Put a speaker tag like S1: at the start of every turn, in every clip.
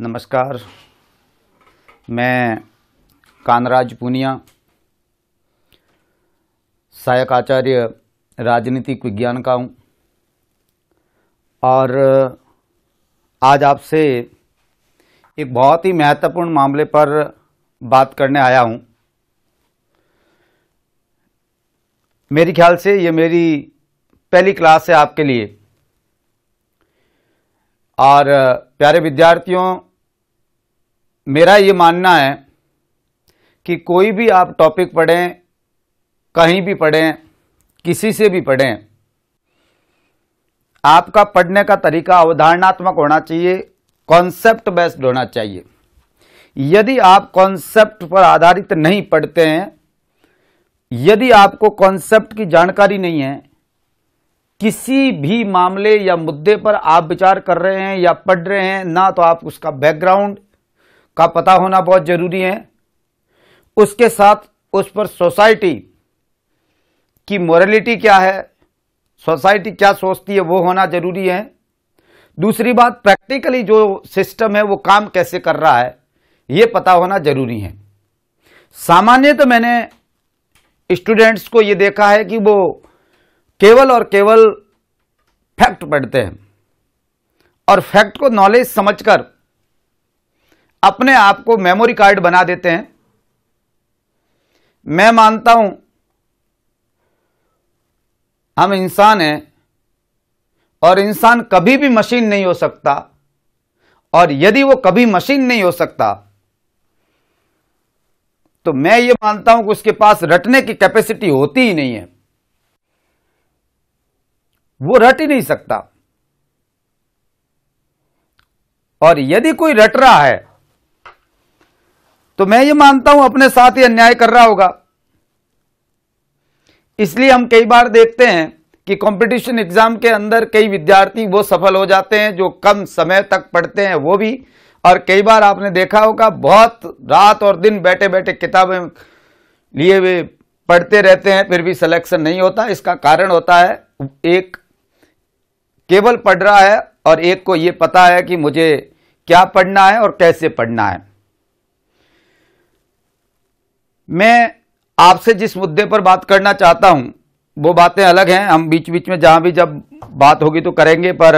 S1: नमस्कार मैं कानराज पुनिया सहायक आचार्य राजनीतिक विज्ञान का हूँ और आज आपसे एक बहुत ही महत्वपूर्ण मामले पर बात करने आया हूँ मेरे ख्याल से ये मेरी पहली क्लास है आपके लिए और प्यारे विद्यार्थियों मेरा ये मानना है कि कोई भी आप टॉपिक पढ़ें कहीं भी पढ़ें किसी से भी पढ़ें आपका पढ़ने का तरीका अवधारणात्मक होना चाहिए कॉन्सेप्ट बेस्ड होना चाहिए यदि आप कॉन्सेप्ट पर आधारित नहीं पढ़ते हैं यदि आपको कॉन्सेप्ट की जानकारी नहीं है किसी भी मामले या मुद्दे पर आप विचार कर रहे हैं या पढ़ रहे हैं ना तो आप उसका बैकग्राउंड का पता होना बहुत ज़रूरी है उसके साथ उस पर सोसाइटी की मोरलिटी क्या है सोसाइटी क्या सोचती है वो होना ज़रूरी है दूसरी बात प्रैक्टिकली जो सिस्टम है वो काम कैसे कर रहा है ये पता होना ज़रूरी है सामान्य तो मैंने स्टूडेंट्स को ये देखा है कि वो केवल और केवल फैक्ट पढ़ते हैं और फैक्ट को नॉलेज समझकर अपने आप को मेमोरी कार्ड बना देते हैं मैं मानता हूं हम इंसान हैं और इंसान कभी भी मशीन नहीं हो सकता और यदि वो कभी मशीन नहीं हो सकता तो मैं ये मानता हूं कि उसके पास रटने की कैपेसिटी होती ही नहीं है वो रट ही नहीं सकता और यदि कोई रट रहा है तो मैं ये मानता हूं अपने साथ ही अन्याय कर रहा होगा इसलिए हम कई बार देखते हैं कि कंपटीशन एग्जाम के अंदर कई विद्यार्थी वो सफल हो जाते हैं जो कम समय तक पढ़ते हैं वो भी और कई बार आपने देखा होगा बहुत रात और दिन बैठे बैठे किताबें लिए हुए पढ़ते रहते हैं फिर भी सिलेक्शन नहीं होता इसका कारण होता है एक केवल पढ़ रहा है और एक को ये पता है कि मुझे क्या पढ़ना है और कैसे पढ़ना है मैं आपसे जिस मुद्दे पर बात करना चाहता हूं वो बातें अलग हैं हम बीच बीच में जहां भी जब बात होगी तो करेंगे पर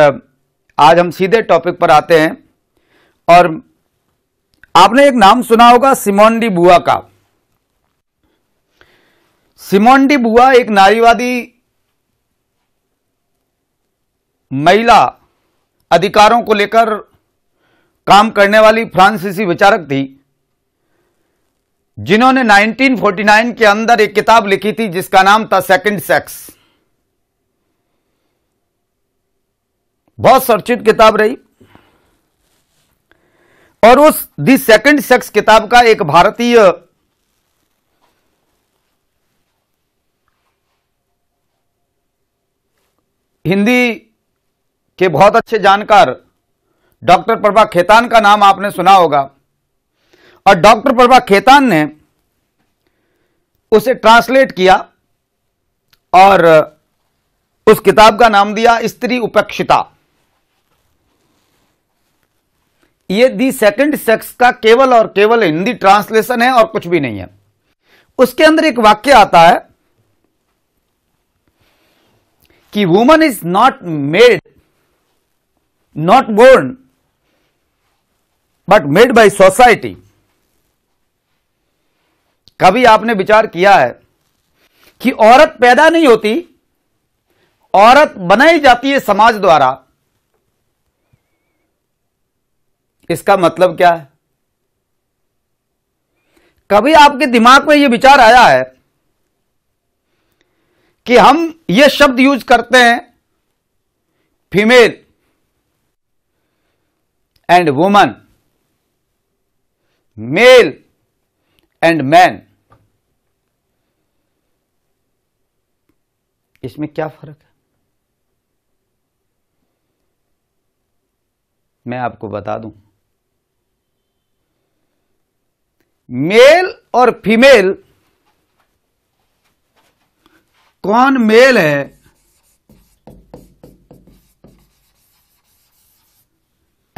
S1: आज हम सीधे टॉपिक पर आते हैं और आपने एक नाम सुना होगा सिमोन डी बुआ का सिमोन डी बुआ एक नारीवादी महिला अधिकारों को लेकर काम करने वाली फ्रांसीसी विचारक थी जिन्होंने 1949 के अंदर एक किताब लिखी थी जिसका नाम था सेकंड सेक्स बहुत चर्चित किताब रही और उस दी सेकंड सेक्स किताब का एक भारतीय हिंदी के बहुत अच्छे जानकार डॉक्टर प्रभा खेतान का नाम आपने सुना होगा और डॉक्टर प्रभा खेतान ने उसे ट्रांसलेट किया और उस किताब का नाम दिया स्त्री उपेक्षिता ये दी सेकंड सेक्स का केवल और केवल हिंदी ट्रांसलेशन है और कुछ भी नहीं है उसके अंदर एक वाक्य आता है कि woman is not made not born but made by society कभी आपने विचार किया है कि औरत पैदा नहीं होती औरत बनाई जाती है समाज द्वारा इसका मतलब क्या है कभी आपके दिमाग में यह विचार आया है कि हम यह शब्द यूज करते हैं female and woman male and man इसमें क्या फर्क है मैं आपको बता दूं मेल और फीमेल कौन मेल है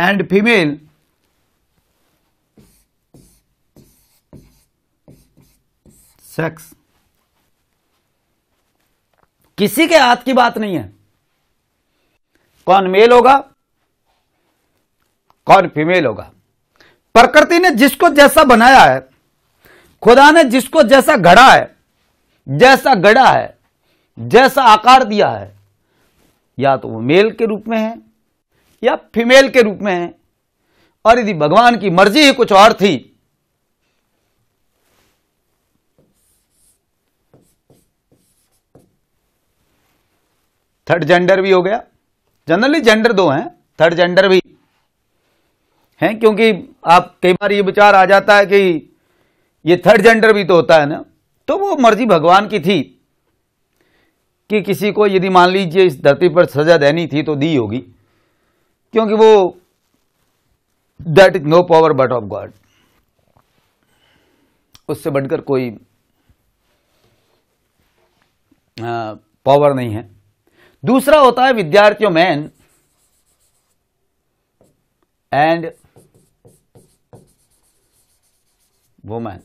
S1: एंड फीमेल सेक्स किसी के हाथ की बात नहीं है कौन मेल होगा कौन फीमेल होगा प्रकृति ने जिसको जैसा बनाया है खुदा ने जिसको जैसा घड़ा है जैसा गड़ा है जैसा आकार दिया है या तो वो मेल के रूप में है या फीमेल के रूप में है और यदि भगवान की मर्जी ही कुछ और थी थर्ड जेंडर भी हो गया जनरली जेंडर दो हैं थर्ड जेंडर भी हैं क्योंकि आप कई बार ये विचार आ जाता है कि ये थर्ड जेंडर भी तो होता है ना तो वो मर्जी भगवान की थी कि किसी को यदि मान लीजिए इस धरती पर सजा देनी थी तो दी होगी क्योंकि वो that is no power but of God उससे बढ़कर कोई पावर हाँ, नहीं है दूसरा होता है विद्यार्थियों man and women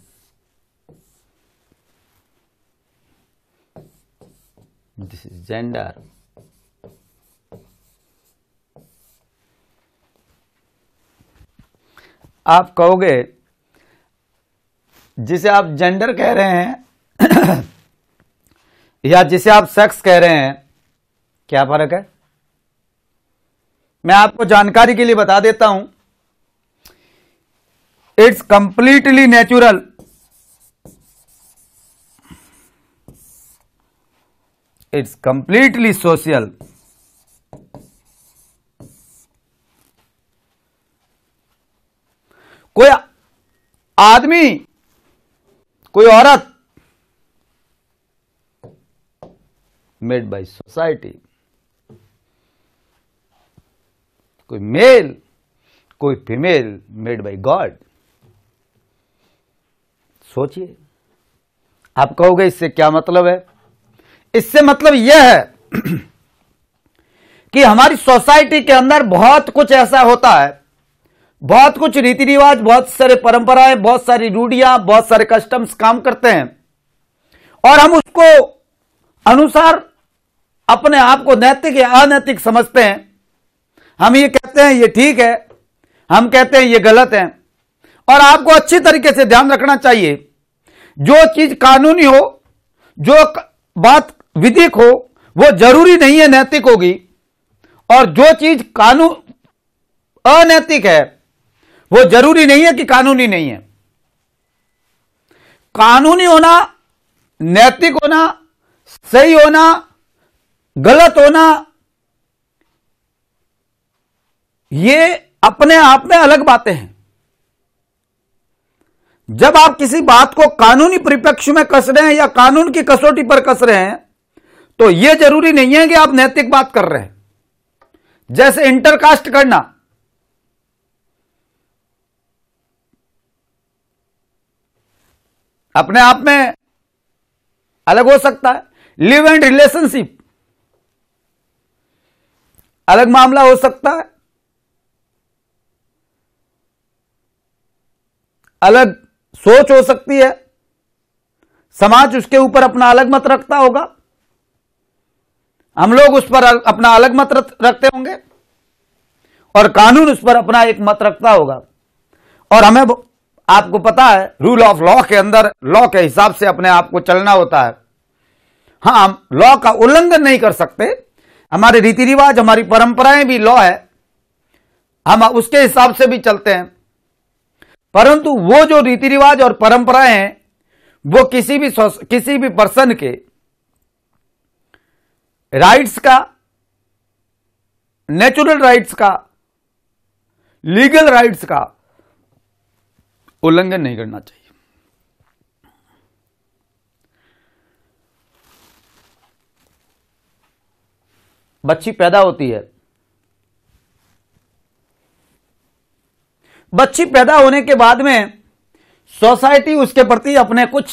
S1: this is gender आप कहोगे जिसे आप जेंडर कह रहे हैं या जिसे आप सेक्स कह रहे हैं क्या फर्क है मैं आपको जानकारी के लिए बता देता हूं it's completely natural it's completely social कोई आदमी कोई औरत मेड बाय सोसाइटी कोई मेल कोई फीमेल मेड बाय गॉड सोचिए आप कहोगे इससे क्या मतलब है इससे मतलब यह है कि हमारी सोसाइटी के अंदर बहुत कुछ ऐसा होता है बहुत कुछ रीति रिवाज बहुत सारे परंपराएं बहुत सारी रूढ़ियां बहुत सारे कस्टम्स काम करते हैं और हम उसको अनुसार अपने आप को नैतिक या अनैतिक समझते हैं हम ये कहते हैं ये ठीक है हम कहते हैं ये गलत है और आपको अच्छी तरीके से ध्यान रखना चाहिए जो चीज कानूनी हो जो बात विधिक हो वो जरूरी नहीं है नैतिक होगी और जो चीज कानून अनैतिक है वो जरूरी नहीं है कि कानूनी नहीं है कानूनी होना नैतिक होना सही होना गलत होना ये अपने आप में अलग बातें हैं जब आप किसी बात को कानूनी परिप्रेक्ष्य में कस रहे हैं या कानून की कसौटी पर कस रहे हैं तो यह जरूरी नहीं है कि आप नैतिक बात कर रहे हैं जैसे इंटरकास्ट करना अपने आप में अलग हो सकता है लिव एंड रिलेशनशिप अलग मामला हो सकता है अलग सोच हो सकती है समाज उसके ऊपर अपना अलग मत रखता होगा हम लोग उस पर अपना अलग मत रखते होंगे और कानून उस पर अपना एक मत रखता होगा और हमें आपको पता है रूल ऑफ लॉ के अंदर लॉ के हिसाब से अपने आप को चलना होता है हाँ हम लॉ का उल्लंघन नहीं कर सकते हमारे रीति रिवाज हमारी परंपराएं भी लॉ है हम उसके हिसाब से भी चलते हैं परंतु वो जो रीति रिवाज और परंपराएं हैं वो किसी भी किसी भी पर्सन के राइट्स का नेचुरल राइट्स का लीगल राइट्स का उल्लंघन नहीं करना चाहिए बच्ची पैदा होती है बच्ची पैदा होने के बाद में सोसाइटी उसके प्रति अपने कुछ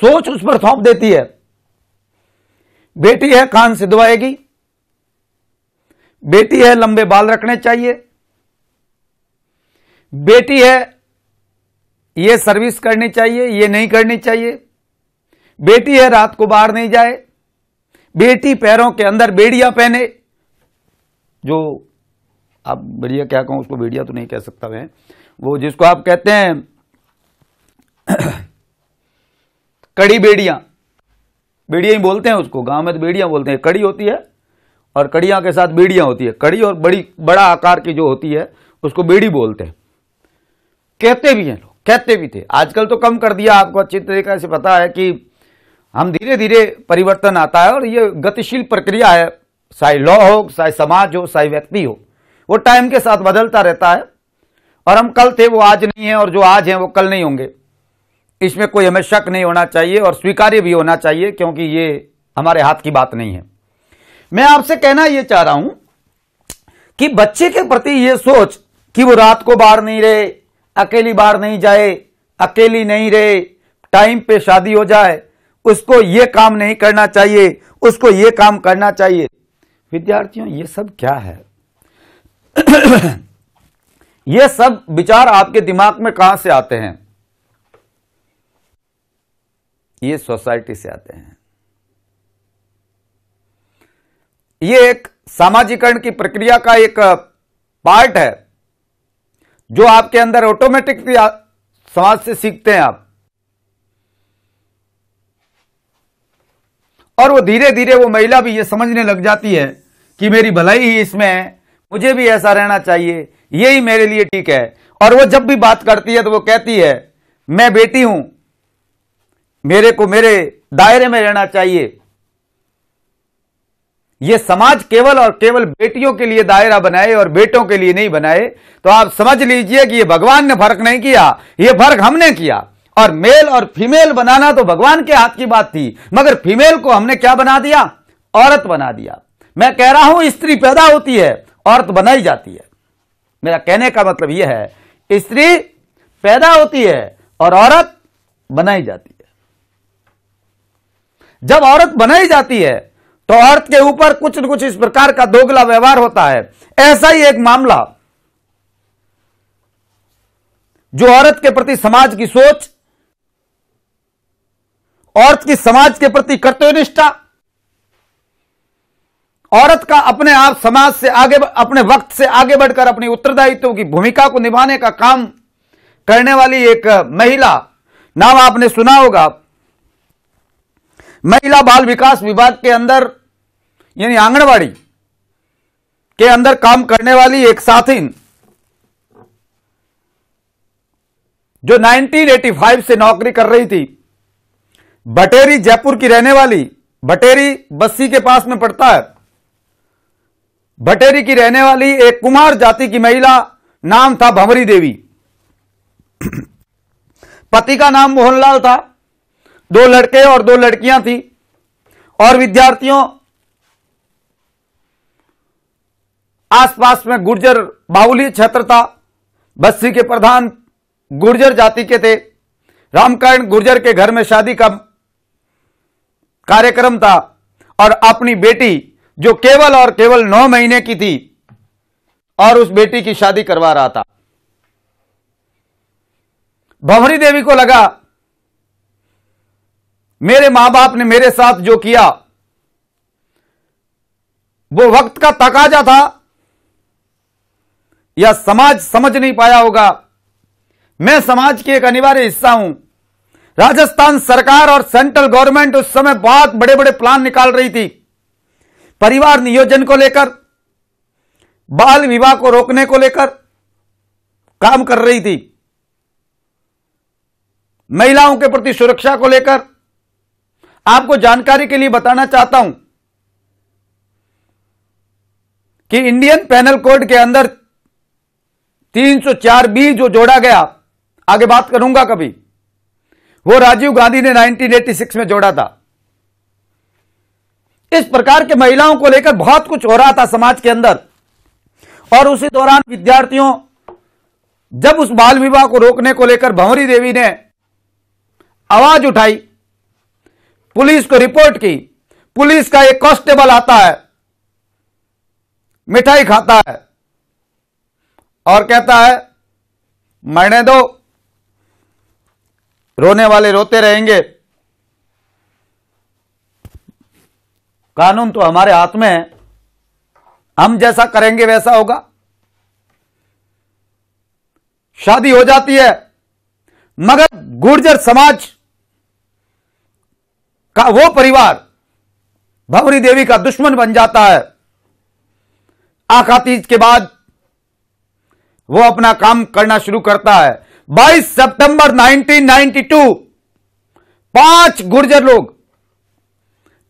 S1: सोच उस पर सौंप देती है बेटी है कान सिद्धवाएगी बेटी है लंबे बाल रखने चाहिए बेटी है ये सर्विस करनी चाहिए ये नहीं करनी चाहिए बेटी है रात को बाहर नहीं जाए बेटी पैरों के अंदर बेड़ियां पहने जो आप बढ़िया क्या कहूँ उसको भेड़िया तो नहीं कह सकता मैं वो जिसको आप कहते हैं कड़ी बेड़िया बेड़िया ही बोलते हैं उसको गांव में तो बेड़िया बोलते हैं कड़ी होती है और कड़िया के साथ बेड़िया होती है कड़ी और बड़ी बड़ा आकार की जो होती है उसको बेड़ी बोलते हैं कहते भी हैं लोग कहते भी थे आजकल तो कम कर दिया आपको अच्छी तरीके से पता है कि हम धीरे धीरे परिवर्तन आता है और ये गतिशील प्रक्रिया है चाहे लॉ हो चाहे समाज हो चाहे व्यक्ति हो वो टाइम के साथ बदलता रहता है और हम कल थे वो आज नहीं है और जो आज हैं वो कल नहीं होंगे इसमें कोई हमें शक नहीं होना चाहिए और स्वीकार्य भी होना चाहिए क्योंकि ये हमारे हाथ की बात नहीं है मैं आपसे कहना यह चाह रहा हूं कि बच्चे के प्रति ये सोच कि वो रात को बाहर नहीं रहे अकेली बाहर नहीं जाए अकेली नहीं रहे टाइम पे शादी हो जाए उसको ये काम नहीं करना चाहिए उसको ये काम करना चाहिए विद्यार्थियों ये सब क्या है ये सब विचार आपके दिमाग में कहां से आते हैं ये सोसाइटी से आते हैं ये एक सामाजिकरण की प्रक्रिया का एक पार्ट है जो आपके अंदर ऑटोमेटिक समाज से सीखते हैं आप और वो धीरे धीरे वो महिला भी ये समझने लग जाती है कि मेरी भलाई ही इसमें है मुझे भी ऐसा रहना चाहिए यही मेरे लिए ठीक है और वो जब भी बात करती है तो वो कहती है मैं बेटी हूं मेरे को मेरे दायरे में रहना चाहिए ये समाज केवल और केवल बेटियों के लिए दायरा बनाए और बेटों के लिए नहीं बनाए तो आप समझ लीजिए कि ये भगवान ने फर्क नहीं किया ये फर्क हमने किया और मेल और फीमेल बनाना तो भगवान के हाथ की बात थी मगर फीमेल को हमने क्या बना दिया औरत बना दिया मैं कह रहा हूं स्त्री पैदा होती है औरत बनाई जाती है मेरा कहने का मतलब यह है स्त्री पैदा होती है और औरत बनाई जाती है जब औरत बनाई जाती है तो औरत के ऊपर कुछ न कुछ इस प्रकार का दोगला व्यवहार होता है ऐसा ही एक मामला जो औरत के प्रति समाज की सोच औरत की समाज के प्रति कर्तव्य निष्ठा औरत का अपने आप समाज से आगे अपने वक्त से आगे बढ़कर अपनी उत्तरदायित्व की भूमिका को निभाने का काम करने वाली एक महिला नाम आपने सुना होगा महिला बाल विकास विभाग के अंदर यानी आंगनवाड़ी के अंदर काम करने वाली एक साथी जो 1985 से नौकरी कर रही थी बटेरी जयपुर की रहने वाली बटेरी बस्सी के पास में पड़ता है भटेरी की रहने वाली एक कुमार जाति की महिला नाम था भंवरी देवी पति का नाम मोहनलाल था दो लड़के और दो लड़कियां थी और विद्यार्थियों आसपास में गुर्जर बाहुली क्षेत्र था बस्ती के प्रधान गुर्जर जाति के थे रामकरण गुर्जर के घर में शादी का कार्यक्रम था और अपनी बेटी जो केवल और केवल नौ महीने की थी और उस बेटी की शादी करवा रहा था भवरी देवी को लगा मेरे मां बाप ने मेरे साथ जो किया वो वक्त का तकाजा था या समाज समझ नहीं पाया होगा मैं समाज की एक अनिवार्य हिस्सा हूं राजस्थान सरकार और सेंट्रल गवर्नमेंट उस समय बहुत बड़े बड़े प्लान निकाल रही थी परिवार नियोजन को लेकर बाल विवाह को रोकने को लेकर काम कर रही थी महिलाओं के प्रति सुरक्षा को लेकर आपको जानकारी के लिए बताना चाहता हूं कि इंडियन पैनल कोड के अंदर 304 बी जो जोड़ा गया आगे बात करूंगा कभी वो राजीव गांधी ने 1986 में जोड़ा था इस प्रकार के महिलाओं को लेकर बहुत कुछ हो रहा था समाज के अंदर और उसी दौरान विद्यार्थियों जब उस बाल विवाह को रोकने को लेकर भंवरी देवी ने आवाज उठाई पुलिस को रिपोर्ट की पुलिस का एक कांस्टेबल आता है मिठाई खाता है और कहता है मरने दो रोने वाले रोते रहेंगे कानून तो हमारे हाथ में है हम जैसा करेंगे वैसा होगा शादी हो जाती है मगर गुर्जर समाज का वो परिवार भवरी देवी का दुश्मन बन जाता है आखातीज के बाद वो अपना काम करना शुरू करता है 22 सितंबर 1992 पांच गुर्जर लोग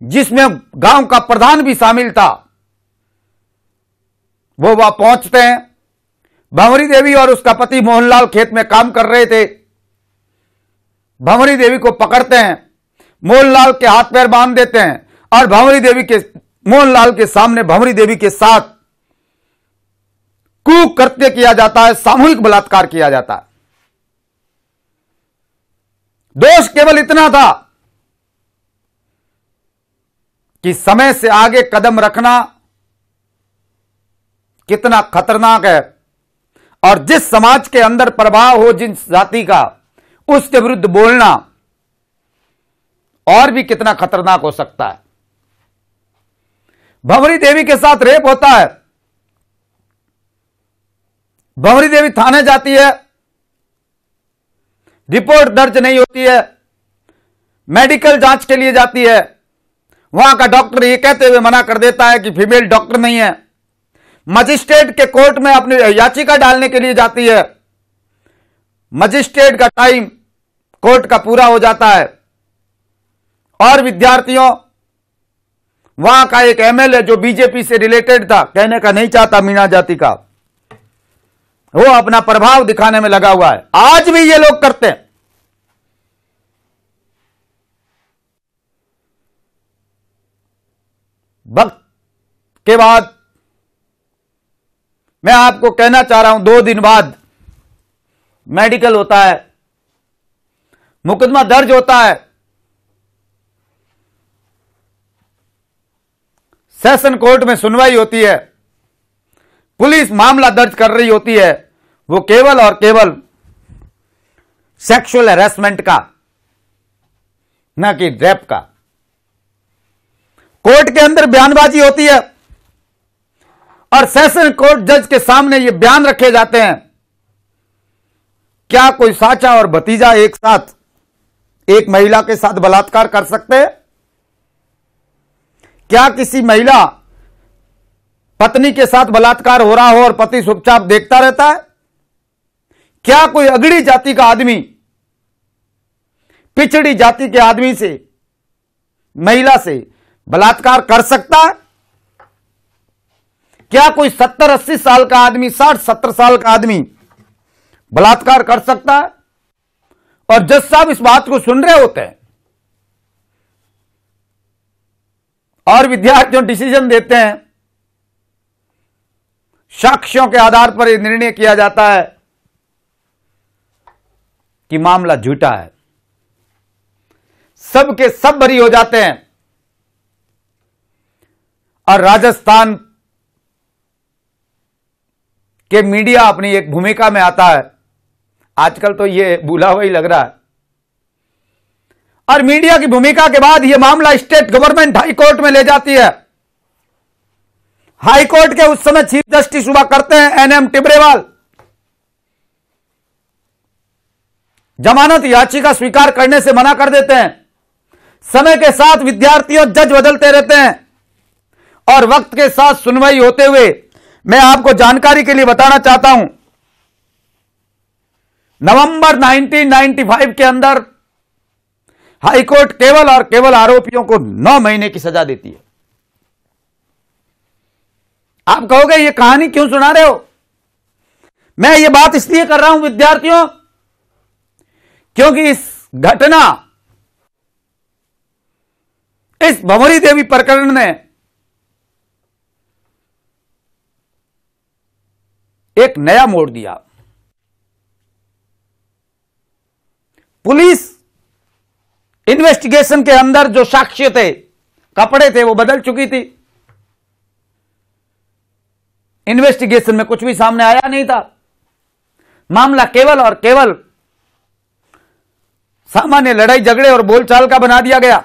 S1: जिसमें गांव का प्रधान भी शामिल था वो वहां पहुंचते हैं भंवरी देवी और उसका पति मोहनलाल खेत में काम कर रहे थे भंवरी देवी को पकड़ते हैं मोहनलाल के हाथ पैर बांध देते हैं और भंवरी देवी के मोहनलाल के सामने भंवरी देवी के साथ कुकृत्य किया जाता है सामूहिक बलात्कार किया जाता है दोष केवल इतना था कि समय से आगे कदम रखना कितना खतरनाक है और जिस समाज के अंदर प्रभाव हो जिन जाति का उसके विरुद्ध बोलना और भी कितना खतरनाक हो सकता है भंवरी देवी के साथ रेप होता है भंवरी देवी थाने जाती है रिपोर्ट दर्ज नहीं होती है मेडिकल जांच के लिए जाती है वहां का डॉक्टर ये कहते हुए मना कर देता है कि फीमेल डॉक्टर नहीं है मजिस्ट्रेट के कोर्ट में अपनी याचिका डालने के लिए जाती है मजिस्ट्रेट का टाइम कोर्ट का पूरा हो जाता है और विद्यार्थियों वहां का एक एमएलए जो बीजेपी से रिलेटेड था कहने का नहीं चाहता मीना जाति का वो अपना प्रभाव दिखाने में लगा हुआ है आज भी ये लोग करते हैं वक्त के बाद मैं आपको कहना चाह रहा हूं दो दिन बाद मेडिकल होता है मुकदमा दर्ज होता है सेशन कोर्ट में सुनवाई होती है पुलिस मामला दर्ज कर रही होती है वो केवल और केवल सेक्सुअल हेरासमेंट का न कि रेप का कोर्ट के अंदर बयानबाजी होती है और सेशन कोर्ट जज के सामने ये बयान रखे जाते हैं क्या कोई साचा और भतीजा एक साथ एक महिला के साथ बलात्कार कर सकते हैं क्या किसी महिला पत्नी के साथ बलात्कार हो रहा हो और पति चुपचाप देखता रहता है क्या कोई अगड़ी जाति का आदमी पिछड़ी जाति के आदमी से महिला से बलात्कार कर सकता है क्या कोई सत्तर अस्सी साल का आदमी साठ सत्तर साल का आदमी बलात्कार कर सकता है और जज साहब इस बात को सुन रहे होते हैं और विद्यार्थियों डिसीजन देते हैं साक्ष्यों के आधार पर यह निर्णय किया जाता है कि मामला झूठा है सबके सब भरी हो जाते हैं और राजस्थान के मीडिया अपनी एक भूमिका में आता है आजकल तो ये भूला हुआ ही लग रहा है और मीडिया की भूमिका के बाद यह मामला स्टेट गवर्नमेंट हाई कोर्ट में ले जाती है हाई कोर्ट के उस समय चीफ जस्टिस हुआ करते हैं एन एम टिबरेवाल जमानत याचिका स्वीकार करने से मना कर देते हैं समय के साथ विद्यार्थी और जज बदलते रहते हैं और वक्त के साथ सुनवाई होते हुए मैं आपको जानकारी के लिए बताना चाहता हूं नवंबर 1995 के अंदर हाईकोर्ट केवल और केवल आरोपियों को नौ महीने की सजा देती है आप कहोगे ये कहानी क्यों सुना रहे हो मैं ये बात इसलिए कर रहा हूं विद्यार्थियों क्योंकि इस घटना इस भवरी देवी प्रकरण ने एक नया मोड़ दिया पुलिस इन्वेस्टिगेशन के अंदर जो साक्ष्य थे कपड़े थे वो बदल चुकी थी इन्वेस्टिगेशन में कुछ भी सामने आया नहीं था मामला केवल और केवल सामान्य लड़ाई झगड़े और बोलचाल का बना दिया गया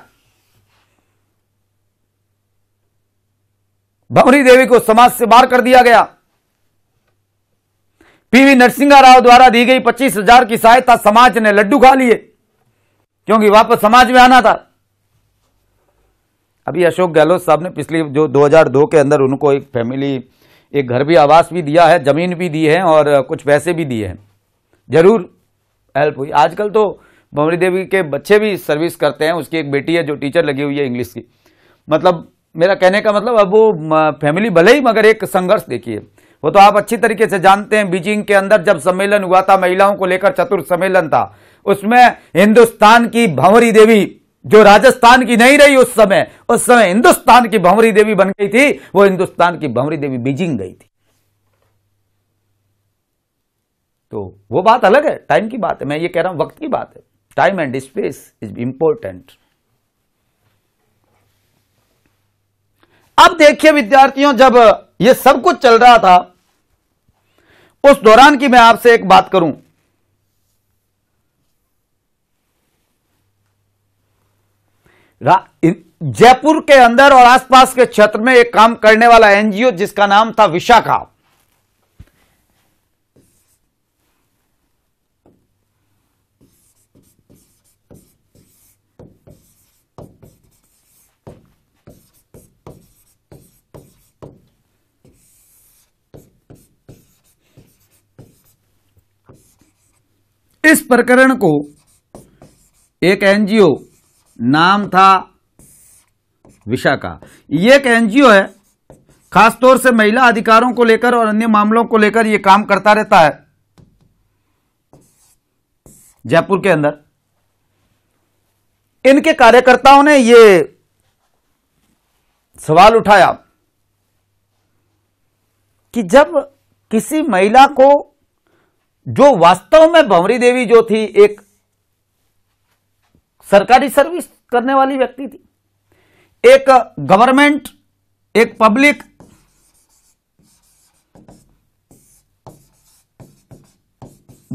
S1: भवरी देवी को समाज से बाहर कर दिया गया पीवी नरसिंह राव द्वारा दी गई पच्चीस हजार की सहायता समाज ने लड्डू खा लिए क्योंकि वापस समाज में आना था अभी अशोक गहलोत साहब ने पिछली जो 2002 के अंदर उनको एक फैमिली एक घर भी आवास भी दिया है जमीन भी दी है और कुछ पैसे भी दिए हैं जरूर हेल्प हुई आजकल तो भवरी देवी के बच्चे भी सर्विस करते हैं उसकी एक बेटी है जो टीचर लगी हुई है इंग्लिश की मतलब मेरा कहने का मतलब अब वो फैमिली भले ही मगर एक संघर्ष देखिए वो तो आप अच्छी तरीके से जानते हैं बीजिंग के अंदर जब सम्मेलन हुआ था महिलाओं को लेकर चतुर्थ सम्मेलन था उसमें हिंदुस्तान की भंवरी देवी जो राजस्थान की नहीं रही उस समय उस समय हिंदुस्तान की भंवरी देवी बन गई थी वो हिंदुस्तान की भंवरी देवी बीजिंग गई थी तो वो बात अलग है टाइम की बात है मैं ये कह रहा हूं वक्त की बात है time and space is important अब देखिए विद्यार्थियों जब ये सब कुछ चल रहा था उस दौरान की मैं आपसे एक बात करूं जयपुर के अंदर और आसपास के क्षेत्र में एक काम करने वाला एनजीओ जिसका नाम था विशाखा इस प्रकरण को एक एनजीओ नाम था विशा का यह एक एनजीओ है खासतौर से महिला अधिकारों को लेकर और अन्य मामलों को लेकर यह काम करता रहता है जयपुर के अंदर इनके कार्यकर्ताओं ने यह सवाल उठाया कि जब किसी महिला को जो वास्तव में भंवरी देवी जो थी एक सरकारी सर्विस करने वाली व्यक्ति थी एक गवर्नमेंट एक पब्लिक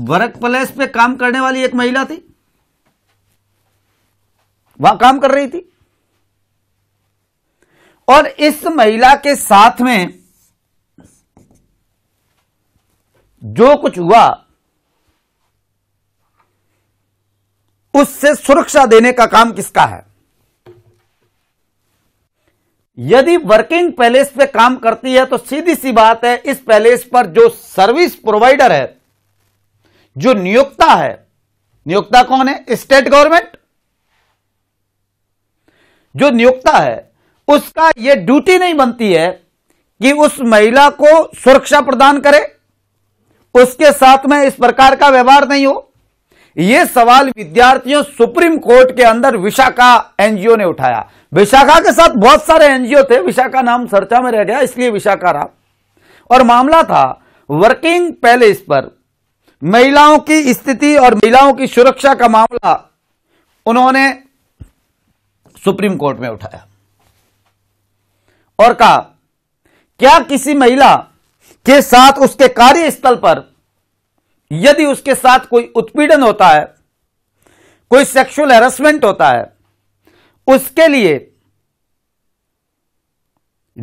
S1: वर्क प्लेस पे काम करने वाली एक महिला थी वहां काम कर रही थी और इस महिला के साथ में जो कुछ हुआ उससे सुरक्षा देने का काम किसका है यदि वर्किंग पैलेस पे काम करती है तो सीधी सी बात है इस पैलेस पर जो सर्विस प्रोवाइडर है जो नियोक्ता है नियोक्ता कौन है स्टेट गवर्नमेंट जो नियोक्ता है उसका यह ड्यूटी नहीं बनती है कि उस महिला को सुरक्षा प्रदान करे उसके साथ में इस प्रकार का व्यवहार नहीं हो यह सवाल विद्यार्थियों सुप्रीम कोर्ट के अंदर विशाखा एनजीओ ने उठाया विशाखा के साथ बहुत सारे एनजीओ थे विशाखा नाम चर्चा में रह गया इसलिए विशाखा रहा और मामला था वर्किंग पैलेस पर महिलाओं की स्थिति और महिलाओं की सुरक्षा का मामला उन्होंने सुप्रीम कोर्ट में उठाया और कहा क्या किसी महिला के साथ उसके कार्यस्थल पर यदि उसके साथ कोई उत्पीड़न होता है कोई सेक्सुअल हेरसमेंट होता है उसके लिए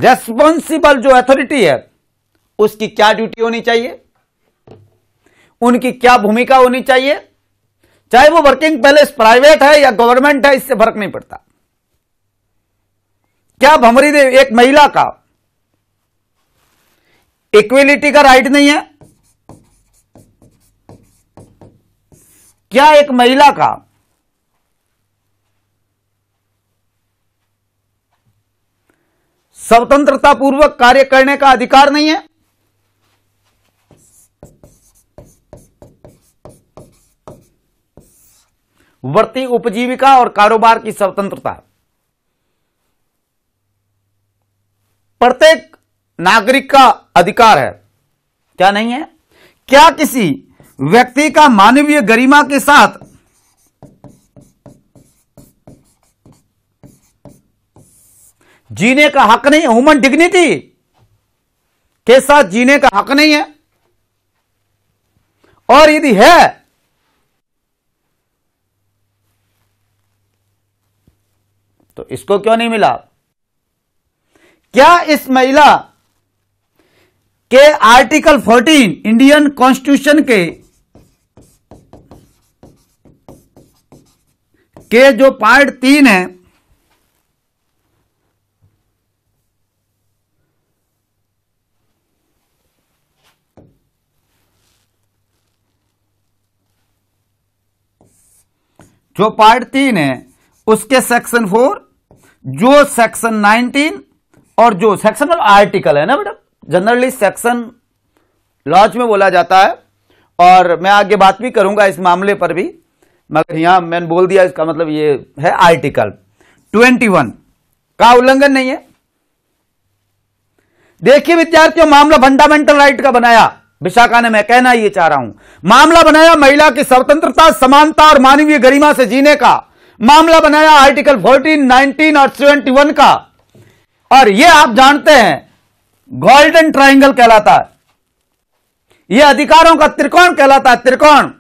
S1: रेस्पॉन्सिबल जो अथॉरिटी है उसकी क्या ड्यूटी होनी चाहिए उनकी क्या भूमिका होनी चाहिए चाहे वो वर्किंग पैलेस प्राइवेट है या गवर्नमेंट है इससे फर्क नहीं पड़ता क्या भमरी देव एक महिला का इक्वेलिटी का राइट नहीं है क्या एक महिला का स्वतंत्रता पूर्वक कार्य करने का अधिकार नहीं है वर्ती उपजीविका और कारोबार की स्वतंत्रता प्रत्येक नागरिक का अधिकार है क्या नहीं है क्या किसी व्यक्ति का मानवीय गरिमा के साथ जीने का हक नहीं ह्यूमन डिग्निटी के साथ जीने का हक नहीं है और यदि है तो इसको क्यों नहीं मिला क्या इस महिला के आर्टिकल 14 इंडियन कॉन्स्टिट्यूशन के के जो पार्ट तीन है जो पार्ट तीन है उसके सेक्शन फोर जो सेक्शन नाइनटीन और जो सेक्शन आर्टिकल है ना मैडम जनरली सेक्शन लॉज में बोला जाता है और मैं आगे बात भी करूंगा इस मामले पर भी मगर यहां मैंने बोल दिया इसका मतलब ये है आर्टिकल 21 का उल्लंघन नहीं है देखिए विद्यार्थियों मामला फंडामेंटल राइट का बनाया विशाखा ने मैं कहना ये चाह रहा हूं मामला बनाया महिला की स्वतंत्रता समानता और मानवीय गरिमा से जीने का मामला बनाया आर्टिकल 14, 19 और 21 का और यह आप जानते हैं गोल्डन ट्राइंगल कहलाता है यह अधिकारों का त्रिकोण कहलाता है त्रिकोण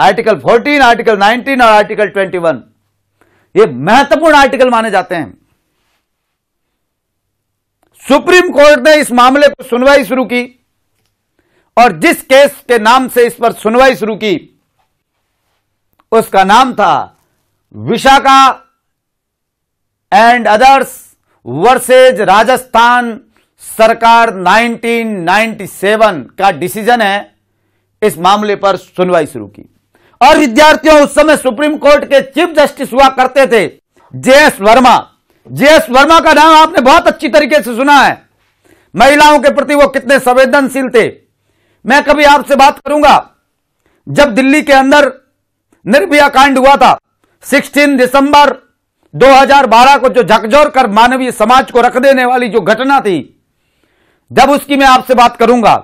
S1: आर्टिकल 14, आर्टिकल 19 और आर्टिकल 21 ये महत्वपूर्ण आर्टिकल माने जाते हैं सुप्रीम कोर्ट ने इस मामले पर सुनवाई शुरू की और जिस केस के नाम से इस पर सुनवाई शुरू की उसका नाम था Vishakha and others versus Rajasthan सरकार 1997 का डिसीजन है इस मामले पर सुनवाई शुरू की और विद्यार्थियों उस समय सुप्रीम कोर्ट के चीफ जस्टिस हुआ करते थे जेएस वर्मा जेएस वर्मा का नाम आपने बहुत अच्छी तरीके से सुना है महिलाओं के प्रति वो कितने संवेदनशील थे मैं कभी आपसे बात करूंगा जब दिल्ली के अंदर निर्भया कांड हुआ था 16 दिसंबर 2012 को जो झकझोर कर मानवीय समाज को रख देने वाली जो घटना थी जब उसकी मैं आपसे बात करूंगा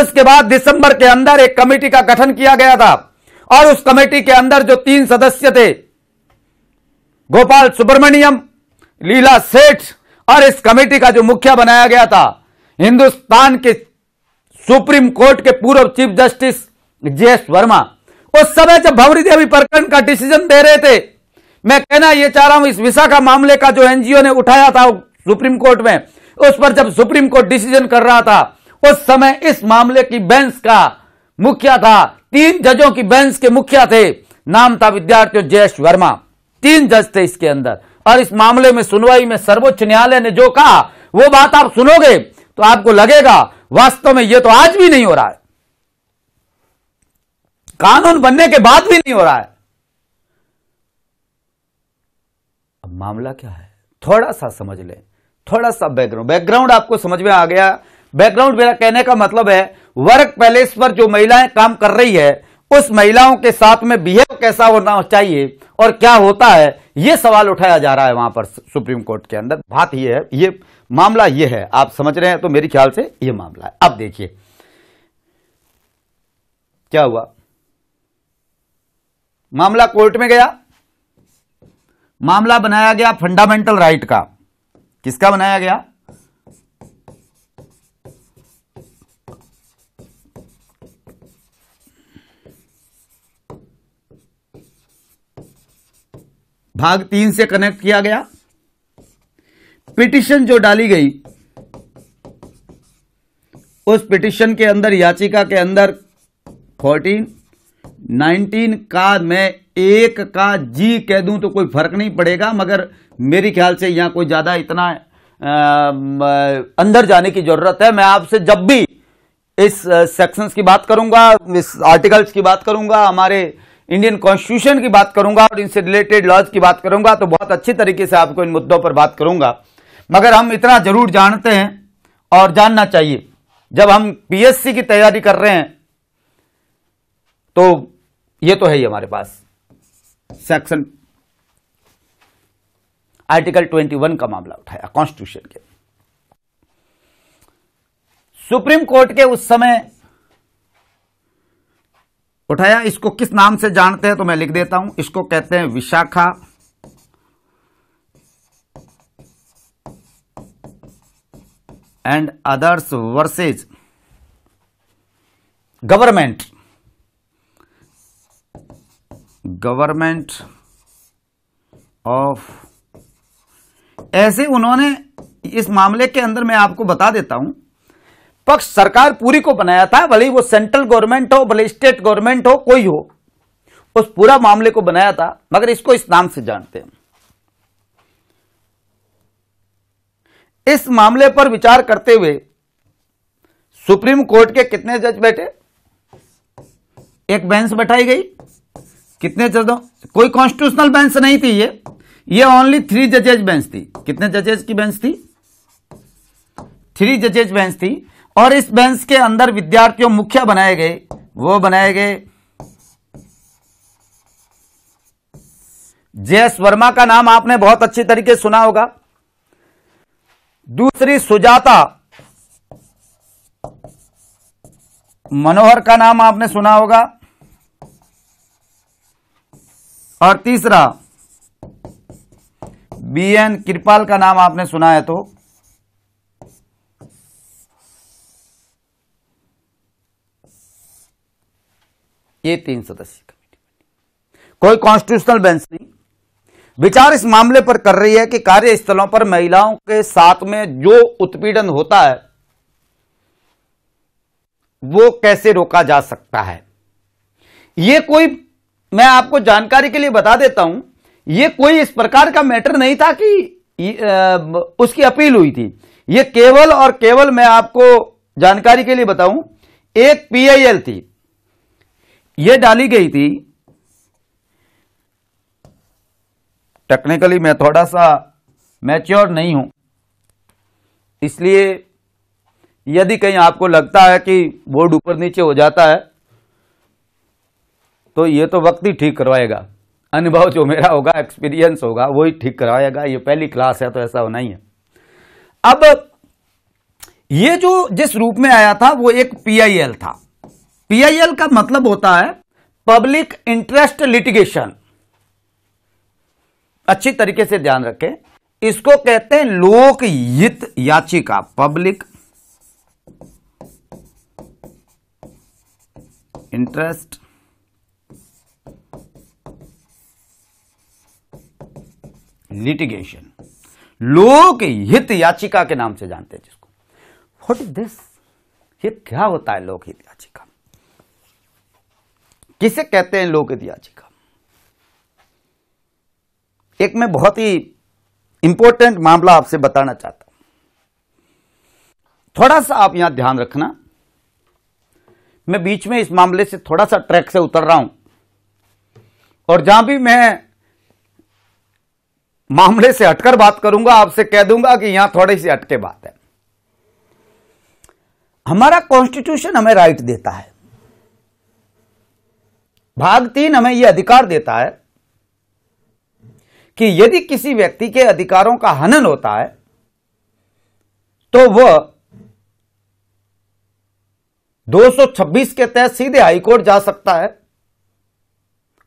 S1: उसके बाद दिसंबर के अंदर एक कमेटी का गठन किया गया था और उस कमेटी के अंदर जो तीन सदस्य थे गोपाल सुब्रमण्यम लीला सेठ और इस कमेटी का जो मुखिया बनाया गया था हिंदुस्तान के सुप्रीम कोर्ट के पूर्व chief justice J S Verma उस समय जब भवरी देवी प्रकरण का डिसीजन दे रहे थे मैं कहना यह चाह रहा हूं इस विशाखा मामले का जो एनजीओ ने उठाया था सुप्रीम कोर्ट में उस पर जब सुप्रीम कोर्ट डिसीजन कर रहा था उस समय इस मामले की बेंच का मुखिया था तीन जजों की बेंच के मुखिया थे नाम था विद्यार्थियों जयेश वर्मा तीन जज थे इसके अंदर और इस मामले में सुनवाई में सर्वोच्च न्यायालय ने जो कहा वो बात आप सुनोगे तो आपको लगेगा वास्तव में ये तो आज भी नहीं हो रहा है कानून बनने के बाद भी नहीं हो रहा है मामला क्या है थोड़ा सा समझ लें थोड़ा सा बैकग्राउंड बैकग्राउंड आपको समझ में आ गया बैकग्राउंड मेरा कहने का मतलब है वर्क पैलेस पर जो महिलाएं काम कर रही है उस महिलाओं के साथ में बिहेव कैसा होना चाहिए और क्या होता है यह सवाल उठाया जा रहा है वहां पर सुप्रीम कोर्ट के अंदर बात यह है ये मामला यह है आप समझ रहे हैं तो मेरे ख्याल से यह मामला है अब देखिए क्या हुआ मामला कोर्ट में गया मामला बनाया गया फंडामेंटल राइट का किसका बनाया गया भाग तीन से कनेक्ट किया गया पिटिशन जो डाली गई उस पिटिशन के अंदर याचिका के अंदर फोर्टीन 19 का मैं एक का जी कह दूं तो कोई फर्क नहीं पड़ेगा मगर मेरे ख्याल से यहां कोई ज्यादा इतना अंदर जाने की जरूरत है मैं आपसे जब भी इस सेक्शंस की बात करूंगा इस आर्टिकल्स की बात करूंगा हमारे इंडियन कॉन्स्टिट्यूशन की बात करूंगा और इनसे रिलेटेड लॉज की बात करूंगा तो बहुत अच्छी तरीके से आपको इन मुद्दों पर बात करूंगा मगर हम इतना जरूर जानते हैं और जानना चाहिए जब हम पीएससी की तैयारी कर रहे हैं तो ये तो है ही हमारे पास सेक्शन आर्टिकल 21 का मामला उठाया कॉन्स्टिट्यूशन के सुप्रीम कोर्ट के उस समय उठाया इसको किस नाम से जानते हैं तो मैं लिख देता हूं इसको कहते हैं Vishakha and others versus government government of ऐसे उन्होंने इस मामले के अंदर मैं आपको बता देता हूं पक्ष सरकार पूरी को बनाया था भले वो सेंट्रल गवर्नमेंट हो भले स्टेट गवर्नमेंट हो कोई हो उस पूरा मामले को बनाया था मगर इसको इस नाम से जानते हैं इस मामले पर विचार करते हुए सुप्रीम कोर्ट के कितने जज बैठे एक बेंच बैठाई गई कितने जजों कोई कॉन्स्टिट्यूशनल बेंच नहीं थी ये ये ओनली थ्री जजेज बेंच थी कितने जजेज की बेंच थी थ्री जजेज बेंच थी और इस बेंच के अंदर विद्यार्थियों मुखिया बनाए गए वो बनाए गए जेएस वर्मा का नाम आपने बहुत अच्छी तरीके सुना होगा दूसरी सुजाता मनोहर का नाम आपने सुना होगा और तीसरा बी एन कृपाल का नाम आपने सुना है तो ये तीन सदस्य कमेटी कोई कॉन्स्टिट्यूशनल बेंच नहीं विचार इस मामले पर कर रही है कि कार्यस्थलों पर महिलाओं के साथ में जो उत्पीड़न होता है वो कैसे रोका जा सकता है ये कोई मैं आपको जानकारी के लिए बता देता हूं यह कोई इस प्रकार का मैटर नहीं था कि उसकी अपील हुई थी यह केवल और केवल मैं आपको जानकारी के लिए बताऊं एक पीआईएल थी यह डाली गई थी टेक्निकली मैं थोड़ा सा मैच्योर नहीं हूं इसलिए यदि कहीं आपको लगता है कि बोर्ड ऊपर नीचे हो जाता है तो ये तो वक्त ही ठीक करवाएगा अनुभव जो मेरा होगा एक्सपीरियंस होगा वही ठीक करवाएगा ये पहली क्लास है तो ऐसा होना ही है अब ये जो जिस रूप में आया था वो एक पीआईएल था पीआईएल का मतलब होता है पब्लिक इंटरेस्ट लिटिगेशन अच्छी तरीके से ध्यान रखें इसको कहते हैं लोक हित याचिका पब्लिक इंटरेस्ट लिटिगेशन लोक हित याचिका के नाम से जानते हैं जिसको वट इज दिस ये क्या होता है लोकहित याचिका किसे कहते हैं लोकहित याचिका एक मैं बहुत ही इंपॉर्टेंट मामला आपसे बताना चाहता हूं थोड़ा सा आप यहां ध्यान रखना मैं बीच में इस मामले से थोड़ा सा ट्रैक से उतर रहा हूं और जहां भी मैं मामले से हटकर बात करूंगा आपसे कह दूंगा कि यहां थोड़ी सी हटके बात है हमारा कॉन्स्टिट्यूशन हमें राइट देता है भाग तीन हमें यह अधिकार देता है कि यदि किसी व्यक्ति के अधिकारों का हनन होता है तो वह 226 के तहत सीधे हाईकोर्ट जा सकता है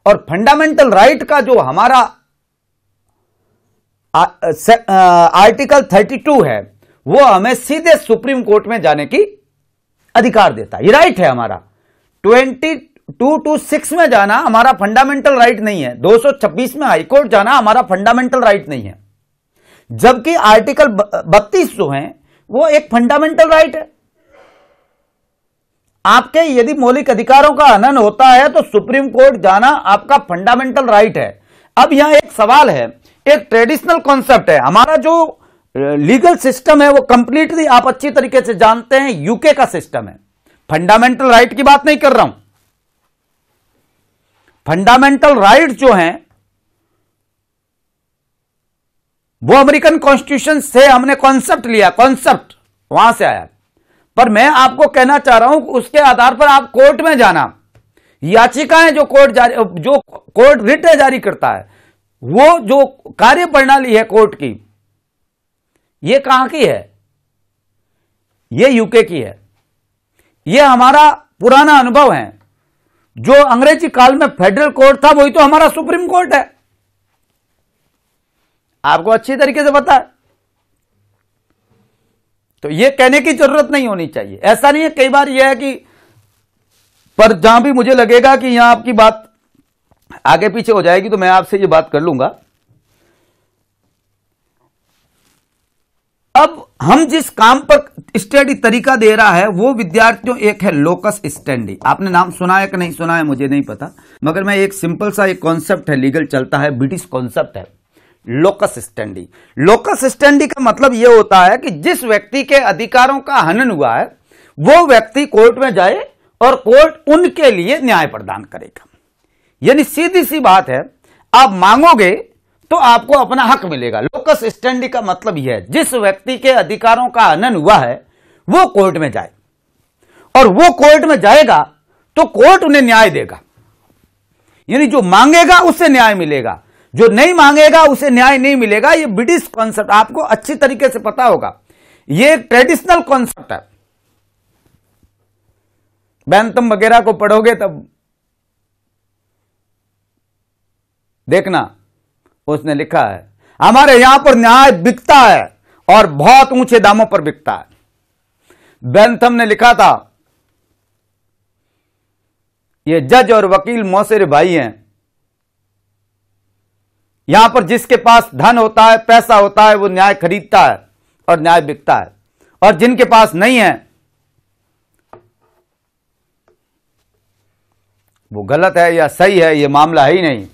S1: और फंडामेंटल राइट का जो हमारा आर्टिकल 32 है वो हमें सीधे सुप्रीम कोर्ट में जाने की अधिकार देता है ये राइट है हमारा 22 टू सिक्स में जाना हमारा फंडामेंटल राइट नहीं है 226 में हाईकोर्ट जाना हमारा फंडामेंटल राइट नहीं है जबकि आर्टिकल बत्तीस जो है वो एक फंडामेंटल राइट है आपके यदि मौलिक अधिकारों का हनन होता है तो सुप्रीम कोर्ट जाना आपका फंडामेंटल राइट है अब यहां एक सवाल है एक ट्रेडिशनल कॉन्सेप्ट है हमारा जो लीगल सिस्टम है वो कंप्लीटली आप अच्छी तरीके से जानते हैं यूके का सिस्टम है फंडामेंटल राइट right की बात नहीं कर रहा हूं फंडामेंटल राइट right जो है वो अमेरिकन कॉन्स्टिट्यूशन से हमने कॉन्सेप्ट लिया कॉन्सेप्ट वहां से आया पर मैं आपको कहना चाह रहा हूं उसके आधार पर आप कोर्ट में जाना याचिकाएं जो कोर्ट जारी जो कोर्ट रिट जारी करता है वो जो कार्य प्रणाली है कोर्ट की ये कहां की है ये यूके की है ये हमारा पुराना अनुभव है जो अंग्रेजी काल में फेडरल कोर्ट था वही तो हमारा सुप्रीम कोर्ट है आपको अच्छी तरीके से पता है तो यह कहने की जरूरत नहीं होनी चाहिए ऐसा नहीं है कई बार यह है कि पर जहां भी मुझे लगेगा कि यहां आपकी बात आगे पीछे हो जाएगी तो मैं आपसे ये बात कर लूंगा अब हम जिस काम पर स्टडी तरीका दे रहा है वो विद्यार्थियों एक है लोकस स्टैंडी आपने नाम सुना है कि नहीं सुना है मुझे नहीं पता मगर मैं एक सिंपल सा एक कॉन्सेप्ट है लीगल चलता है ब्रिटिश कॉन्सेप्ट है लोकस स्टैंडी लोकस स्टैंडी का मतलब यह होता है कि जिस व्यक्ति के अधिकारों का हनन हुआ है वो व्यक्ति कोर्ट में जाए और कोर्ट उनके लिए न्याय प्रदान करेगा यानी सीधी सी बात है आप मांगोगे तो आपको अपना हक मिलेगा लोकस स्टैंडिंग का मतलब यह है जिस व्यक्ति के अधिकारों का हनन हुआ है वो कोर्ट में जाए और वो कोर्ट में जाएगा तो कोर्ट उन्हें न्याय देगा यानी जो मांगेगा उसे न्याय मिलेगा जो नहीं मांगेगा उसे न्याय नहीं मिलेगा ये ब्रिटिश कॉन्सेप्ट आपको अच्छी तरीके से पता होगा ये एक ट्रेडिशनल कॉन्सेप्ट है बैंतम वगैरह को पढ़ोगे तब देखना उसने लिखा है हमारे यहां पर न्याय बिकता है और बहुत ऊंचे दामों पर बिकता है बेंथम ने लिखा था ये जज और वकील मौसेरे भाई हैं यहां पर जिसके पास धन होता है पैसा होता है वो न्याय खरीदता है और न्याय बिकता है और जिनके पास नहीं है वो गलत है या सही है ये मामला है ही नहीं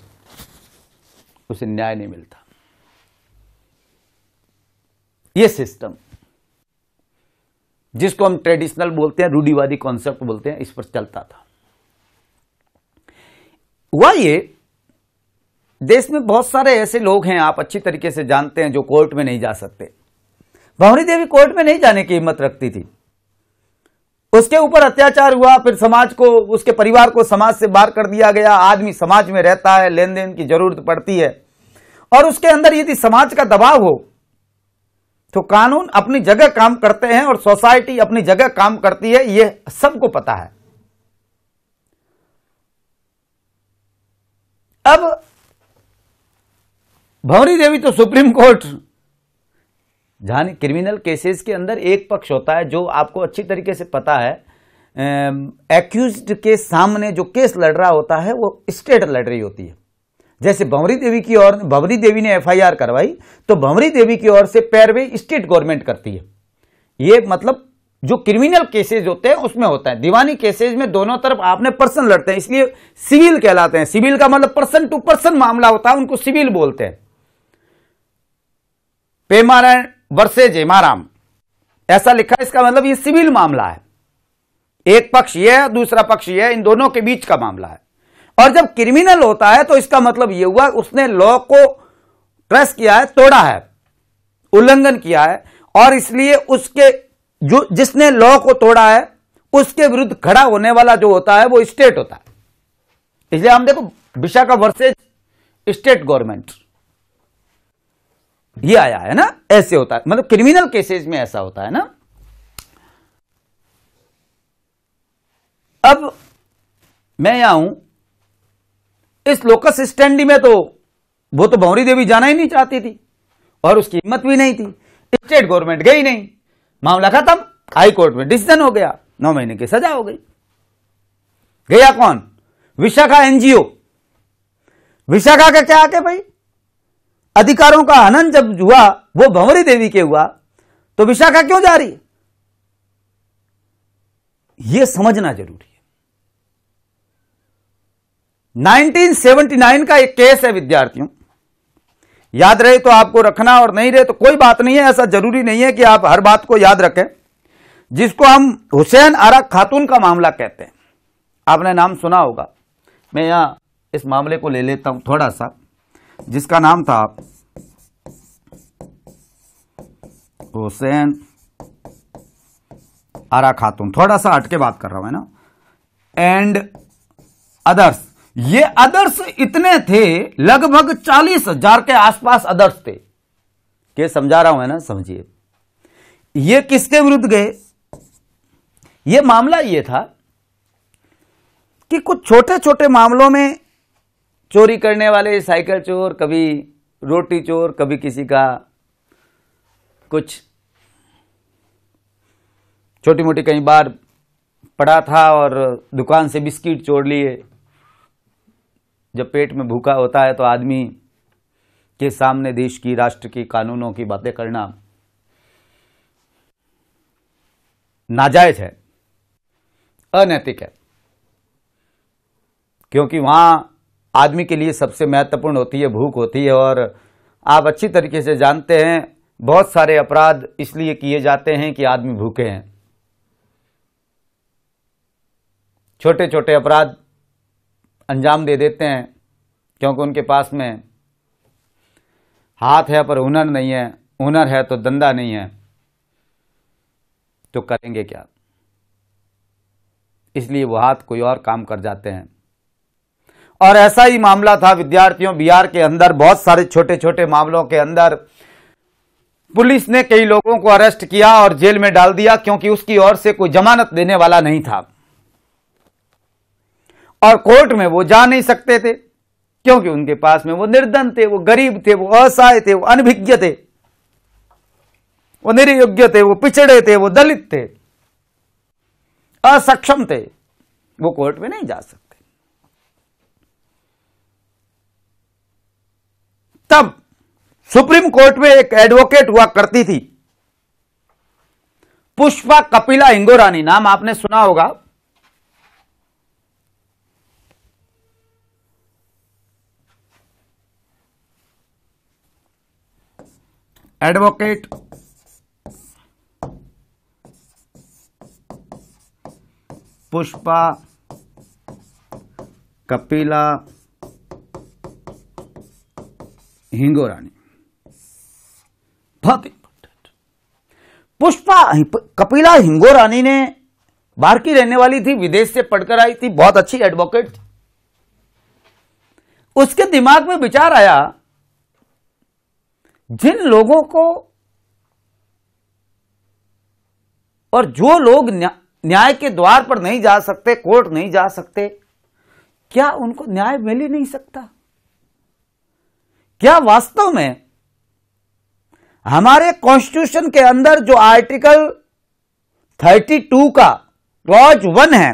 S1: उसे न्याय नहीं मिलता ये सिस्टम जिसको हम ट्रेडिशनल बोलते हैं रूढ़ीवादी कॉन्सेप्ट बोलते हैं इस पर चलता था हुआ ये देश में बहुत सारे ऐसे लोग हैं आप अच्छी तरीके से जानते हैं जो कोर्ट में नहीं जा सकते भवनी देवी कोर्ट में नहीं जाने की हिम्मत रखती थी उसके ऊपर अत्याचार हुआ फिर समाज को उसके परिवार को समाज से बाहर कर दिया गया आदमी समाज में रहता है लेन देन की जरूरत पड़ती है और उसके अंदर यदि समाज का दबाव हो तो कानून अपनी जगह काम करते हैं और सोसाइटी अपनी जगह काम करती है यह सबको पता है अब भवरी देवी तो सुप्रीम कोर्ट जहाँ क्रिमिनल केसेस के अंदर एक पक्ष होता है जो आपको अच्छी तरीके से पता है एक्यूज के सामने जो केस लड़ रहा होता है वो स्टेट लड़ रही होती है जैसे भंवरी देवी की ओर भंवरी देवी ने एफआईआर करवाई तो भंवरी देवी की ओर से पैरवे स्टेट गवर्नमेंट करती है ये मतलब जो क्रिमिनल केसेज होते हैं उसमें होता है दीवानी केसेज में दोनों तरफ आपने पर्सन लड़ते हैं इसलिए सिविल कहलाते हैं सिविल का मतलब पर्सन टू पर्सन मामला होता है उनको सिविल बोलते हैं पेमारायण बरसे जयमाराम ऐसा लिखा इसका मतलब ये सिविल मामला है एक पक्ष यह है दूसरा पक्ष यह है इन दोनों के बीच का मामला है और जब क्रिमिनल होता है तो इसका मतलब यह हुआ उसने लॉ को ट्रेस किया है तोड़ा है उल्लंघन किया है और इसलिए उसके जो जिसने लॉ को तोड़ा है उसके विरुद्ध खड़ा होने वाला जो होता है वो स्टेट होता है इसलिए हम देखो विशाखा वर्सेज स्टेट गवर्नमेंट ये आया है ना ऐसे होता है मतलब क्रिमिनल केसेस में ऐसा होता है ना अब मैं यहां हूं इस लोकस स्टैंडी में तो वो तो भौरी देवी जाना ही नहीं चाहती थी और उसकी हिम्मत भी नहीं थी स्टेट गवर्नमेंट गई नहीं मामला खत्म हाई कोर्ट में डिसीजन हो गया नौ महीने की सजा हो गई गया कौन विशाखा एनजीओ विशाखा का क्या आके भाई अधिकारों का हनन जब हुआ वो भंवरी देवी के हुआ तो विशाखा क्यों जा रही ये समझना जरूरी है 1979 का एक केस है विद्यार्थियों याद रहे तो आपको रखना और नहीं रहे तो कोई बात नहीं है ऐसा जरूरी नहीं है कि आप हर बात को याद रखें जिसको हम हुसैन आरा खातून का मामला कहते हैं आपने नाम सुना होगा मैं यहां इस मामले को ले लेता हूं थोड़ा सा जिसका नाम था हुसैन आरा खातून थोड़ा सा हटके बात कर रहा हूं है ना एंड अदर्स ये अदर्स इतने थे लगभग चालीस हजार के आसपास अदर्स थे के समझा रहा हूं है ना समझिए ये किसके विरुद्ध गए ये मामला ये था कि कुछ छोटे छोटे मामलों में चोरी करने वाले साइकिल चोर कभी रोटी चोर कभी किसी का कुछ छोटी मोटी कई बार पड़ा था और दुकान से बिस्किट चोर लिए जब पेट में भूखा होता है तो आदमी के सामने देश की राष्ट्र की कानूनों की बातें करना नाजायज है अनैतिक है क्योंकि वहां आदमी के लिए सबसे महत्वपूर्ण होती है भूख होती है और आप अच्छी तरीके से जानते हैं बहुत सारे अपराध इसलिए किए जाते हैं कि आदमी भूखे हैं छोटे छोटे अपराध अंजाम दे देते हैं क्योंकि उनके पास में हाथ है पर हुनर नहीं है हुनर है तो धंधा नहीं है तो करेंगे क्या इसलिए वो हाथ कोई और काम कर जाते हैं और ऐसा ही मामला था विद्यार्थियों बिहार के अंदर बहुत सारे छोटे छोटे मामलों के अंदर पुलिस ने कई लोगों को अरेस्ट किया और जेल में डाल दिया क्योंकि उसकी ओर से कोई जमानत देने वाला नहीं था और कोर्ट में वो जा नहीं सकते थे क्योंकि उनके पास में वो निर्धन थे वो गरीब थे वो असहाय थे वो अनभिज्ञ थे वो निर्योग्य थे वो पिछड़े थे वो दलित थे असक्षम थे वो कोर्ट में नहीं जा सकते तब सुप्रीम कोर्ट में एक एडवोकेट हुआ करती थी पुष्पा कपिला इंगोरानी नाम आपने सुना होगा एडवोकेट पुष्पा कपिला हिंगोरानी बहुत इंपॉर्टेंट पुष्पा कपिला हिंगोरानी ने बाहर की रहने वाली थी विदेश से पढ़कर आई थी बहुत अच्छी एडवोकेट थी उसके दिमाग में विचार आया जिन लोगों को और जो लोग न्याय के द्वार पर नहीं जा सकते कोर्ट नहीं जा सकते क्या उनको न्याय मिल ही नहीं सकता क्या वास्तव में हमारे कॉन्स्टिट्यूशन के अंदर जो आर्टिकल 32 का क्लॉज वन है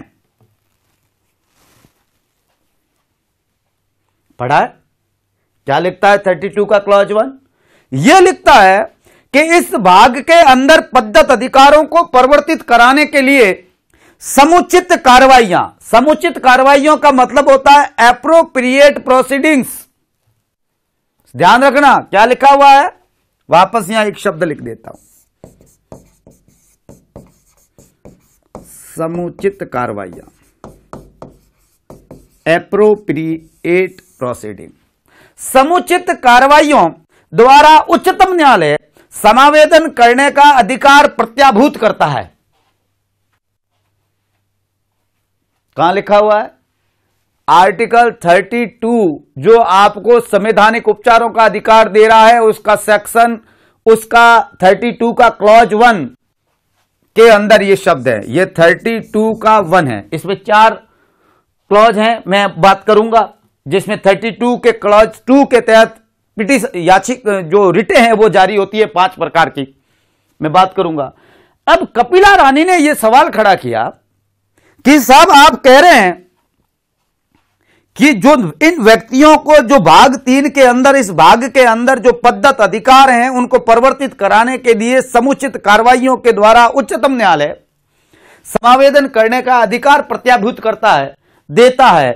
S1: पढ़ा है क्या लिखता है 32 का क्लॉज वन यह लिखता है कि इस भाग के अंदर पद्धत अधिकारों को परिवर्तित कराने के लिए समुचित कार्रवाइयां समुचित कार्रवाइयों का मतलब होता है एप्रोप्रिएट प्रोसीडिंग्स ध्यान रखना क्या लिखा हुआ है वापस यहां एक शब्द लिख देता हूं समुचित कार्रवाइयां एप्रोप्रिएट प्रोसीडिंग समुचित कार्रवाइयों द्वारा उच्चतम न्यायालय समावेदन करने का अधिकार प्रत्याभूत करता है कहां लिखा हुआ है आर्टिकल 32 जो आपको संवैधानिक उपचारों का अधिकार दे रहा है उसका सेक्शन उसका 32 का क्लॉज वन के अंदर ये शब्द है ये 32 का वन है इसमें चार क्लॉज हैं मैं बात करूंगा जिसमें 32 के क्लॉज टू के तहत ब्रिटिश याचिक जो रिटे हैं वो जारी होती है पांच प्रकार की मैं बात करूंगा अब कपिला रानी ने यह सवाल खड़ा किया कि साहब आप कह रहे हैं कि जो इन व्यक्तियों को जो भाग तीन के अंदर इस भाग के अंदर जो पद्धत अधिकार हैं उनको परिवर्तित कराने के लिए समुचित कार्रवाइयों के द्वारा उच्चतम न्यायालय समावेदन करने का अधिकार प्रत्याभूत करता है देता है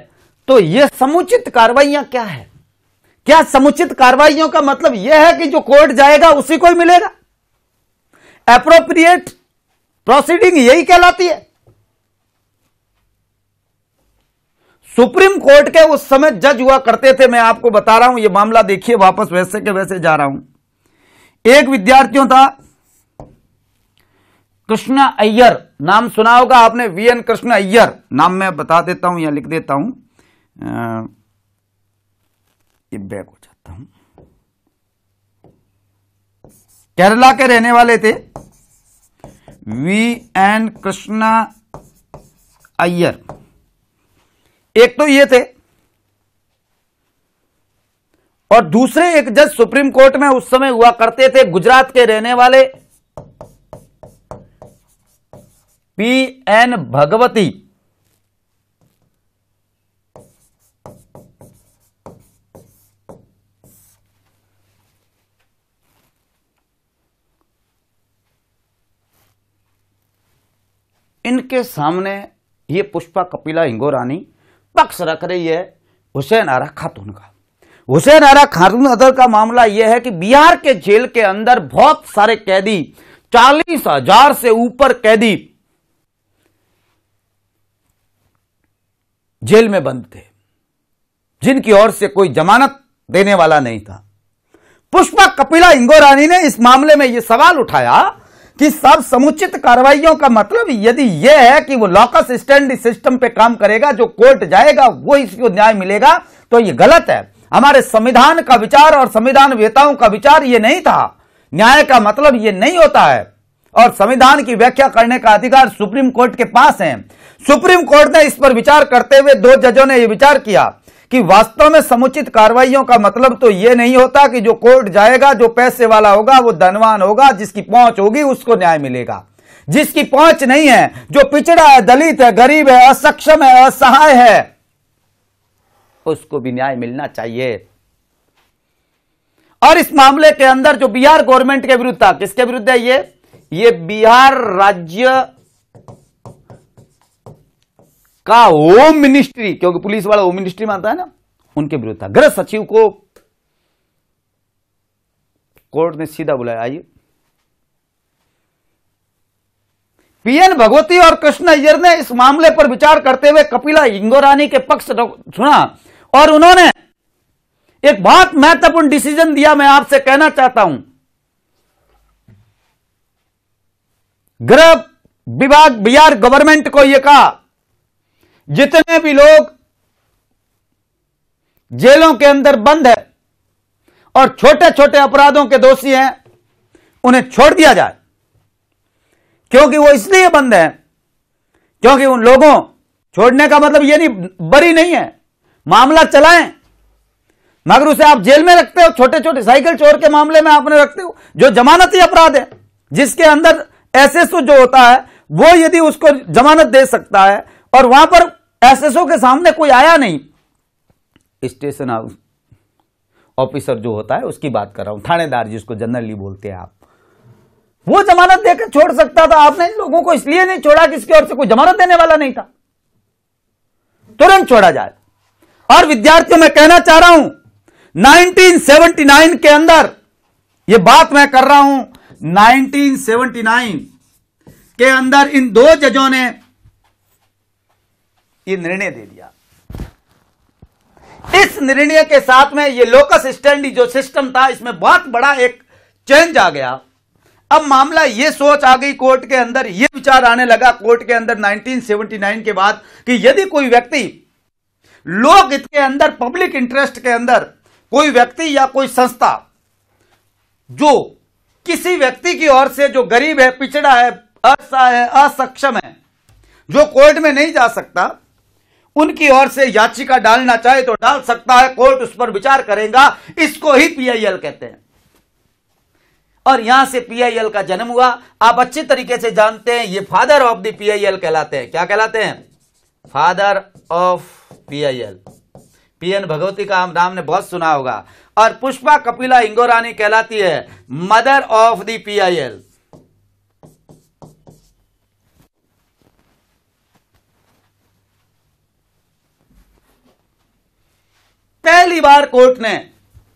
S1: तो यह समुचित कार्रवाइयां क्या है क्या समुचित कार्रवाइयों का मतलब यह है कि जो कोर्ट जाएगा उसी को ही मिलेगा अप्रोप्रिएट प्रोसीडिंग यही कहलाती है सुप्रीम कोर्ट के उस समय जज हुआ करते थे मैं आपको बता रहा हूं यह मामला देखिए वापस वैसे के वैसे जा रहा हूं एक विद्यार्थियों था कृष्णा अय्यर नाम सुना होगा आपने वी एन कृष्ण अय्यर नाम मैं बता देता हूं या लिख देता हूं ये बैक हो जाता हूं केरला के रहने वाले थे वी एन कृष्णा अय्यर एक तो ये थे और दूसरे एक जज सुप्रीम कोर्ट में उस समय हुआ करते थे गुजरात के रहने वाले पी एन भगवती इनके सामने ये पुष्पा कपिला हिंगोरानी पक्ष रख रही है हुसैन आरा खातून का हुसैन आरा खातून अदर का मामला यह है कि बिहार के जेल के अंदर बहुत सारे कैदी चालीस हजार से ऊपर कैदी जेल में बंद थे जिनकी ओर से कोई जमानत देने वाला नहीं था पुष्पा कपिला इंगोरानी ने इस मामले में यह सवाल उठाया कि सब समुचित कार्रवाइयों का मतलब यदि यह है कि वो लॉकस स्टैंड सिस्टम पे काम करेगा जो कोर्ट जाएगा वो इसको न्याय मिलेगा तो ये गलत है हमारे संविधान का विचार और संविधान वेताओं का विचार ये नहीं था न्याय का मतलब ये नहीं होता है और संविधान की व्याख्या करने का अधिकार सुप्रीम कोर्ट के पास है सुप्रीम कोर्ट ने इस पर विचार करते हुए दो जजों ने यह विचार किया कि वास्तव में समुचित कार्रवाइयों का मतलब तो यह नहीं होता कि जो कोर्ट जाएगा जो पैसे वाला होगा वो धनवान होगा जिसकी पहुंच होगी उसको न्याय मिलेगा जिसकी पहुंच नहीं है जो पिछड़ा है दलित है गरीब है असक्षम है असहाय है उसको भी न्याय मिलना चाहिए और इस मामले के अंदर जो बिहार गवर्नमेंट के विरुद्ध था किसके विरुद्ध है ये ये बिहार राज्य का होम मिनिस्ट्री क्योंकि पुलिस वाला होम मिनिस्ट्री मानता है ना उनके विरुद्ध था गृह सचिव को कोर्ट ने सीधा बुलाया आइए पीएन भगवती और कृष्ण अय्यर ने इस मामले पर विचार करते हुए कपिला इंगोरानी के पक्ष सुना और उन्होंने एक बहुत महत्वपूर्ण डिसीजन दिया मैं आपसे कहना चाहता हूं गृह विभाग बिहार गवर्नमेंट को यह कहा जितने भी लोग जेलों के अंदर बंद है और छोटे छोटे अपराधों के दोषी हैं उन्हें छोड़ दिया जाए क्योंकि वो इसलिए बंद है क्योंकि उन लोगों छोड़ने का मतलब ये नहीं बरी नहीं है मामला चलाएं मगर उसे आप जेल में रखते हो छोटे छोटे साइकिल चोर के मामले में आपने रखते हो जो जमानती अपराध है जिसके अंदर एसएसओ जो होता है वो यदि उसको जमानत दे सकता है और वहां पर एसएसओ के सामने कोई आया नहीं स्टेशन ऑफिसर जो होता है उसकी बात कर रहा हूं थानेदार जिसको जनरली बोलते हैं आप वो जमानत देकर छोड़ सकता था आपने लोगों को इसलिए नहीं छोड़ा कि इसकी ओर से कोई जमानत देने वाला नहीं था तुरंत छोड़ा जाए और विद्यार्थियों मैं कहना चाह रहा हूं 1979 के अंदर यह बात मैं कर रहा हूं 1979 के अंदर इन दो जजों ने ये निर्णय दे दिया इस निर्णय के साथ में ये लोकस स्टैंडी जो सिस्टम था इसमें बहुत बड़ा एक चेंज आ गया अब मामला ये सोच आ गई कोर्ट के अंदर ये विचार आने लगा कोर्ट के अंदर 1979 के बाद कि यदि कोई व्यक्ति लोक हित के अंदर पब्लिक इंटरेस्ट के अंदर कोई व्यक्ति या कोई संस्था जो किसी व्यक्ति की ओर से जो गरीब है पिछड़ा है असहाय है असक्षम है जो कोर्ट में नहीं जा सकता उनकी ओर से याचिका डालना चाहे तो डाल सकता है कोर्ट उस पर विचार करेगा इसको ही पीआईएल कहते हैं और यहां से पीआईएल का जन्म हुआ आप अच्छे तरीके से जानते हैं ये फादर ऑफ दी पीआईएल कहलाते हैं क्या कहलाते हैं father of PIL P N Bhagwati का हम नाम ने बहुत सुना होगा और पुष्पा कपिला इंगोरानी कहलाती है मदर ऑफ दी पीआईएल पहली बार कोर्ट ने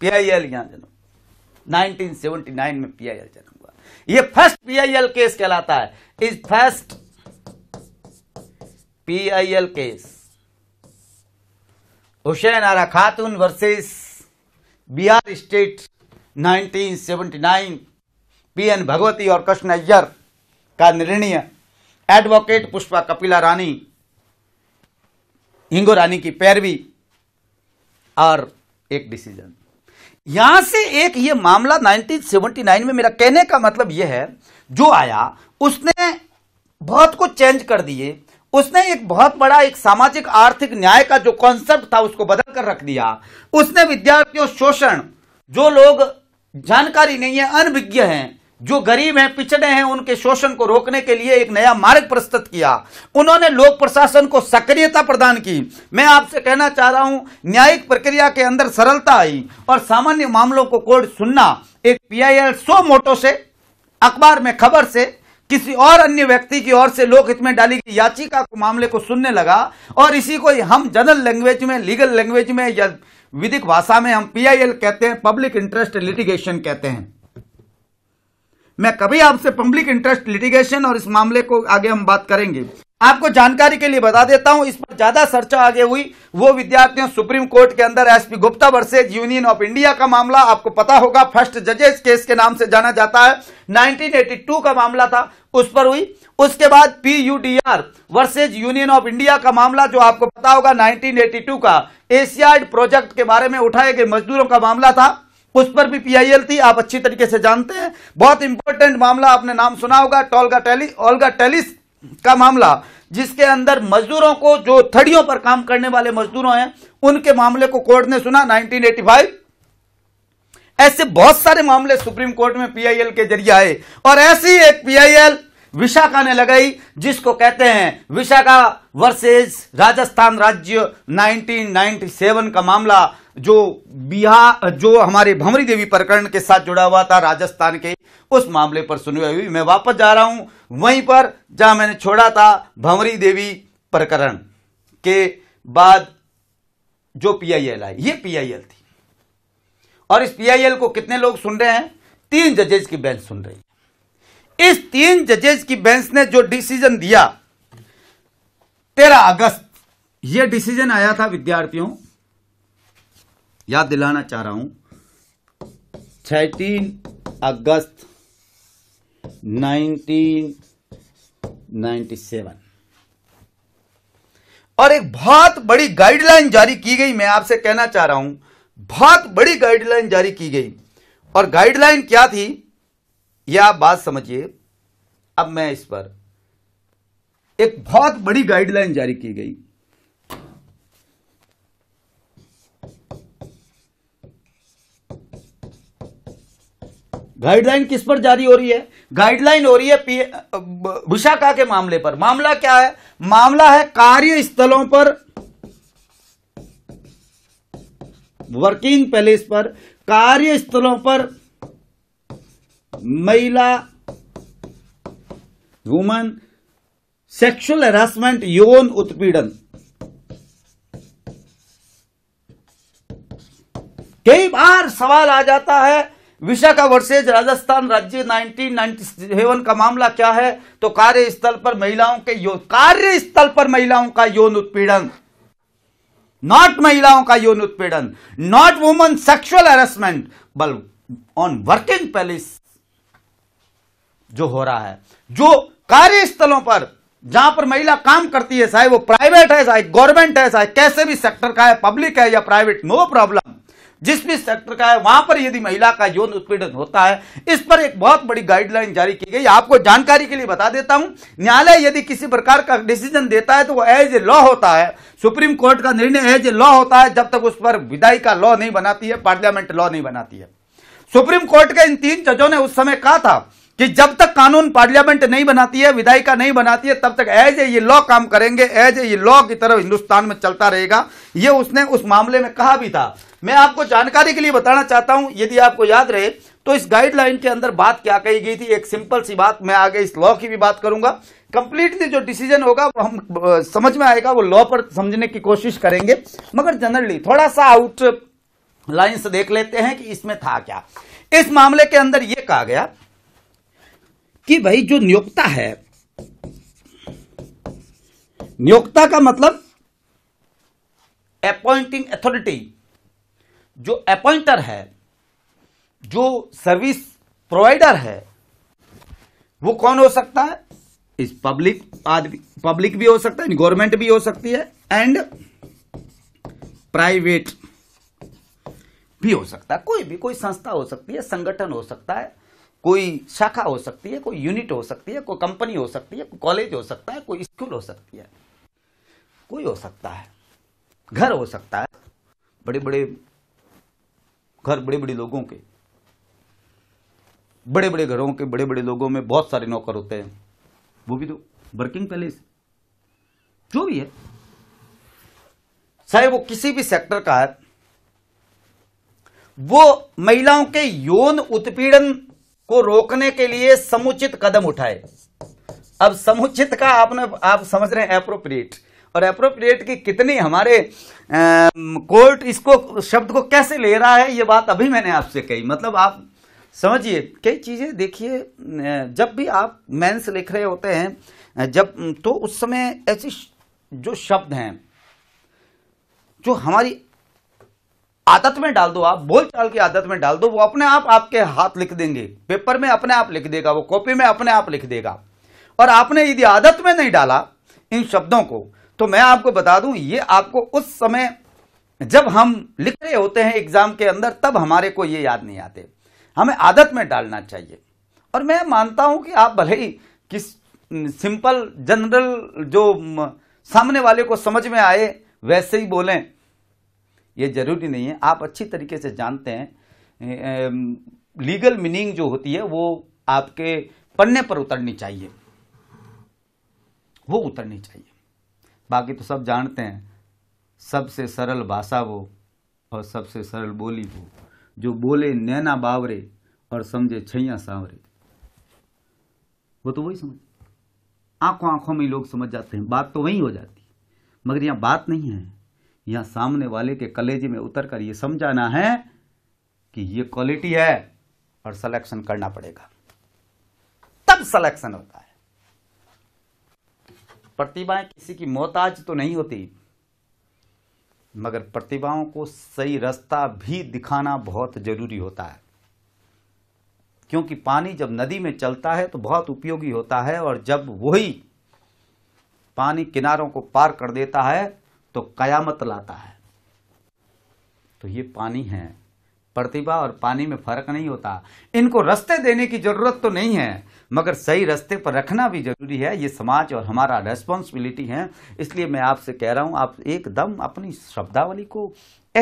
S1: पीआईएल यहां जन्म 1979 में पीआईएल जन्म हुआ यह फर्स्ट पीआईएल केस कहलाता है is first PIL case Hussain Ara Khatoon versus Bihar state 1979 P N Bhagwati और कृष्ण अय्यर का निर्णय एडवोकेट पुष्पा कपिला रानी हिंगो रानी की पैरवी और एक डिसीजन यहां से एक ये मामला 1979 में मेरा कहने का मतलब यह है जो आया उसने बहुत कुछ चेंज कर दिए उसने एक बहुत बड़ा एक सामाजिक आर्थिक न्याय का जो कॉन्सेप्ट था उसको बदल कर रख दिया उसने विद्यार्थियों शोषण जो लोग जानकारी नहीं है अनभिज्ञ हैं जो गरीब हैं पिछड़े हैं उनके शोषण को रोकने के लिए एक नया मार्ग प्रस्तुत किया उन्होंने लोक प्रशासन को सक्रियता प्रदान की मैं आपसे कहना चाह रहा हूं न्यायिक प्रक्रिया के अंदर सरलता आई और सामान्य मामलों को कोर्ट सुनना एक पीआईएल सो मोटो से अखबार में खबर से किसी और अन्य व्यक्ति की ओर से लोकहित में डाली गई याचिका को मामले को सुनने लगा और इसी को हम जनरल लैंग्वेज में लीगल लैंग्वेज में या विधिक भाषा में हम पीआईएल कहते हैं पब्लिक इंटरेस्ट लिटिगेशन कहते हैं मैं कभी आपसे पब्लिक इंटरेस्ट लिटिगेशन और इस मामले को आगे हम बात करेंगे आपको जानकारी के लिए बता देता हूं इस पर ज्यादा चर्चा आगे हुई वो विद्यार्थियों सुप्रीम कोर्ट के अंदर S P Gupta versus Union of India का मामला आपको पता होगा फर्स्ट जजेस केस के नाम से जाना जाता है 1982 का मामला था उस पर हुई उसके बाद PUDR versus Union of India का मामला जो आपको पता होगा नाइनटीन का एशियाड प्रोजेक्ट के बारे में उठाए गए मजदूरों का मामला था उस पर भी पीआईएल थी आप अच्छी तरीके से जानते हैं बहुत इंपॉर्टेंट मामला आपने नाम सुना होगा टोलगा टेली ओलगा टेलिस का मामला जिसके अंदर मजदूरों को जो थड़ियों पर काम करने वाले मजदूरों हैं उनके मामले को कोर्ट ने सुना 1985 ऐसे बहुत सारे मामले सुप्रीम कोर्ट में पीआईएल के जरिए आए और ऐसी एक पीआईएल विशाखा ने लगाई जिसको कहते हैं विशाखा वर्सेस राजस्थान राज्य 1997 का मामला जो बिहार जो हमारे भंवरी देवी प्रकरण के साथ जुड़ा हुआ था राजस्थान के उस मामले पर सुनवाई हुई मैं वापस जा रहा हूं वहीं पर जहां मैंने छोड़ा था भंवरी देवी प्रकरण के बाद जो पीआईएल आई ये पीआईएल थी और इस पीआईएल को कितने लोग सुन रहे हैं तीन जजेज की बेंच सुन रही है इस तीन जजेज की बेंच ने जो डिसीजन दिया तेरह अगस्त यह डिसीजन आया था विद्यार्थियों याद दिलाना चाह रहा हूं थर्टीन अगस्त 1997 और एक बहुत बड़ी गाइडलाइन जारी की गई मैं आपसे कहना चाह रहा हूं बहुत बड़ी गाइडलाइन जारी की गई और गाइडलाइन क्या थी यह आप बात समझिए अब मैं इस पर एक बहुत बड़ी गाइडलाइन जारी की गई गाइडलाइन किस पर जारी हो रही है गाइडलाइन हो रही है विशाखा के मामले पर मामला क्या है मामला है कार्यस्थलों पर वर्किंग पैलेस पर कार्यस्थलों पर महिला वुमन सेक्सुअल हेरासमेंट यौन उत्पीड़न कई बार सवाल आ जाता है विशाखा वर्सेज राजस्थान राज्य 1997 का मामला क्या है तो कार्यस्थल पर महिलाओं के यौन कार्यस्थल पर महिलाओं का यौन उत्पीड़न नॉट महिलाओं का यौन उत्पीड़न नॉट वुमन सेक्सुअल हेरासमेंट बल ऑन वर्किंग पैलेस जो हो रहा है जो कार्यस्थलों पर जहां पर महिला काम करती है चाहे वो प्राइवेट है चाहे गवर्नमेंट है चाहे कैसे भी सेक्टर का है पब्लिक है या प्राइवेट नो प्रॉब्लम जिस भी सेक्टर का है वहां पर यदि महिला का यौन उत्पीड़न होता है इस पर एक बहुत बड़ी गाइडलाइन जारी की गई आपको जानकारी के लिए बता देता हूं न्यायालय यदि किसी प्रकार का डिसीजन देता है तो वो एज ए लॉ होता है सुप्रीम कोर्ट का निर्णय एज ए लॉ होता है जब तक उस पर विदाई का लॉ नहीं बनाती है पार्लियामेंट लॉ नहीं बनाती है सुप्रीम कोर्ट के इन तीन जजों ने उस समय कहा था कि जब तक कानून पार्लियामेंट नहीं बनाती है विधायिका नहीं बनाती है तब तक एज ए ये लॉ काम करेंगे एज ए ये लॉ की तरफ हिंदुस्तान में चलता रहेगा ये उसने उस मामले में कहा भी था मैं आपको जानकारी के लिए बताना चाहता हूं यदि आपको याद रहे तो इस गाइडलाइन के अंदर बात क्या कही गई थी एक सिंपल सी बात मैं आगे इस लॉ की भी बात करूंगा कंप्लीटली जो डिसीजन होगा वो हम समझ में आएगा वो लॉ पर समझने की कोशिश करेंगे मगर जनरली थोड़ा सा आउट लाइन से देख लेते हैं कि इसमें था क्या इस मामले के अंदर यह कहा गया कि भाई जो नियोक्ता है नियोक्ता का मतलब अपॉइंटिंग अथॉरिटी जो अपॉइंटर है जो सर्विस प्रोवाइडर है वो कौन हो सकता है इस पब्लिक आदमी पब्लिक भी हो सकता है गवर्नमेंट भी हो सकती है एंड प्राइवेट भी हो सकता है कोई भी कोई संस्था हो सकती है संगठन हो सकता है कोई शाखा हो सकती है कोई यूनिट हो सकती है कोई कंपनी हो सकती है कोई कॉलेज हो सकता है कोई स्कूल हो सकती है कोई हो सकता है घर हो सकता है बड़े बड़े घर बड़े बड़े लोगों के बड़े बड़े घरों के बड़े बड़े लोगों में बहुत सारे नौकर होते हैं वो भी तो वर्किंग पैलेस जो भी है चाहे वो किसी भी सेक्टर का है वो महिलाओं के यौन उत्पीड़न को रोकने के लिए समुचित कदम उठाए अब समुचित का आपने आप समझ रहे हैं अप्रोप्रिएट और अप्रोप्रिएट की कितनी हमारे कोर्ट इसको शब्द को कैसे ले रहा है ये बात अभी मैंने आपसे कही मतलब आप समझिए कई चीज़ें देखिए जब भी आप मेंस लिख रहे होते हैं जब तो उस समय ऐसी जो शब्द हैं जो हमारी आदत में डाल दो आप बोलचाल की आदत में डाल दो वो अपने आप आपके हाथ लिख देंगे पेपर में अपने आप लिख देगा वो कॉपी में अपने आप लिख देगा और आपने यदि आदत में नहीं डाला इन शब्दों को तो मैं आपको बता दूं ये आपको उस समय जब हम लिख रहे होते हैं एग्जाम के अंदर तब हमारे को ये याद नहीं आते हमें आदत में डालना चाहिए और मैं मानता हूं कि आप भले ही किस सिंपल जनरल जो सामने वाले को समझ में आए वैसे ही बोलें ये ज़रूरी नहीं है आप अच्छी तरीके से जानते हैं लीगल मीनिंग जो होती है वो आपके पन्ने पर उतरनी चाहिए वो उतरनी चाहिए बाकी तो सब जानते हैं सबसे सरल भाषा वो और सबसे सरल बोली वो जो बोले नैना बावरे और समझे छैया सांवरे वो तो वही समझ आंखों आंखों में लोग समझ जाते हैं बात तो वही हो जाती है मगर यहाँ बात नहीं है या सामने वाले के कलेजे में उतर कर ये समझाना है कि ये क्वालिटी है और सिलेक्शन करना पड़ेगा तब सिलेक्शन होता है प्रतिभाएं किसी की मोहताज तो नहीं होती मगर प्रतिभाओं को सही रास्ता भी दिखाना बहुत जरूरी होता है क्योंकि पानी जब नदी में चलता है तो बहुत उपयोगी होता है और जब वही पानी किनारों को पार कर देता है तो कयामत लाता है तो ये पानी है प्रतिभा और पानी में फर्क नहीं होता इनको रस्ते देने की जरूरत तो नहीं है मगर सही रस्ते पर रखना भी जरूरी है ये समाज और हमारा रेस्पॉन्सिबिलिटी है इसलिए मैं आपसे कह रहा हूं आप एकदम अपनी शब्दावली को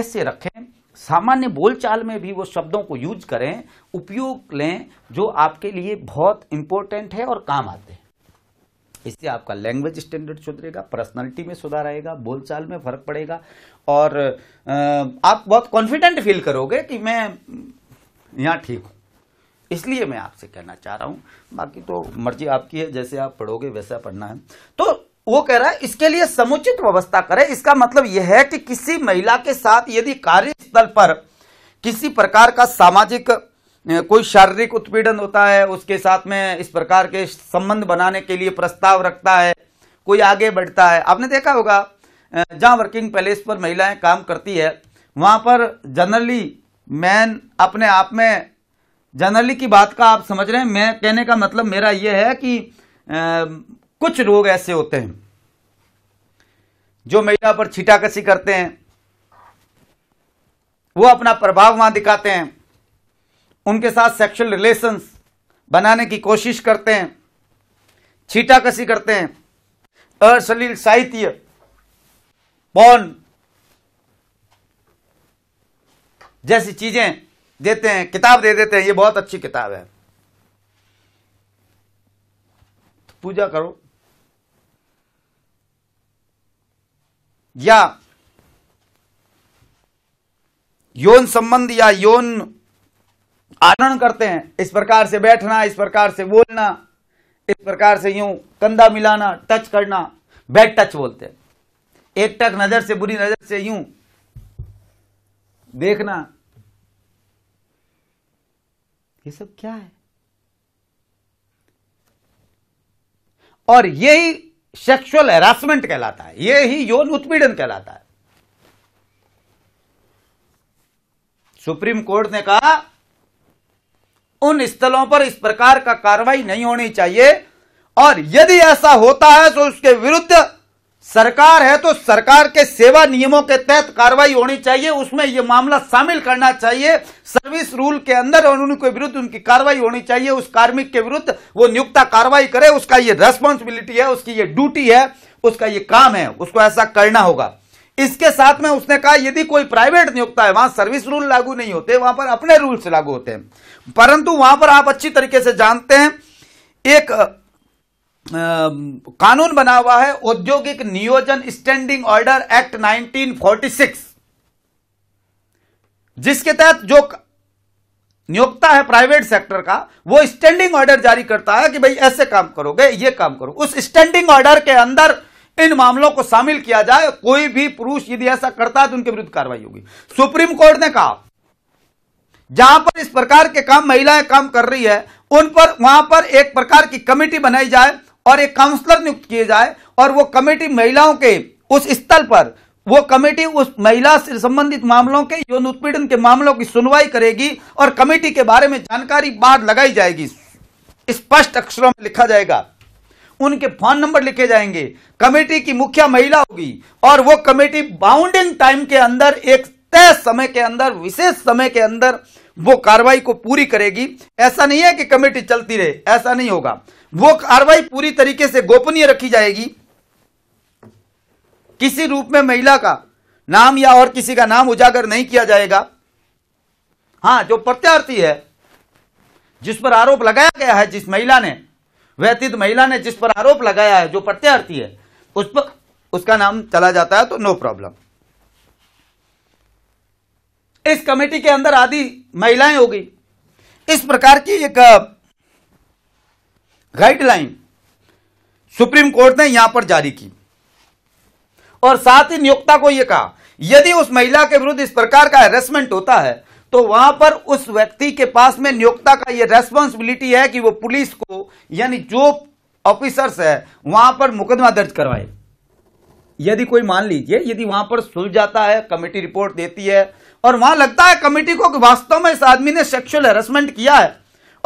S1: ऐसे रखें सामान्य बोलचाल में भी वो शब्दों को यूज करें उपयोग लें जो आपके लिए बहुत इंपॉर्टेंट है और काम आते हैं इससे आपका लैंग्वेज स्टैंडर्ड सुधरेगा पर्सनालिटी में सुधार आएगा बोलचाल में फर्क पड़ेगा और आप बहुत कॉन्फिडेंट फील करोगे कि मैं यहाँ ठीक हूँ इसलिए मैं आपसे कहना चाह रहा हूँ बाकी तो मर्जी आपकी है जैसे आप पढ़ोगे वैसा पढ़ना है तो वो कह रहा है इसके लिए समुचित व्यवस्था करें इसका मतलब यह है कि किसी महिला के साथ यदि कार्यस्थल पर किसी प्रकार का सामाजिक कोई शारीरिक उत्पीड़न होता है उसके साथ में इस प्रकार के संबंध बनाने के लिए प्रस्ताव रखता है कोई आगे बढ़ता है आपने देखा होगा जहाँ वर्किंग पैलेस पर महिलाएं काम करती है वहाँ पर जनरली मैन अपने आप में जनरली की बात का आप समझ रहे हैं मैं कहने का मतलब मेरा यह है कि आ, कुछ लोग ऐसे होते हैं जो महिला पर छीटाकसी करते हैं वो अपना प्रभाव वहां दिखाते हैं उनके साथ सेक्सुअल रिलेशंस बनाने की कोशिश करते हैं छीटाकसी करते हैं अश्लील साहित्य पौन जैसी चीजें देते हैं किताब दे देते हैं ये बहुत अच्छी किताब है तो पूजा करो या यौन संबंध या यौन आरण करते हैं इस प्रकार से बैठना इस प्रकार से बोलना इस प्रकार से यूं कंधा मिलाना टच करना बैड टच बोलते हैं एक टक नजर से बुरी नजर से यूं देखना ये सब क्या है और यही सेक्सुअल हेरासमेंट कहलाता है यही यौन उत्पीड़न कहलाता है सुप्रीम कोर्ट ने कहा उन स्थलों पर इस प्रकार का कार्रवाई नहीं होनी चाहिए और यदि ऐसा होता है तो उसके विरुद्ध सरकार है तो सरकार के सेवा नियमों के तहत कार्रवाई होनी चाहिए उसमें यह मामला शामिल करना चाहिए सर्विस रूल के अंदर और उनके विरुद्ध उनकी कार्रवाई होनी चाहिए उस कार्मिक के विरुद्ध वो नियुक्ता कार्रवाई करे उसका ये रेस्पॉन्सिबिलिटी है उसकी ये ड्यूटी है उसका ये काम है उसको ऐसा करना होगा इसके साथ में उसने कहा यदि कोई प्राइवेट नियोक्ता है वहां सर्विस रूल लागू नहीं होते वहां पर अपने रूल्स लागू होते हैं परंतु वहां पर आप अच्छी तरीके से जानते हैं एक आ, कानून बना हुआ है औद्योगिक नियोजन स्टैंडिंग ऑर्डर एक्ट 1946 जिसके तहत जो नियोक्ता है प्राइवेट सेक्टर का वो स्टैंडिंग ऑर्डर जारी करता है कि भाई ऐसे काम करोगे ये काम करो उस स्टैंडिंग ऑर्डर के अंदर इन मामलों को शामिल किया जाए कोई भी पुरुष यदि ऐसा करता है तो उनके विरुद्ध कार्रवाई होगी सुप्रीम कोर्ट ने कहा जहां पर इस प्रकार के काम महिलाएं काम कर रही है उन पर वहां पर एक प्रकार की कमेटी बनाई जाए और एक काउंसलर नियुक्त किए जाए और वो कमेटी महिलाओं के उस स्थल पर वो कमेटी उस महिला से संबंधित मामलों के यौन उत्पीड़न के मामलों की सुनवाई करेगी और कमेटी के बारे में जानकारी बाहर लगाई जाएगी स्पष्ट अक्षरों में लिखा जाएगा उनके फोन नंबर लिखे जाएंगे कमेटी की मुखिया महिला होगी और वो कमेटी बाउंडिंग टाइम के अंदर एक तय समय के अंदर विशेष समय के अंदर वो कार्रवाई को पूरी करेगी ऐसा नहीं है कि कमेटी चलती रहे ऐसा नहीं होगा वो कार्रवाई पूरी तरीके से गोपनीय रखी जाएगी किसी रूप में महिला का नाम या और किसी का नाम उजागर नहीं किया जाएगा हां जो प्रत्यार्थी है जिस पर आरोप लगाया गया है जिस महिला ने व्यतीत महिला ने जिस पर आरोप लगाया है जो प्रत्यार्थी है उस पर उसका नाम चला जाता है तो नो प्रॉब्लम इस कमेटी के अंदर आदि महिलाएं हो गई इस प्रकार की एक गाइडलाइन सुप्रीम कोर्ट ने यहां पर जारी की और साथ ही नियोक्ता को यह कहा यदि उस महिला के विरुद्ध इस प्रकार का हेरेसमेंट होता है तो वहां पर उस व्यक्ति के पास में नियोक्ता का यह रेस्पॉन्सिबिलिटी है कि वो पुलिस को यानी जो ऑफिसर्स है वहां पर मुकदमा दर्ज करवाए यदि कोई मान लीजिए यदि वहां पर सुल जाता है कमेटी रिपोर्ट देती है और वहां लगता है कमेटी को कि वास्तव में इस आदमी ने सेक्सुअल हेरसमेंट किया है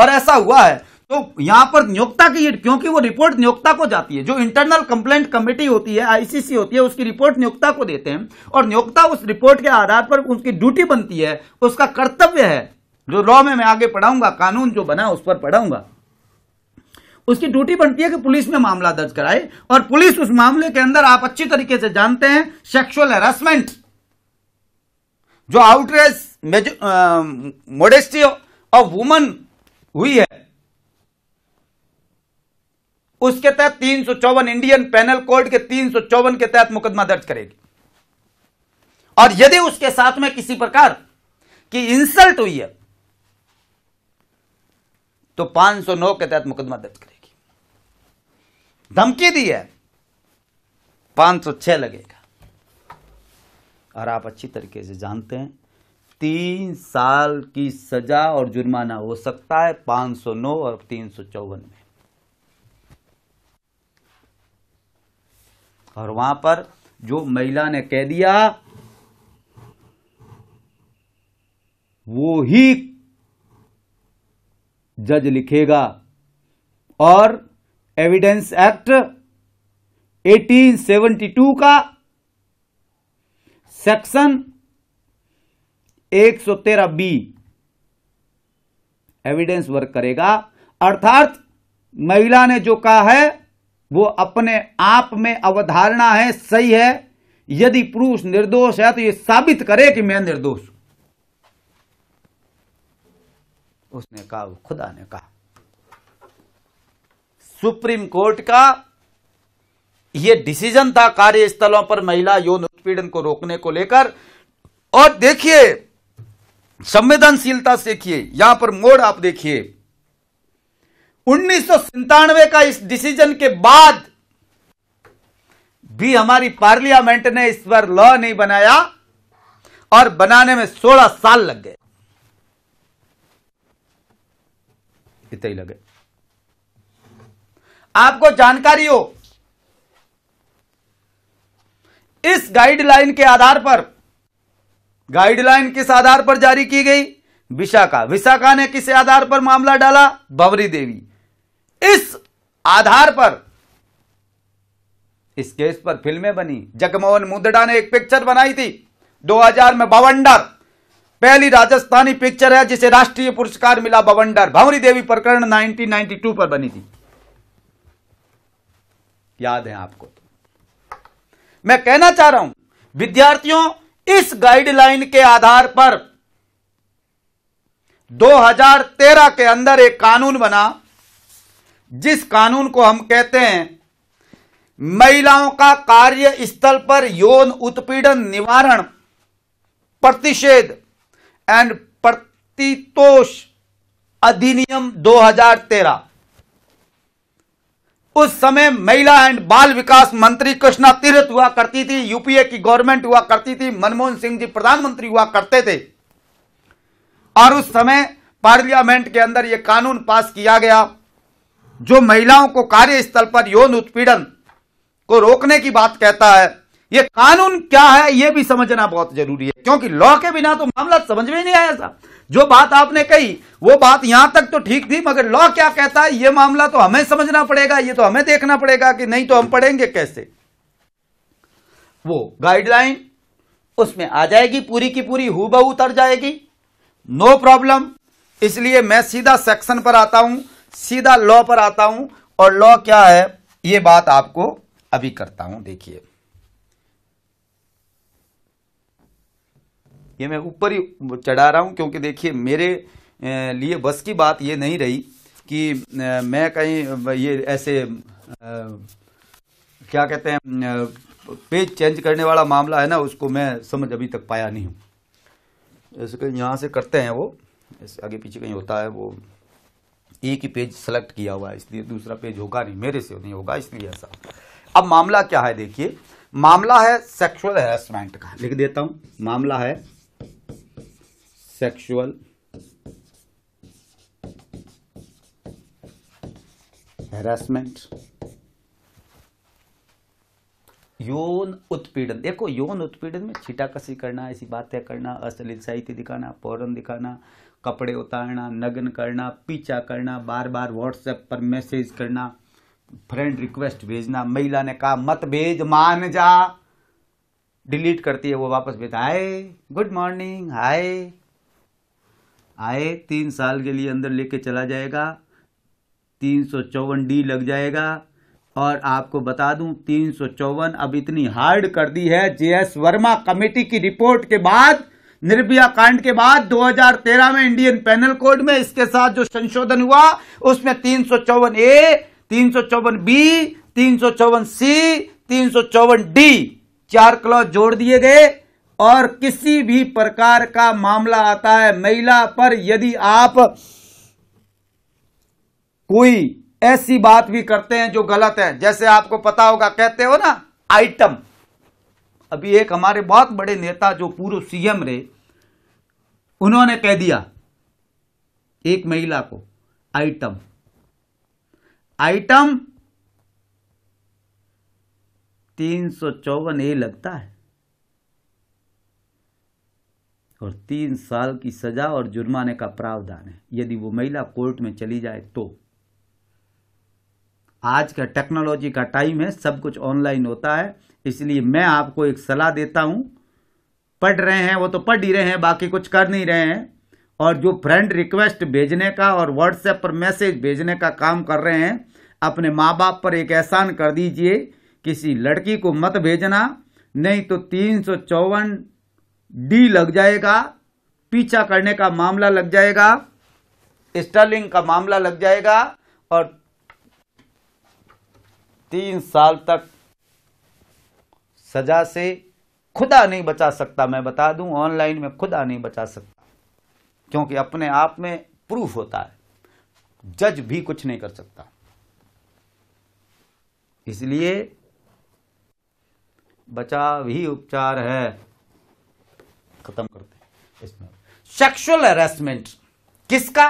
S1: और ऐसा हुआ है तो यहां पर नियोक्ता की क्योंकि वो रिपोर्ट नियोक्ता को जाती है जो इंटरनल कंप्लेंट कमेटी होती है आईसीसी होती है उसकी रिपोर्ट नियोक्ता को देते हैं और नियोक्ता उस रिपोर्ट के आधार पर उसकी ड्यूटी बनती है उसका कर्तव्य है जो लॉ में मैं आगे पढ़ाऊंगा कानून जो बना उस पर पढ़ाऊंगा उसकी ड्यूटी बनती है कि पुलिस में मामला दर्ज कराए और पुलिस उस मामले के अंदर आप अच्छी तरीके से जानते हैं सेक्सुअल हेरासमेंट जो आउटरेज मोडेस्टी ऑफ वुमन हुई है उसके तहत तीन इंडियन पैनल कोड के तीन के तहत मुकदमा दर्ज करेगी और यदि उसके साथ में किसी प्रकार की इंसल्ट हुई है तो 509 के तहत मुकदमा दर्ज करेगी धमकी दी है 506 लगेगा और आप अच्छी तरीके से जानते हैं तीन साल की सजा और जुर्माना हो सकता है 509 और तीन में और वहां पर जो महिला ने कह दिया वो ही जज लिखेगा और एविडेंस एक्ट 1872 का सेक्शन 113 बी एविडेंस वर्क करेगा अर्थात महिला ने जो कहा है वो अपने आप में अवधारणा है सही है यदि पुरुष निर्दोष है तो ये साबित करे कि मैं निर्दोष हूं उसने कहा खुदा ने कहा सुप्रीम कोर्ट का यह डिसीजन था कार्यस्थलों पर महिला यौन उत्पीड़न को रोकने को लेकर और देखिए संवेदनशीलता से देखिए यहां पर मोड़ आप देखिए उन्नीस का इस डिसीजन के बाद भी हमारी पार्लियामेंट ने इस पर लॉ नहीं बनाया और बनाने में 16 साल लग गए इतने ही लगे आपको जानकारी हो इस गाइडलाइन के आधार पर गाइडलाइन किस आधार पर जारी की गई विशाखा विशाखा ने किस आधार पर मामला डाला बबरी देवी इस आधार पर इस केस पर फिल्में बनी जगमोहन मुद्रा ने एक पिक्चर बनाई थी 2000 में बवंडर पहली राजस्थानी पिक्चर है जिसे राष्ट्रीय पुरस्कार मिला बवंडर भवरी देवी प्रकरण 1992 पर बनी थी याद है आपको तो। मैं कहना चाह रहा हूं विद्यार्थियों इस गाइडलाइन के आधार पर 2013 के अंदर एक कानून बना जिस कानून को हम कहते हैं महिलाओं का कार्य स्थल पर यौन उत्पीड़न निवारण प्रतिषेध एंड प्रतितोष अधिनियम 2013 उस समय महिला एंड बाल विकास मंत्री कृष्णा तीर्थ हुआ करती थी यूपीए की गवर्नमेंट हुआ करती थी मनमोहन सिंह जी प्रधानमंत्री हुआ करते थे और उस समय पार्लियामेंट के अंदर यह कानून पास किया गया जो महिलाओं को कार्यस्थल पर यौन उत्पीड़न को रोकने की बात कहता है ये कानून क्या है ये भी समझना बहुत जरूरी है क्योंकि लॉ के बिना तो मामला समझ में नहीं आया साहब जो बात आपने कही वो बात यहां तक तो ठीक थी मगर लॉ क्या कहता है ये मामला तो हमें समझना पड़ेगा ये तो हमें देखना पड़ेगा कि नहीं तो हम पढ़ेंगे कैसे वो गाइडलाइन उसमें आ जाएगी पूरी की पूरी हु उतर जाएगी नो प्रॉब्लम इसलिए मैं सीधा सेक्शन पर आता हूं सीधा लॉ पर आता हूं और लॉ क्या है ये बात आपको अभी करता हूं देखिए ये मैं ऊपर ही चढ़ा रहा हूं क्योंकि देखिए मेरे लिए बस की बात यह नहीं रही कि मैं कहीं ये ऐसे क्या कहते हैं पेज चेंज करने वाला मामला है ना उसको मैं समझ अभी तक पाया नहीं हूं जैसे से करते हैं वो आगे पीछे कहीं होता है वो एक ही पेज सेलेक्ट किया हुआ है इसलिए दूसरा पेज होगा नहीं मेरे से नहीं होगा इसलिए ऐसा अब मामला क्या है देखिए मामला है सेक्सुअल हेरासमेंट का लिख देता हूं मामला है सेक्सुअल हेरासमेंट यौन उत्पीड़न देखो यौन उत्पीड़न में छिटाकसी करना ऐसी बातें करना अश्लील साहित्य दिखाना पौरन दिखाना कपड़े उतारना नग्न करना पीछा करना बार बार व्हाट्सएप पर मैसेज करना फ्रेंड रिक्वेस्ट भेजना महिला ने कहा मत भेज मान जा डिलीट करती है वो वापस भेजता हाय गुड मॉर्निंग हाय आए तीन साल के लिए अंदर लेके चला जाएगा तीन सौ चौवन डी लग जाएगा और आपको बता दूं तीन सौ चौवन अब इतनी हार्ड कर दी है जेएस वर्मा कमेटी की रिपोर्ट के बाद निर्भया कांड के बाद 2013 में इंडियन पैनल कोड में इसके साथ जो संशोधन हुआ उसमें तीन ए तीन बी तीन सी तीन डी चार क्लॉज जोड़ दिए गए और किसी भी प्रकार का मामला आता है महिला पर यदि आप कोई ऐसी बात भी करते हैं जो गलत है जैसे आपको पता होगा कहते हो ना आइटम अभी एक हमारे बहुत बड़े नेता जो पूर्व सीएम रहे उन्होंने कह दिया एक महिला को आइटम आइटम तीन सौ चौवन ए लगता है और तीन साल की सजा और जुर्माने का प्रावधान है यदि वो महिला कोर्ट में चली जाए तो आज का टेक्नोलॉजी का टाइम है सब कुछ ऑनलाइन होता है इसलिए मैं आपको एक सलाह देता हूं पढ़ रहे हैं वो तो पढ़ ही रहे हैं बाकी कुछ कर नहीं रहे हैं और जो फ्रेंड रिक्वेस्ट भेजने का और व्हाट्सएप पर मैसेज भेजने का काम कर रहे हैं अपने माँ बाप पर एक एहसान कर दीजिए किसी लड़की को मत भेजना नहीं तो तीन सौ चौवन डी लग जाएगा पीछा करने का मामला लग जाएगा स्टर्लिंग का मामला लग जाएगा और तीन साल तक सजा से खुदा नहीं बचा सकता मैं बता दूं ऑनलाइन में खुदा नहीं बचा सकता क्योंकि अपने आप में प्रूफ होता है जज भी कुछ नहीं कर सकता इसलिए बचाव ही उपचार है खत्म करते हैं इसमें सेक्सुअल हेरेसमेंट किसका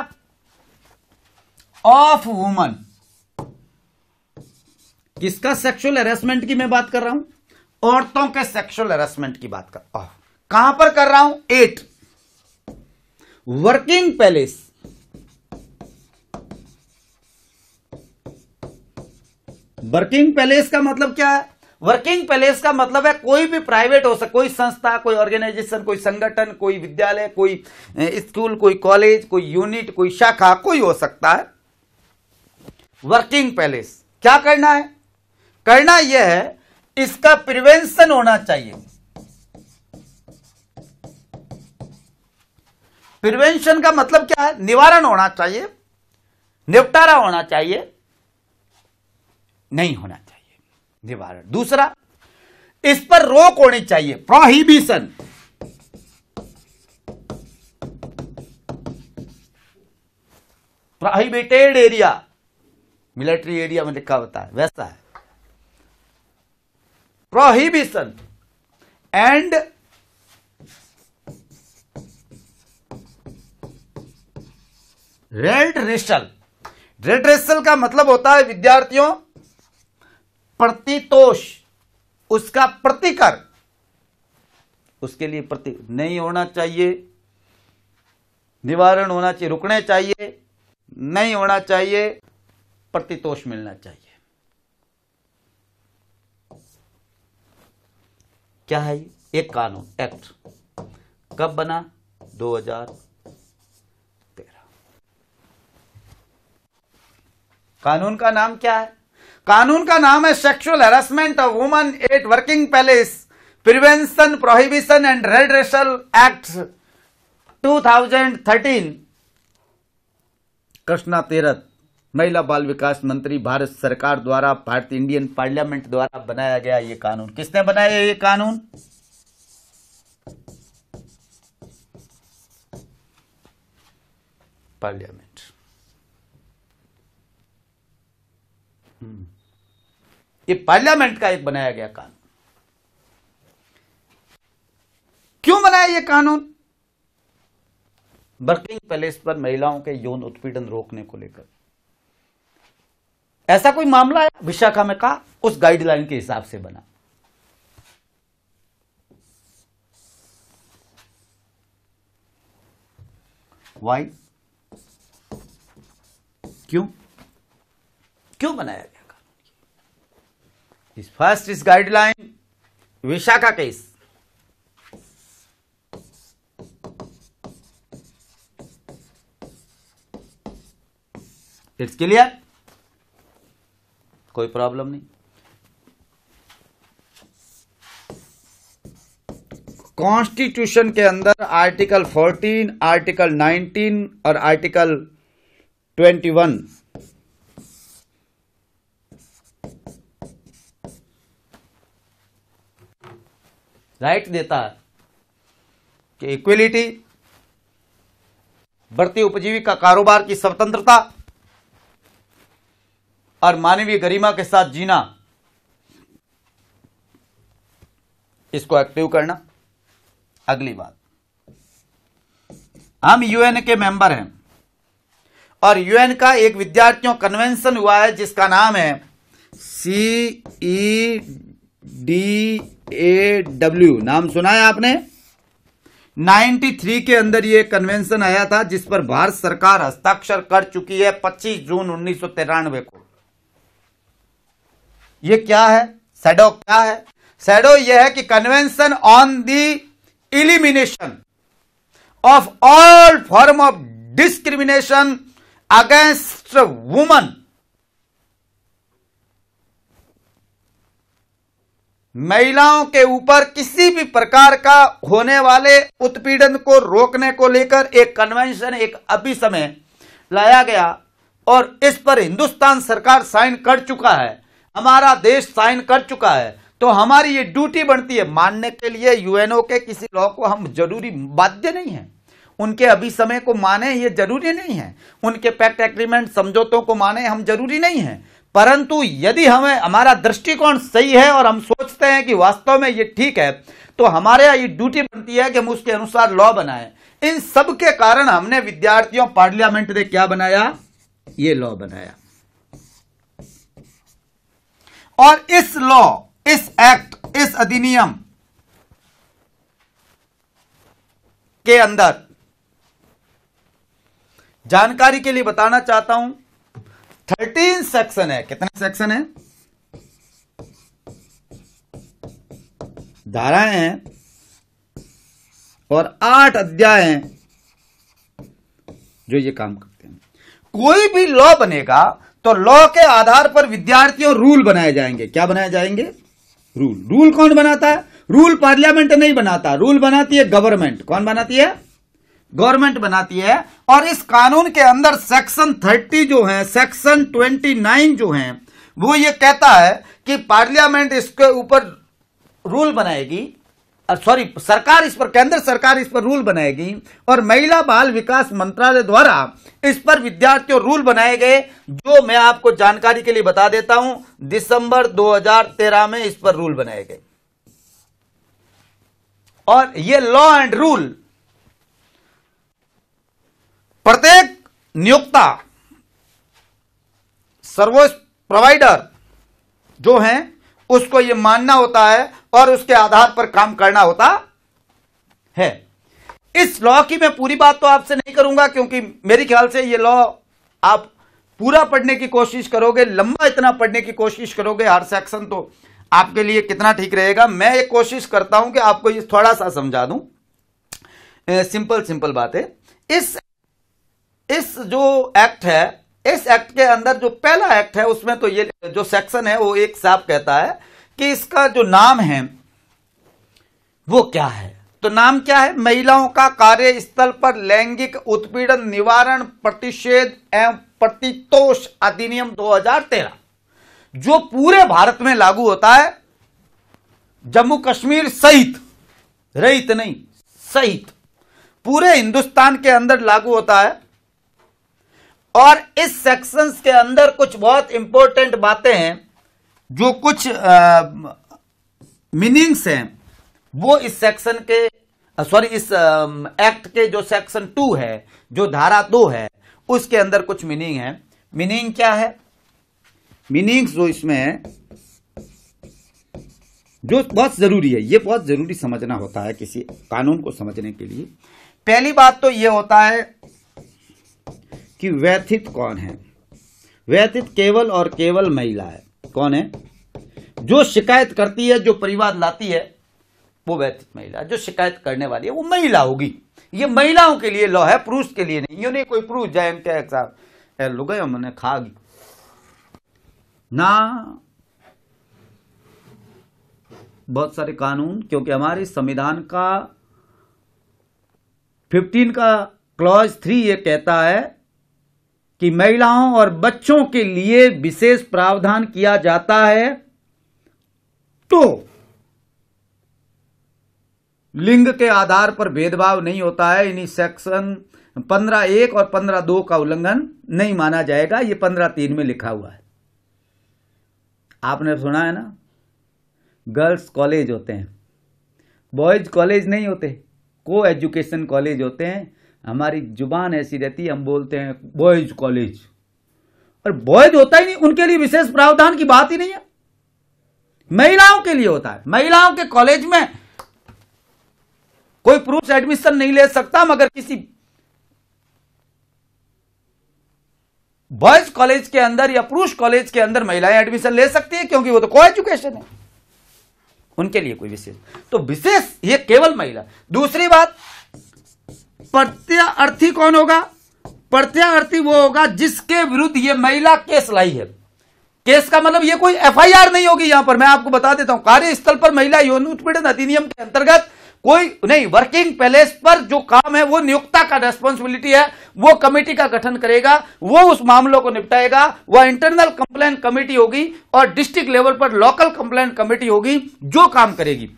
S1: ऑफ वुमन किसका सेक्सुअल हेरेसमेंट की मैं बात कर रहा हूं औरतों के सेक्सुअल हेरासमेंट की बात कर कहां पर कर रहा हूं at working place working place का मतलब क्या है वर्किंग पैलेस का मतलब है कोई भी प्राइवेट हो सकता कोई संस्था कोई ऑर्गेनाइजेशन कोई संगठन कोई विद्यालय कोई स्कूल कोई कॉलेज कोई यूनिट कोई शाखा कोई हो सकता है वर्किंग पैलेस क्या करना है करना यह है इसका प्रिवेंशन होना चाहिए प्रिवेंशन का मतलब क्या है निवारण होना चाहिए निपटारा होना चाहिए नहीं होना चाहिए निवारण दूसरा इस पर रोक होनी चाहिए prohibition prohibited area military area में लिखा होता है वैसा है prohibition and redressal redressal का मतलब होता है विद्यार्थियों प्रतितोष उसका प्रतिकर उसके लिए प्रति नहीं होना चाहिए निवारण होना चाहिए रुकने चाहिए नहीं होना चाहिए प्रतितोष मिलना चाहिए क्या है एक कानून एक्ट कब बना 2013 कानून का नाम क्या है कानून का नाम है sexual harassment of woman at working place prevention prohibition and redressal act 2013 Krishna Tirath महिला बाल विकास मंत्री भारत सरकार द्वारा भारत इंडियन पार्लियामेंट द्वारा बनाया गया ये कानून किसने बनाया ये कानून पार्लियामेंट हम्म। ये पार्लियामेंट का एक बनाया गया कानून क्यों बनाया ये कानून बर्किंग पैलेस पर महिलाओं के यौन उत्पीड़न रोकने को लेकर ऐसा कोई मामला है विशाखा में कहा उस गाइडलाइन के हिसाब से बना वाई क्यों क्यों बनाया गया कानून इस फर्स्ट इस guideline Vishakha case it's clear कोई प्रॉब्लम नहीं कॉन्स्टिट्यूशन के अंदर आर्टिकल 14, आर्टिकल 19 और आर्टिकल 21 राइट देता है कि इक्वलिटी बढ़ती उपजीविका कारोबार की स्वतंत्रता और मानवीय गरिमा के साथ जीना इसको एक्टिव करना अगली बात हम यूएन के मेंबर हैं और यूएन का एक विद्यार्थियों कन्वेंशन हुआ है जिसका नाम है सी ई डी ए डब्ल्यू नाम सुना है आपने 93 के अंदर यह कन्वेंशन आया था जिस पर भारत सरकार हस्ताक्षर कर चुकी है 25 जून उन्नीस को ये क्या है सैडो क्या है सैडो ये है कि convention on the elimination of all form of discrimination against woman महिलाओं के ऊपर किसी भी प्रकार का होने वाले उत्पीड़न को रोकने को लेकर एक कन्वेंशन एक अभी समय लाया गया और इस पर हिंदुस्तान सरकार साइन कर चुका है हमारा देश साइन कर चुका है तो हमारी ये ड्यूटी बनती है मानने के लिए यूएनओ के किसी लॉ को हम जरूरी बाध्य नहीं है उनके अभी समय को माने ये जरूरी नहीं है उनके पैक्ट एग्रीमेंट समझौतों को माने हम जरूरी नहीं है परंतु यदि हमें हमारा दृष्टिकोण सही है और हम सोचते हैं कि वास्तव में ये ठीक है तो हमारे यहाँ ये ड्यूटी बनती है कि हम उसके अनुसार लॉ बनाएं इन सब के कारण हमने विद्यार्थियों पार्लियामेंट ने क्या बनाया ये लॉ बनाया और इस लॉ इस एक्ट इस अधिनियम के अंदर जानकारी के लिए बताना चाहता हूं थर्टीन सेक्शन है कितने सेक्शन है धाराएं हैं और आठ अध्याय हैं जो ये काम करते हैं कोई भी लॉ बनेगा तो लॉ के आधार पर विद्यार्थियों रूल बनाए जाएंगे क्या बनाए जाएंगे रूल रूल कौन बनाता है रूल पार्लियामेंट नहीं बनाता रूल बनाती है गवर्नमेंट कौन बनाती है गवर्नमेंट बनाती है और इस कानून के अंदर सेक्शन 30 जो है सेक्शन 29 जो है वो ये कहता है कि पार्लियामेंट इसके ऊपर रूल बनाएगी सॉरी सरकार इस पर केंद्र सरकार इस पर रूल बनाएगी और महिला बाल विकास मंत्रालय द्वारा इस पर विद्यार्थियों रूल बनाए गए जो मैं आपको जानकारी के लिए बता देता हूं दिसंबर 2013 में इस पर रूल बनाए गए और ये लॉ एंड रूल प्रत्येक नियोक्ता सर्वोच्च प्रोवाइडर जो हैं उसको ये मानना होता है और उसके आधार पर काम करना होता है इस लॉ की मैं पूरी बात तो आपसे नहीं करूंगा क्योंकि मेरे ख्याल से ये लॉ आप पूरा पढ़ने की कोशिश करोगे लंबा इतना पढ़ने की कोशिश करोगे हर सेक्शन तो आपके लिए कितना ठीक रहेगा मैं ये कोशिश करता हूं कि आपको ये थोड़ा सा समझा दूं ए, सिंपल सिंपल बात है इस इस जो एक्ट है इस एक्ट के अंदर जो पहला एक्ट है उसमें तो ये जो सेक्शन है वो एक साफ कहता है कि इसका जो नाम है वो क्या है तो नाम क्या है महिलाओं का कार्य स्थल पर लैंगिक उत्पीड़न निवारण प्रतिषेध एवं प्रतितोष अधिनियम 2013 जो पूरे भारत में लागू होता है जम्मू कश्मीर सहित रहित नहीं सहित पूरे हिंदुस्तान के अंदर लागू होता है और इस सेक्शंस के अंदर कुछ बहुत इंपॉर्टेंट बातें हैं जो कुछ मीनिंग्स हैं वो इस सेक्शन के सॉरी इस एक्ट के जो सेक्शन टू है जो धारा दो है उसके अंदर कुछ मीनिंग है मीनिंग क्या है मीनिंग्स जो इसमें है जो बहुत जरूरी है ये बहुत जरूरी समझना होता है किसी कानून को समझने के लिए पहली बात तो यह होता है कि व्यथित कौन है व्यथित केवल और केवल महिला है कौन है जो शिकायत करती है जो परिवार लाती है वो व्यथित महिला जो शिकायत करने वाली है वो महिला होगी ये महिलाओं के लिए लॉ है पुरुष के लिए नहीं ये नहीं कोई पुरुष जाए एम साहब लो गए मैंने खा गई ना बहुत सारे कानून क्योंकि हमारे संविधान का फिफ्टीन का क्लॉज थ्री ये कहता है कि महिलाओं और बच्चों के लिए विशेष प्रावधान किया जाता है तो लिंग के आधार पर भेदभाव नहीं होता है इन्हीं सेक्शन पंद्रह एक और पंद्रह दो का उल्लंघन नहीं माना जाएगा ये पंद्रह तीन में लिखा हुआ है आपने सुना है ना गर्ल्स कॉलेज होते हैं बॉयज कॉलेज नहीं होते को एजुकेशन कॉलेज होते हैं हमारी जुबान ऐसी रहती है हम बोलते हैं बॉयज कॉलेज और बॉयज होता ही नहीं उनके लिए विशेष प्रावधान की बात ही नहीं है महिलाओं के लिए होता है महिलाओं के कॉलेज में कोई पुरुष एडमिशन नहीं ले सकता मगर किसी बॉयज कॉलेज के अंदर या पुरुष कॉलेज के अंदर महिलाएं एडमिशन ले सकती है क्योंकि वो तो को एजुकेशन है उनके लिए कोई विशेष तो विशेष ये केवल महिला दूसरी बात प्रत्यार्थी कौन होगा प्रत्यार्थी वो होगा जिसके विरुद्ध ये महिला केस लाई है केस का मतलब ये कोई एफआईआर नहीं होगी यहां पर मैं आपको बता देता हूं कार्यस्थल पर महिला यौन उत्पीड़न अधिनियम के अंतर्गत कोई नहीं वर्किंग पैलेस पर जो काम है वो नियोक्ता का रेस्पॉन्सिबिलिटी है वो कमेटी का गठन करेगा वो उस मामलों को निपटाएगा वह इंटरनल कंप्लेन कमेटी होगी और डिस्ट्रिक्ट लेवल पर लोकल कंप्लेन कमेटी होगी जो काम करेगी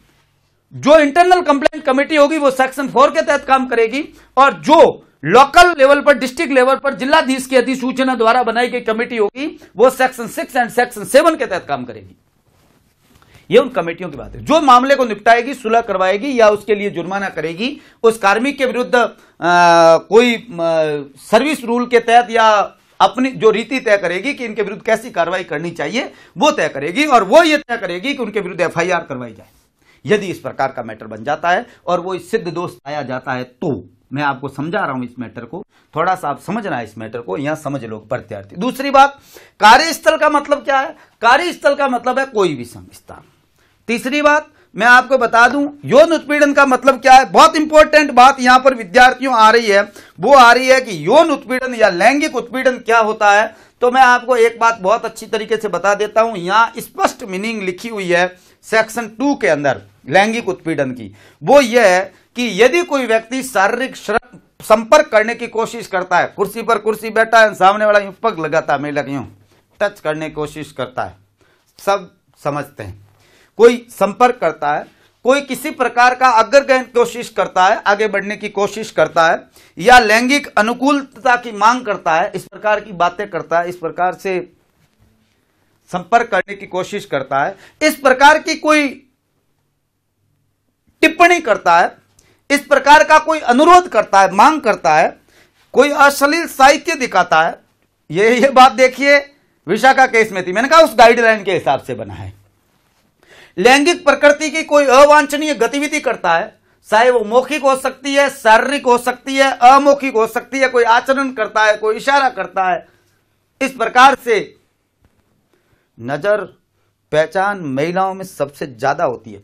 S1: जो इंटरनल कंप्लेंट कमेटी होगी वो सेक्शन फोर के तहत काम करेगी और जो लोकल लेवल पर डिस्ट्रिक्ट लेवल पर जिलाधीश की अधिसूचना द्वारा बनाई गई कमेटी होगी वो section six and section seven के तहत काम करेगी ये उन कमेटियों की बात है जो मामले को निपटाएगी सुलह करवाएगी या उसके लिए जुर्माना करेगी उस कार्मिक के विरुद्ध कोई आ, सर्विस रूल के तहत या अपनी जो रीति तय करेगी कि इनके विरुद्ध कैसी कार्रवाई करनी चाहिए वो तय करेगी और वो ये तय करेगी कि उनके विरुद्ध एफआईआर करवाई जाए यदि इस प्रकार का मैटर बन जाता है और वो इस सिद्ध दोष आया जाता है तो मैं आपको समझा रहा हूं इस मैटर को थोड़ा सा आप समझना है इस मैटर को यहां समझ लो प्रत्यार्थी दूसरी बात कार्यस्थल का मतलब क्या है कार्यस्थल का मतलब है कोई भी संस्थान तीसरी बात मैं आपको बता दूं यौन उत्पीड़न का मतलब क्या है बहुत इंपॉर्टेंट बात यहां पर विद्यार्थियों आ रही है वो आ रही है कि यौन उत्पीड़न या लैंगिक उत्पीड़न क्या होता है तो मैं आपको एक बात बहुत अच्छी तरीके से बता देता हूं यहां स्पष्ट मीनिंग लिखी हुई है सेक्शन टू के अंदर लैंगिक उत्पीड़न की वो यह है कि यदि कोई व्यक्ति शारीरिक संपर्क करने की कोशिश करता है कुर्सी पर कुर्सी बैठा है सामने वाला यूं पग लगाता मैं लगी हूं टच करने की कोशिश करता है सब समझते हैं कोई संपर्क करता है कोई किसी प्रकार का अग्रगण कोशिश करता है आगे बढ़ने की कोशिश करता है या लैंगिक अनुकूलता की मांग करता है इस प्रकार की बातें करता है इस प्रकार से संपर्क करने की कोशिश करता है इस प्रकार की कोई टिप्पणी करता है इस प्रकार का कोई अनुरोध करता है मांग करता है कोई अश्लील साहित्य दिखाता है ये ये बात देखिए विशाखा केस में थी मैंने कहा उस गाइडलाइन के हिसाब से बना है लैंगिक प्रकृति की कोई अवांछनीय गतिविधि करता है चाहे वो मौखिक हो सकती है शारीरिक हो सकती है अमौखिक हो सकती है कोई आचरण करता है कोई इशारा करता है इस प्रकार से नज़र पहचान महिलाओं में सबसे ज़्यादा होती है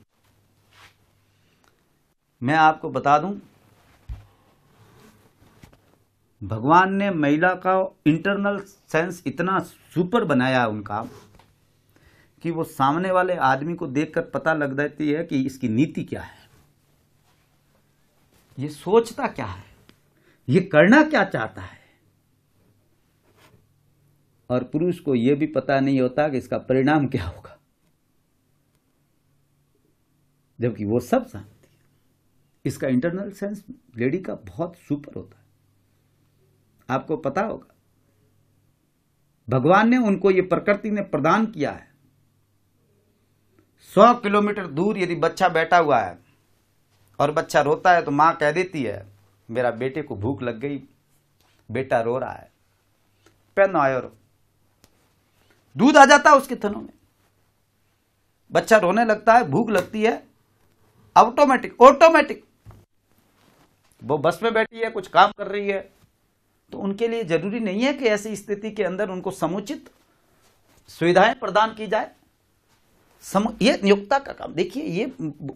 S1: मैं आपको बता दूं भगवान ने महिला का इंटरनल सेंस इतना सुपर बनाया उनका कि वो सामने वाले आदमी को देखकर पता लग जाती है कि इसकी नीति क्या है ये सोचता क्या है ये करना क्या चाहता है और पुरुष को यह भी पता नहीं होता कि इसका परिणाम क्या होगा जबकि वो सब जानती है इसका इंटरनल सेंस लेडी का बहुत सुपर होता है आपको पता होगा भगवान ने उनको ये प्रकृति ने प्रदान किया है सौ किलोमीटर दूर यदि बच्चा बैठा हुआ है और बच्चा रोता है तो मां कह देती है मेरा बेटे को भूख लग गई बेटा रो रहा है पेन आयोर दूध आ जाता है उसके थनों में बच्चा रोने लगता है भूख लगती है ऑटोमेटिक ऑटोमेटिक वो बस में बैठी है कुछ काम कर रही है तो उनके लिए जरूरी नहीं है कि ऐसी स्थिति के अंदर उनको समुचित सुविधाएं प्रदान की जाए सम ये नियोक्ता का काम देखिए ये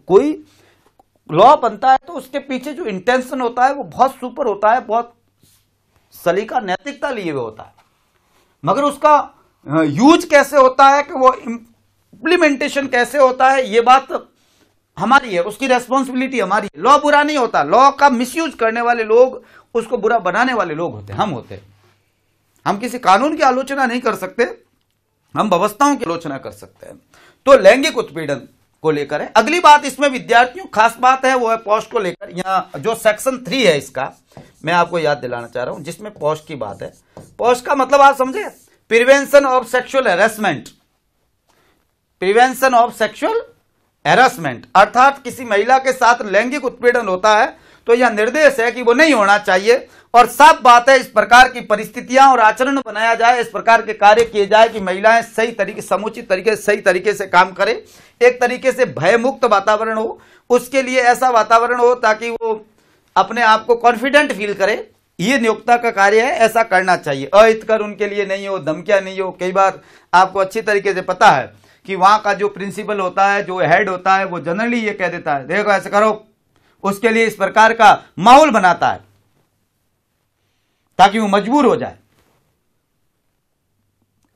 S1: कोई लॉ बनता है तो उसके पीछे जो इंटेंशन होता है वो बहुत सुपर होता है बहुत सलीका नैतिकता लिए हुए होता है मगर उसका यूज हाँ, कैसे होता है कि वो इम्प्लीमेंटेशन कैसे होता है ये बात हमारी है उसकी रेस्पॉन्सिबिलिटी हमारी है लॉ बुरा नहीं होता लॉ का मिसयूज करने वाले लोग उसको बुरा बनाने वाले लोग होते हम होते हम किसी कानून की आलोचना नहीं कर सकते हम व्यवस्थाओं की आलोचना कर सकते हैं तो लैंगिक उत्पीड़न को लेकर है अगली बात इसमें विद्यार्थियों खास बात है वो है पोस्ट को लेकर यहाँ जो सेक्शन थ्री है इसका मैं आपको याद दिलाना चाह रहा हूं जिसमें पोस्ट की बात है पोस्ट का मतलब आप समझे prevention of sexual harassment prevention of sexual harassment अर्थात किसी महिला के साथ लैंगिक उत्पीड़न होता है तो यह निर्देश है कि वो नहीं होना चाहिए और सब बात है इस प्रकार की परिस्थितियां और आचरण बनाया जाए इस प्रकार के कार्य किए जाए कि महिलाएं सही तरीके समुचित तरीके से सही तरीके से काम करें एक तरीके से भयमुक्त वातावरण हो उसके लिए ऐसा वातावरण हो ताकि वो अपने आप को कॉन्फिडेंट फील करे ये नियोक्ता का कार्य है ऐसा करना चाहिए अहित कर उनके लिए नहीं हो धमकिया नहीं हो कई बार आपको अच्छी तरीके से पता है कि वहां का जो प्रिंसिपल होता है जो हेड होता है वो जनरली ये कह देता है देखो ऐसे करो उसके लिए इस प्रकार का माहौल बनाता है ताकि वो मजबूर हो जाए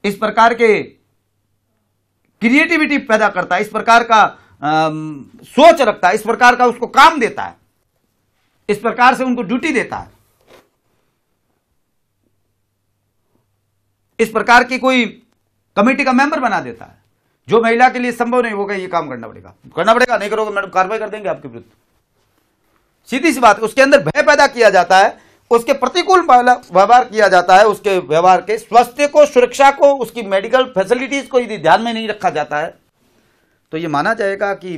S1: इस प्रकार के क्रिएटिविटी पैदा करता है इस प्रकार का आ, सोच रखता है इस प्रकार का उसको काम देता है इस प्रकार से उनको ड्यूटी देता है इस प्रकार की कोई कमेटी का मेंबर बना देता है जो महिला के लिए संभव नहीं होगा ये काम करना पड़ेगा करना पड़ेगा नहीं करोगे मैडम कार्रवाई कर देंगे आपके विरुद्ध सीधी सी बात उसके अंदर भय पैदा किया जाता है उसके प्रतिकूल व्यवहार किया जाता है उसके व्यवहार के स्वास्थ्य को सुरक्षा को उसकी मेडिकल फैसिलिटीज को यदि ध्यान में नहीं रखा जाता है तो यह माना जाएगा कि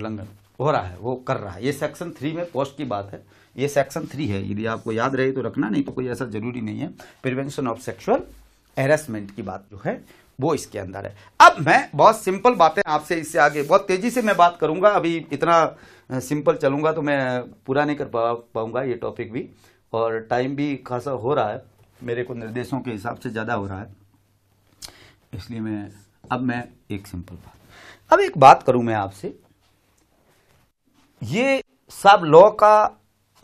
S1: उल्लंघन हो रहा है वो कर रहा है ये सेक्शन थ्री में पोस्ट की बात है ये सेक्शन थ्री है यदि आपको याद रहे तो रखना नहीं तो कोई ऐसा जरूरी नहीं है प्रिवेंशन ऑफ सेक्सुअल हेरासमेंट की बात जो है वो इसके अंदर है अब मैं बहुत सिंपल बातें आपसे इससे आगे बहुत तेजी से मैं बात करूंगा अभी इतना सिंपल चलूंगा तो मैं पूरा नहीं कर पा पाऊंगा ये टॉपिक भी और टाइम भी खासा हो रहा है मेरे को निर्देशों के हिसाब से ज़्यादा हो रहा है इसलिए मैं अब मैं एक सिंपल बात अब एक बात करूं मैं आपसे ये सब लॉ का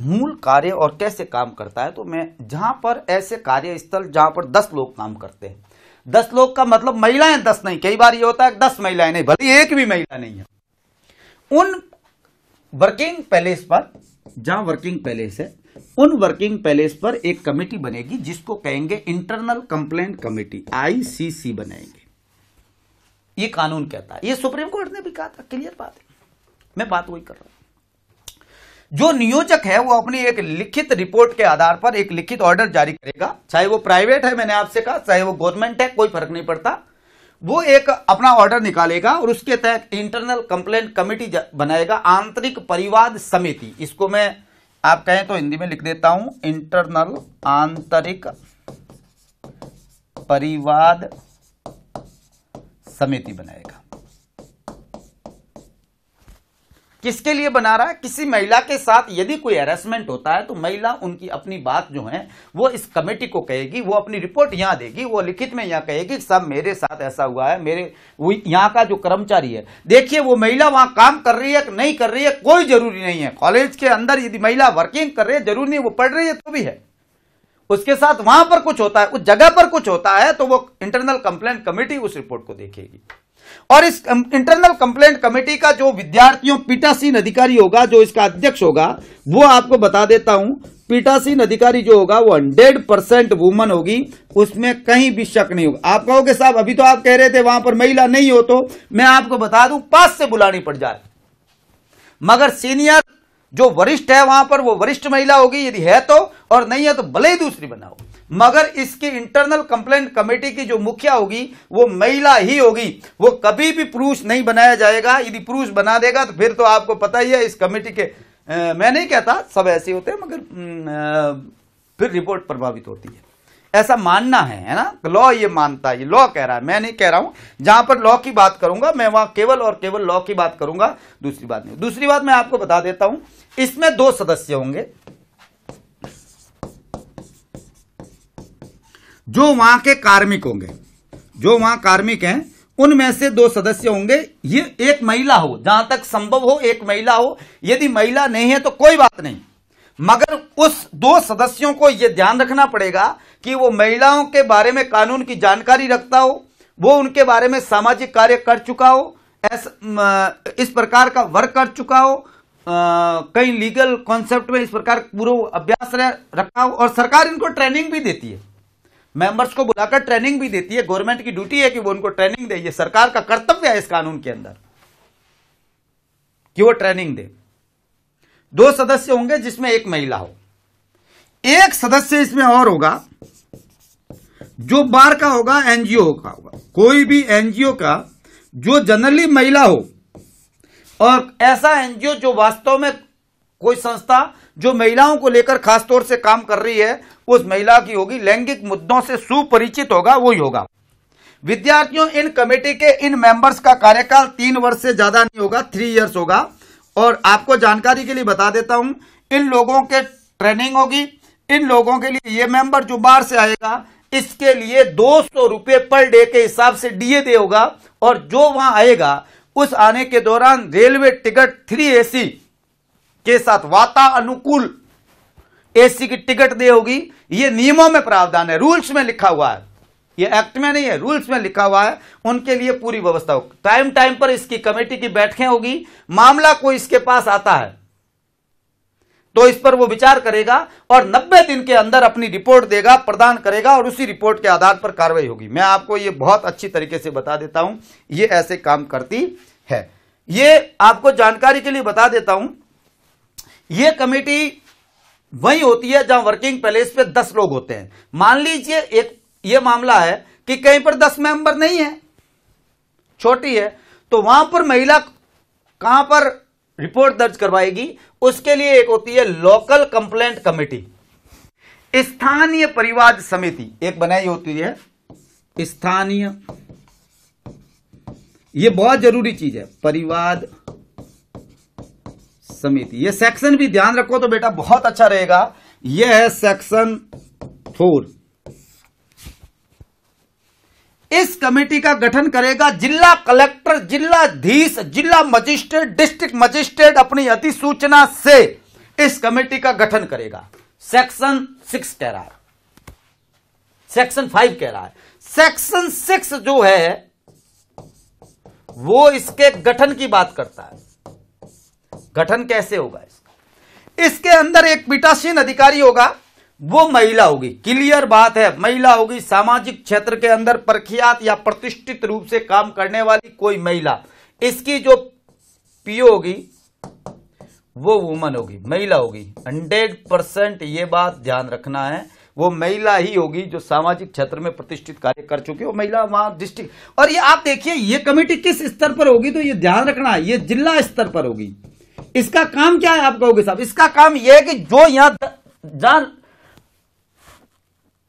S1: मूल कार्य और कैसे काम करता है तो मैं जहां पर ऐसे कार्य स्थल जहां पर दस लोग काम करते हैं दस लोग का मतलब महिलाएं दस नहीं कई बार ये होता है दस महिलाएं नहीं भले एक भी महिला नहीं है उन वर्किंग पैलेस पर जहां वर्किंग पैलेस है उन वर्किंग पैलेस पर एक कमेटी बनेगी जिसको कहेंगे इंटरनल कंप्लेन कमेटी आईसीसी बनाएंगे ये कानून कहता है ये सुप्रीम कोर्ट ने भी कहा था क्लियर बात है मैं बात वही कर रहा हूं जो नियोजक है वो अपनी एक लिखित रिपोर्ट के आधार पर एक लिखित ऑर्डर जारी करेगा चाहे वो प्राइवेट है मैंने आपसे कहा चाहे वो गवर्नमेंट है कोई फर्क नहीं पड़ता वो एक अपना ऑर्डर निकालेगा और उसके तहत इंटरनल कंप्लेन कमेटी बनाएगा आंतरिक परिवाद समिति इसको मैं आप कहें तो हिंदी में लिख देता हूं इंटरनल आंतरिक परिवाद समिति बनाएगा किसके लिए बना रहा है किसी महिला के साथ यदि कोई हेरासमेंट होता है तो महिला उनकी अपनी बात जो है वो इस कमेटी को कहेगी वो अपनी रिपोर्ट यहां देगी वो लिखित में यहां कहेगी सब मेरे साथ ऐसा हुआ है मेरे यहाँ का जो कर्मचारी है देखिए वो महिला वहां काम कर रही है नहीं कर रही है कोई जरूरी नहीं है कॉलेज के अंदर यदि महिला वर्किंग कर रही है जरूरी नहीं वो पढ़ रही है तो भी है उसके साथ वहां पर कुछ होता है उस जगह पर कुछ होता है तो वो इंटरनल कंप्लेन कमेटी उस रिपोर्ट को देखेगी और इस इंटरनल कंप्लेंट कमेटी का जो विद्यार्थियों पीटासीन अधिकारी होगा जो इसका अध्यक्ष होगा वो आपको बता देता हूं पीटासीन अधिकारी जो होगा वो हंड्रेड परसेंट वुमन होगी उसमें कहीं भी शक नहीं होगा आप कहोगे साहब अभी तो आप कह रहे थे वहां पर महिला नहीं हो तो मैं आपको बता दू पास से बुलानी पड़ जाए मगर सीनियर जो वरिष्ठ है वहां पर वो वरिष्ठ महिला होगी यदि है तो और नहीं है तो भले ही दूसरी बनाओ मगर इसकी इंटरनल कंप्लेंट कमेटी की जो मुखिया होगी वो महिला ही होगी वो कभी भी पुरुष नहीं बनाया जाएगा यदि पुरुष बना देगा तो फिर तो आपको पता ही है इस कमेटी के आ, मैं नहीं कहता सब ऐसे होते हैं मगर आ, फिर रिपोर्ट प्रभावित होती है ऐसा मानना है है ना लॉ ये मानता है लॉ कह रहा है मैं नहीं कह रहा हूं जहां पर लॉ की बात करूंगा मैं वहां केवल और केवल लॉ की बात करूंगा दूसरी बात नहीं दूसरी बात मैं आपको बता देता हूं इसमें दो सदस्य होंगे जो वहां के कार्मिक होंगे जो वहां कार्मिक हैं उनमें से दो सदस्य होंगे ये एक महिला हो जहां तक संभव हो एक महिला हो यदि महिला नहीं है तो कोई बात नहीं मगर उस दो सदस्यों को यह ध्यान रखना पड़ेगा कि वो महिलाओं के बारे में कानून की जानकारी रखता हो वो उनके बारे में सामाजिक कार्य कर चुका हो एस, इस प्रकार का वर्क कर चुका हो कई लीगल कॉन्सेप्ट में इस प्रकार पूरा अभ्यास रखा हो और सरकार इनको ट्रेनिंग भी देती है मेंबर्स को बुलाकर ट्रेनिंग भी देती है गवर्नमेंट की ड्यूटी है कि वो उनको ट्रेनिंग दे ये सरकार का कर्तव्य है इस कानून के अंदर कि वो ट्रेनिंग दे दो सदस्य होंगे जिसमें एक महिला हो एक सदस्य इसमें और होगा जो बार का होगा एनजीओ का होगा कोई भी एनजीओ का जो जनरली महिला हो और ऐसा एनजीओ जो वास्तव में कोई संस्था जो महिलाओं को लेकर खासतौर से काम कर रही है उस महिला की होगी लैंगिक मुद्दों से सुपरिचित होगा वही होगा विद्यार्थियों इन कमेटी के इन मेंबर्स का कार्यकाल तीन वर्ष से ज्यादा नहीं होगा थ्री इयर्स होगा और आपको जानकारी के लिए बता देता हूं इन लोगों के ट्रेनिंग होगी इन लोगों के लिए ये मेंबर जो बाहर से आएगा इसके लिए दो सौ रुपये पर डे के हिसाब से डीए दे होगा और जो वहां आएगा उस आने के दौरान रेलवे टिकट थ्री एसी के साथ वाता अनुकूल एसी की टिकट दे होगी ये नियमों में प्रावधान है रूल्स में लिखा हुआ है ये एक्ट में नहीं है रूल्स में लिखा हुआ है उनके लिए पूरी व्यवस्था हो टाइम टाइम पर इसकी कमेटी की बैठकें होगी मामला कोई इसके पास आता है तो इस पर वो विचार करेगा और 90 दिन के अंदर अपनी रिपोर्ट देगा प्रदान करेगा और उसी रिपोर्ट के आधार पर कार्रवाई होगी मैं आपको ये बहुत अच्छी तरीके से बता देता हूं ये ऐसे काम करती है ये आपको जानकारी के लिए बता देता हूं ये कमेटी वही होती है जहां वर्किंग प्लेस पे दस लोग होते हैं मान लीजिए एक ये मामला है कि कहीं पर दस मेंबर नहीं है छोटी है तो वहां पर महिला कहां पर रिपोर्ट दर्ज करवाएगी उसके लिए एक होती है लोकल कंप्लेंट कमेटी स्थानीय परिवाद समिति एक बनाई होती है स्थानीय यह बहुत जरूरी चीज है परिवाद समिति ये सेक्शन भी ध्यान रखो तो बेटा बहुत अच्छा रहेगा ये है सेक्शन फोर इस कमेटी का गठन करेगा जिला कलेक्टर जिलाधीश जिला मजिस्ट्रेट डिस्ट्रिक्ट मजिस्ट्रेट अपनी अधिसूचना से इस कमेटी का गठन करेगा सेक्शन सिक्स कह रहा है सेक्शन फाइव कह रहा है सेक्शन सिक्स जो है वो इसके गठन की बात करता है गठन कैसे होगा इसका इसके अंदर एक पीठासीन अधिकारी होगा वो महिला होगी क्लियर बात है महिला होगी सामाजिक क्षेत्र के अंदर प्रख्यात या प्रतिष्ठित रूप से काम करने वाली कोई महिला इसकी जो पीओ होगी वो वुमन होगी महिला होगी हंड्रेड परसेंट ये बात ध्यान रखना है वो महिला ही होगी जो सामाजिक क्षेत्र में प्रतिष्ठित कार्य कर चुकी हो महिला वहां डिस्ट्रिक्ट और ये आप देखिए ये कमेटी किस स्तर पर होगी तो ये ध्यान रखना है ये जिला स्तर पर होगी इसका काम क्या है आप कहोगे साहब इसका काम यह है कि जो यहां जहां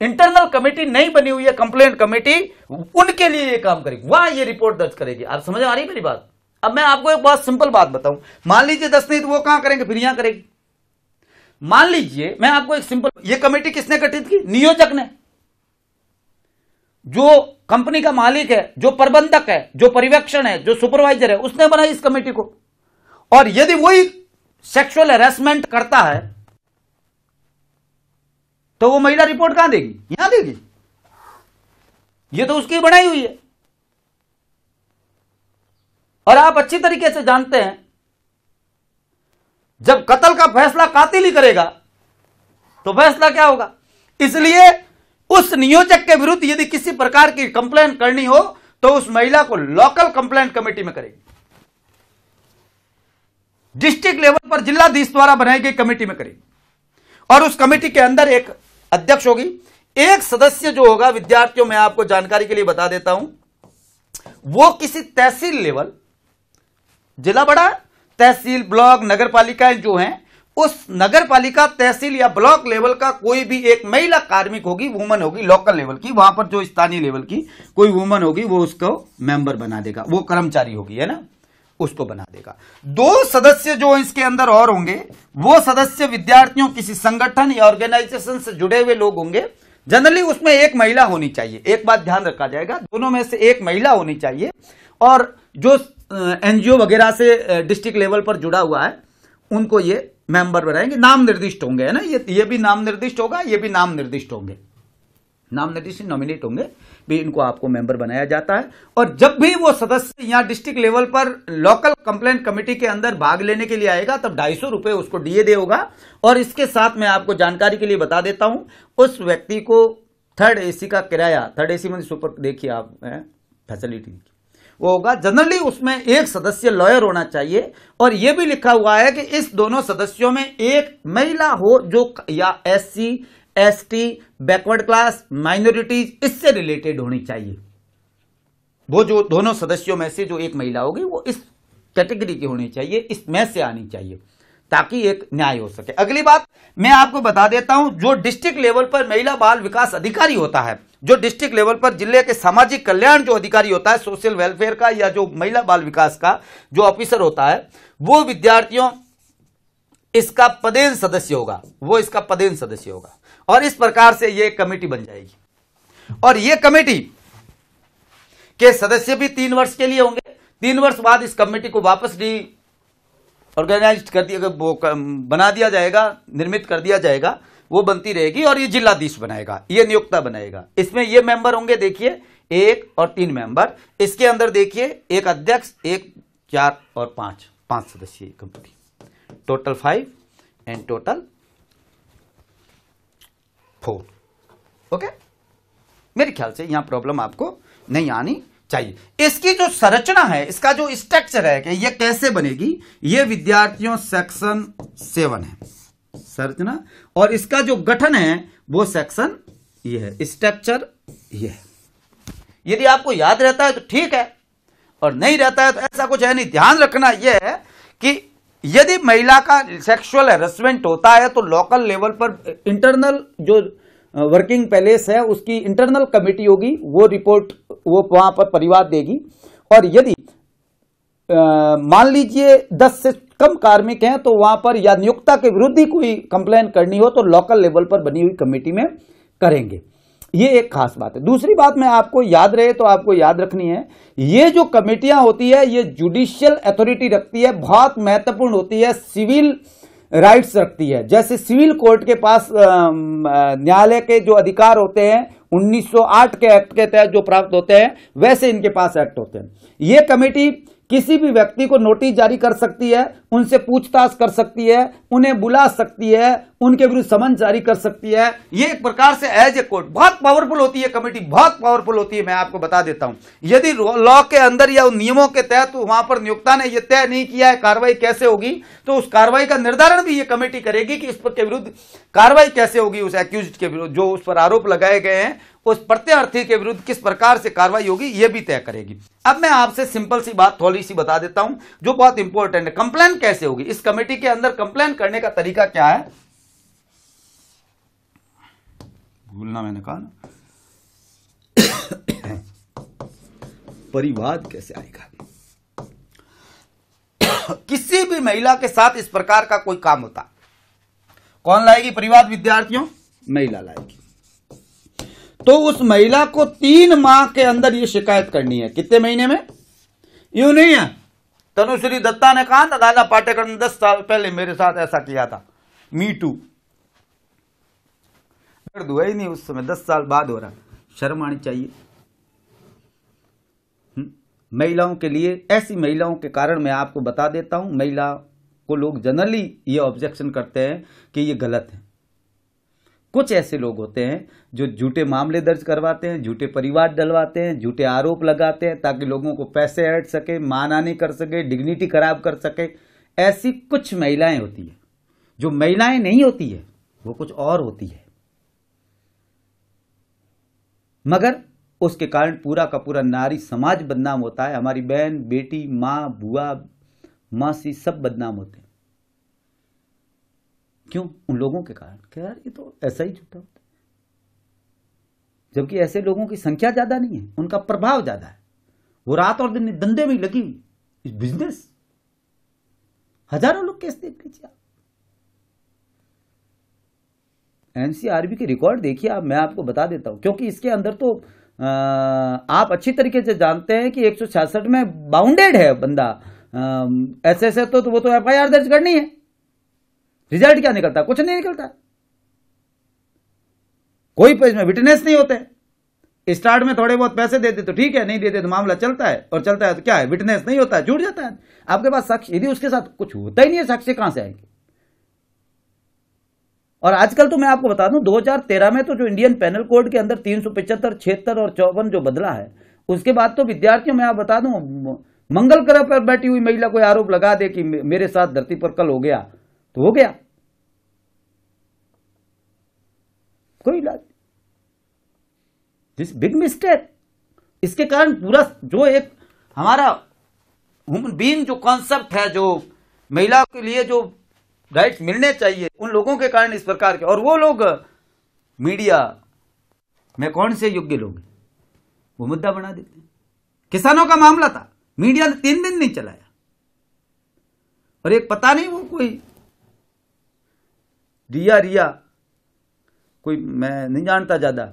S1: इंटरनल कमेटी नहीं बनी हुई है कंप्लेंट कमेटी उनके लिए ये काम करेगी वहां ये रिपोर्ट दर्ज करेगी आप समझ आ रही मेरी बात अब मैं आपको एक बहुत सिंपल बात बताऊं मान लीजिए दस नहीं तो वो कहां करेंगे फिर यहां करेगी मान लीजिए मैं आपको एक सिंपल ये कमेटी किसने गठित की नियोजक ने जो कंपनी का मालिक है जो प्रबंधक है जो परिवेक्षण है जो सुपरवाइजर है उसने बनाई इस कमेटी को और यदि वही सेक्सुअल हेरासमेंट करता है तो वो महिला रिपोर्ट कहां देगी यहां देगी ये तो उसकी बनाई हुई है और आप अच्छी तरीके से जानते हैं जब कत्ल का फैसला कातिल ही करेगा तो फैसला क्या होगा इसलिए उस नियोजक के विरुद्ध यदि किसी प्रकार की कंप्लेन करनी हो तो उस महिला को लोकल कंप्लेंट कमेटी में करेगी डिस्ट्रिक्ट लेवल पर जिलाधीश द्वारा बनाई गई कमेटी में करेगी और उस कमेटी के अंदर एक अध्यक्ष होगी एक सदस्य जो होगा विद्यार्थियों में आपको जानकारी के लिए बता देता हूं वो किसी तहसील लेवल जिला बड़ा तहसील ब्लॉक नगर पालिकाएं जो हैं उस नगर पालिका तहसील या ब्लॉक लेवल का कोई भी एक महिला कार्मिक होगी वुमन होगी लोकल लेवल की वहां पर जो स्थानीय लेवल की कोई वुमन होगी वो उसको मेंबर बना देगा वो कर्मचारी होगी है ना उसको बना देगा दो सदस्य जो इसके अंदर और होंगे वो सदस्य विद्यार्थियों किसी संगठन या ऑर्गेनाइजेशन से जुड़े हुए लोग होंगे जनरली उसमें एक महिला होनी चाहिए एक बात ध्यान रखा जाएगा दोनों में से एक महिला होनी चाहिए और जो एनजीओ वगैरह से डिस्ट्रिक्ट लेवल पर जुड़ा हुआ है उनको ये मेंबर बनाएंगे नाम निर्दिष्ट होंगे है ना ये ये भी नाम निर्दिष्ट होगा ये भी नाम निर्दिष्ट होंगे नामनिधि से नॉमिनेट होंगे भी इनको आपको मेंबर बनाया जाता है और जब भी वो सदस्य यहाँ डिस्ट्रिक्ट लेवल पर लोकल कंप्लेंट कमेटी के अंदर भाग लेने के लिए आएगा तब ढाई सौ रुपये उसको डीए दे होगा और इसके साथ मैं आपको जानकारी के लिए बता देता हूं उस व्यक्ति को थर्ड एसी का किराया थर्ड एसी मतलब सुपर देखिए आप फैसिलिटी वो होगा जनरली उसमें एक सदस्य लॉयर होना चाहिए और यह भी लिखा हुआ है कि इस दोनों सदस्यों में एक महिला हो जो या SC ST backward class minorities इससे रिलेटेड होनी चाहिए वो जो दोनों सदस्यों में से जो एक महिला होगी वो इस कैटेगरी की होनी चाहिए इसमें से आनी चाहिए ताकि एक न्याय हो सके अगली बात मैं आपको बता देता हूं जो डिस्ट्रिक्ट लेवल पर महिला बाल विकास अधिकारी होता है जो डिस्ट्रिक्ट लेवल पर जिले के सामाजिक कल्याण जो अधिकारी होता है सोशल वेलफेयर का या जो महिला बाल विकास का जो ऑफिसर होता है वो विद्यार्थियों इसका पदेन सदस्य होगा वो इसका पदेन सदस्य होगा और इस प्रकार से यह कमेटी बन जाएगी और यह कमेटी के सदस्य भी तीन वर्ष के लिए होंगे तीन वर्ष बाद इस कमेटी को वापस डी ऑर्गेनाइज कर दिया वो बना दिया जाएगा निर्मित कर दिया जाएगा वो बनती रहेगी और ये जिलाधीश बनाएगा ये नियोक्ता बनाएगा इसमें ये मेंबर होंगे देखिए एक और तीन मेंबर इसके अंदर देखिए एक अध्यक्ष एक चार और पांच पांच सदस्य company total five and total four okay मेरे ख्याल से यहां प्रॉब्लम आपको नहीं आनी चाहिए इसकी जो संरचना है इसका जो स्ट्रक्चर है कि यह कैसे बनेगी यह विद्यार्थियों सेक्शन सेवन है संरचना और इसका जो गठन है वो सेक्शन ये है स्ट्रक्चर ये है यदि आपको याद रहता है तो ठीक है और नहीं रहता है तो ऐसा कुछ है नहीं ध्यान रखना यह है कि यदि महिला का सेक्सुअल हेरसमेंट होता है तो लोकल लेवल पर इंटरनल जो वर्किंग पैलेस है उसकी इंटरनल कमेटी होगी वो रिपोर्ट वो वहां पर परिवार देगी और यदि मान लीजिए दस से कम कार्मिक हैं तो वहां पर या नियोक्ता के विरुद्ध ही कोई कंप्लेन करनी हो तो लोकल लेवल पर बनी हुई कमेटी में करेंगे ये एक खास बात है दूसरी बात मैं आपको याद रहे तो आपको याद रखनी है ये जो कमेटियां होती है ये जुडिशियल अथॉरिटी रखती है बहुत महत्वपूर्ण होती है सिविल राइट्स रखती है जैसे सिविल कोर्ट के पास न्यायालय के जो अधिकार होते हैं 1908 के एक्ट के तहत जो प्राप्त होते हैं वैसे इनके पास एक्ट होते हैं ये कमेटी किसी भी व्यक्ति को नोटिस जारी कर सकती है उनसे पूछताछ कर सकती है उन्हें बुला सकती है उनके विरुद्ध समन जारी कर सकती है ये एक प्रकार से एज ए कोर्ट बहुत पावरफुल होती है कमेटी बहुत पावरफुल होती है मैं आपको बता देता हूं यदि लॉ के अंदर या नियमों के तहत तो वहां पर नियोक्ता ने यह तय नहीं किया है कार्रवाई कैसे होगी तो उस कार्रवाई का निर्धारण भी ये कमेटी करेगी कि इस पर के विरुद्ध कार्रवाई कैसे होगी उस एक्यूज के विरुद्ध जो उस पर आरोप लगाए गए हैं उस प्रत्यार्थी के विरुद्ध किस प्रकार से कार्रवाई होगी यह भी तय करेगी अब मैं आपसे सिंपल सी बात थोड़ी सी बता देता हूं जो बहुत इंपॉर्टेंट है कंप्लेन कैसे होगी इस कमेटी के अंदर कंप्लेन करने का तरीका क्या है भूलना मैंने कहा ना परिवाद कैसे आएगा किसी भी महिला के साथ इस प्रकार का कोई काम होता कौन लाएगी परिवाद विद्यार्थियों महिला लाएगी तो उस महिला को तीन माह के अंदर ये शिकायत करनी है कितने महीने में यू नहीं है तनुश्री दत्ता ने कहा था दादा पाटेकर ने दस साल पहले मेरे साथ ऐसा किया था मी टू दर्द हुआ ही नहीं उस समय दस साल बाद हो रहा शर्म आनी चाहिए हम्म? महिलाओं के लिए ऐसी महिलाओं के कारण मैं आपको बता देता हूं महिला को लोग जनरली ये ऑब्जेक्शन करते हैं कि ये गलत है कुछ ऐसे लोग होते हैं जो झूठे मामले दर्ज करवाते हैं झूठे परिवार डलवाते हैं झूठे आरोप लगाते हैं ताकि लोगों को पैसे हट सके आने कर सके डिग्निटी खराब कर सके ऐसी कुछ महिलाएं होती है जो महिलाएं नहीं होती है वो कुछ और होती है मगर उसके कारण पूरा का पूरा नारी समाज बदनाम होता है हमारी बहन बेटी माँ बुआ मासी सब बदनाम होते हैं क्यों उन लोगों के कारण क्या यार ये तो ऐसा ही झूठा होता है जबकि ऐसे लोगों की संख्या ज्यादा नहीं है उनका प्रभाव ज्यादा है वो रात और दिन धंधे में लगी हुई बिजनेस हजारों लोग केस देख लीजिए आप एनसीआरबी की रिकॉर्ड देखिए आप मैं आपको बता देता हूं क्योंकि इसके अंदर तो आ, आप अच्छी तरीके से जानते हैं कि एक में बाउंडेड है बंदा एस एस तो, तो वो तो एफ दर्ज करनी है रिजल्ट क्या निकलता कुछ नहीं निकलता कोई तो इसमें विटनेस नहीं होते स्टार्ट में थोड़े बहुत पैसे देते तो ठीक है नहीं देते तो मामला चलता है और चलता है तो क्या है विटनेस नहीं होता जुड़ जाता है आपके पास साक्ष्य यदि उसके साथ कुछ होता ही नहीं है साक्ष्य कहां से आएंगे और आजकल तो मैं आपको बता दूं 2013 में तो जो इंडियन पेनल कोड के अंदर तीन सौ पिछहत्तर छिहत्तर और चौवन जो बदला है उसके बाद तो विद्यार्थियों में आप बता दूं मंगल ग्रह पर बैठी हुई महिला कोई आरोप लगा दे कि मेरे साथ धरती पर कल हो गया तो हो गया कोई इलाज दिस बिग मिस्टेक इसके कारण पूरा जो एक हमारा ह्यूमन बीइंग जो कॉन्सेप्ट है जो महिला के लिए जो राइट मिलने चाहिए उन लोगों के कारण इस प्रकार के और वो लोग मीडिया में कौन से योग्य लोग वो मुद्दा बना देते हैं किसानों का मामला था मीडिया ने तीन दिन नहीं चलाया और एक पता नहीं वो कोई रिया रिया कोई मैं नहीं जानता ज्यादा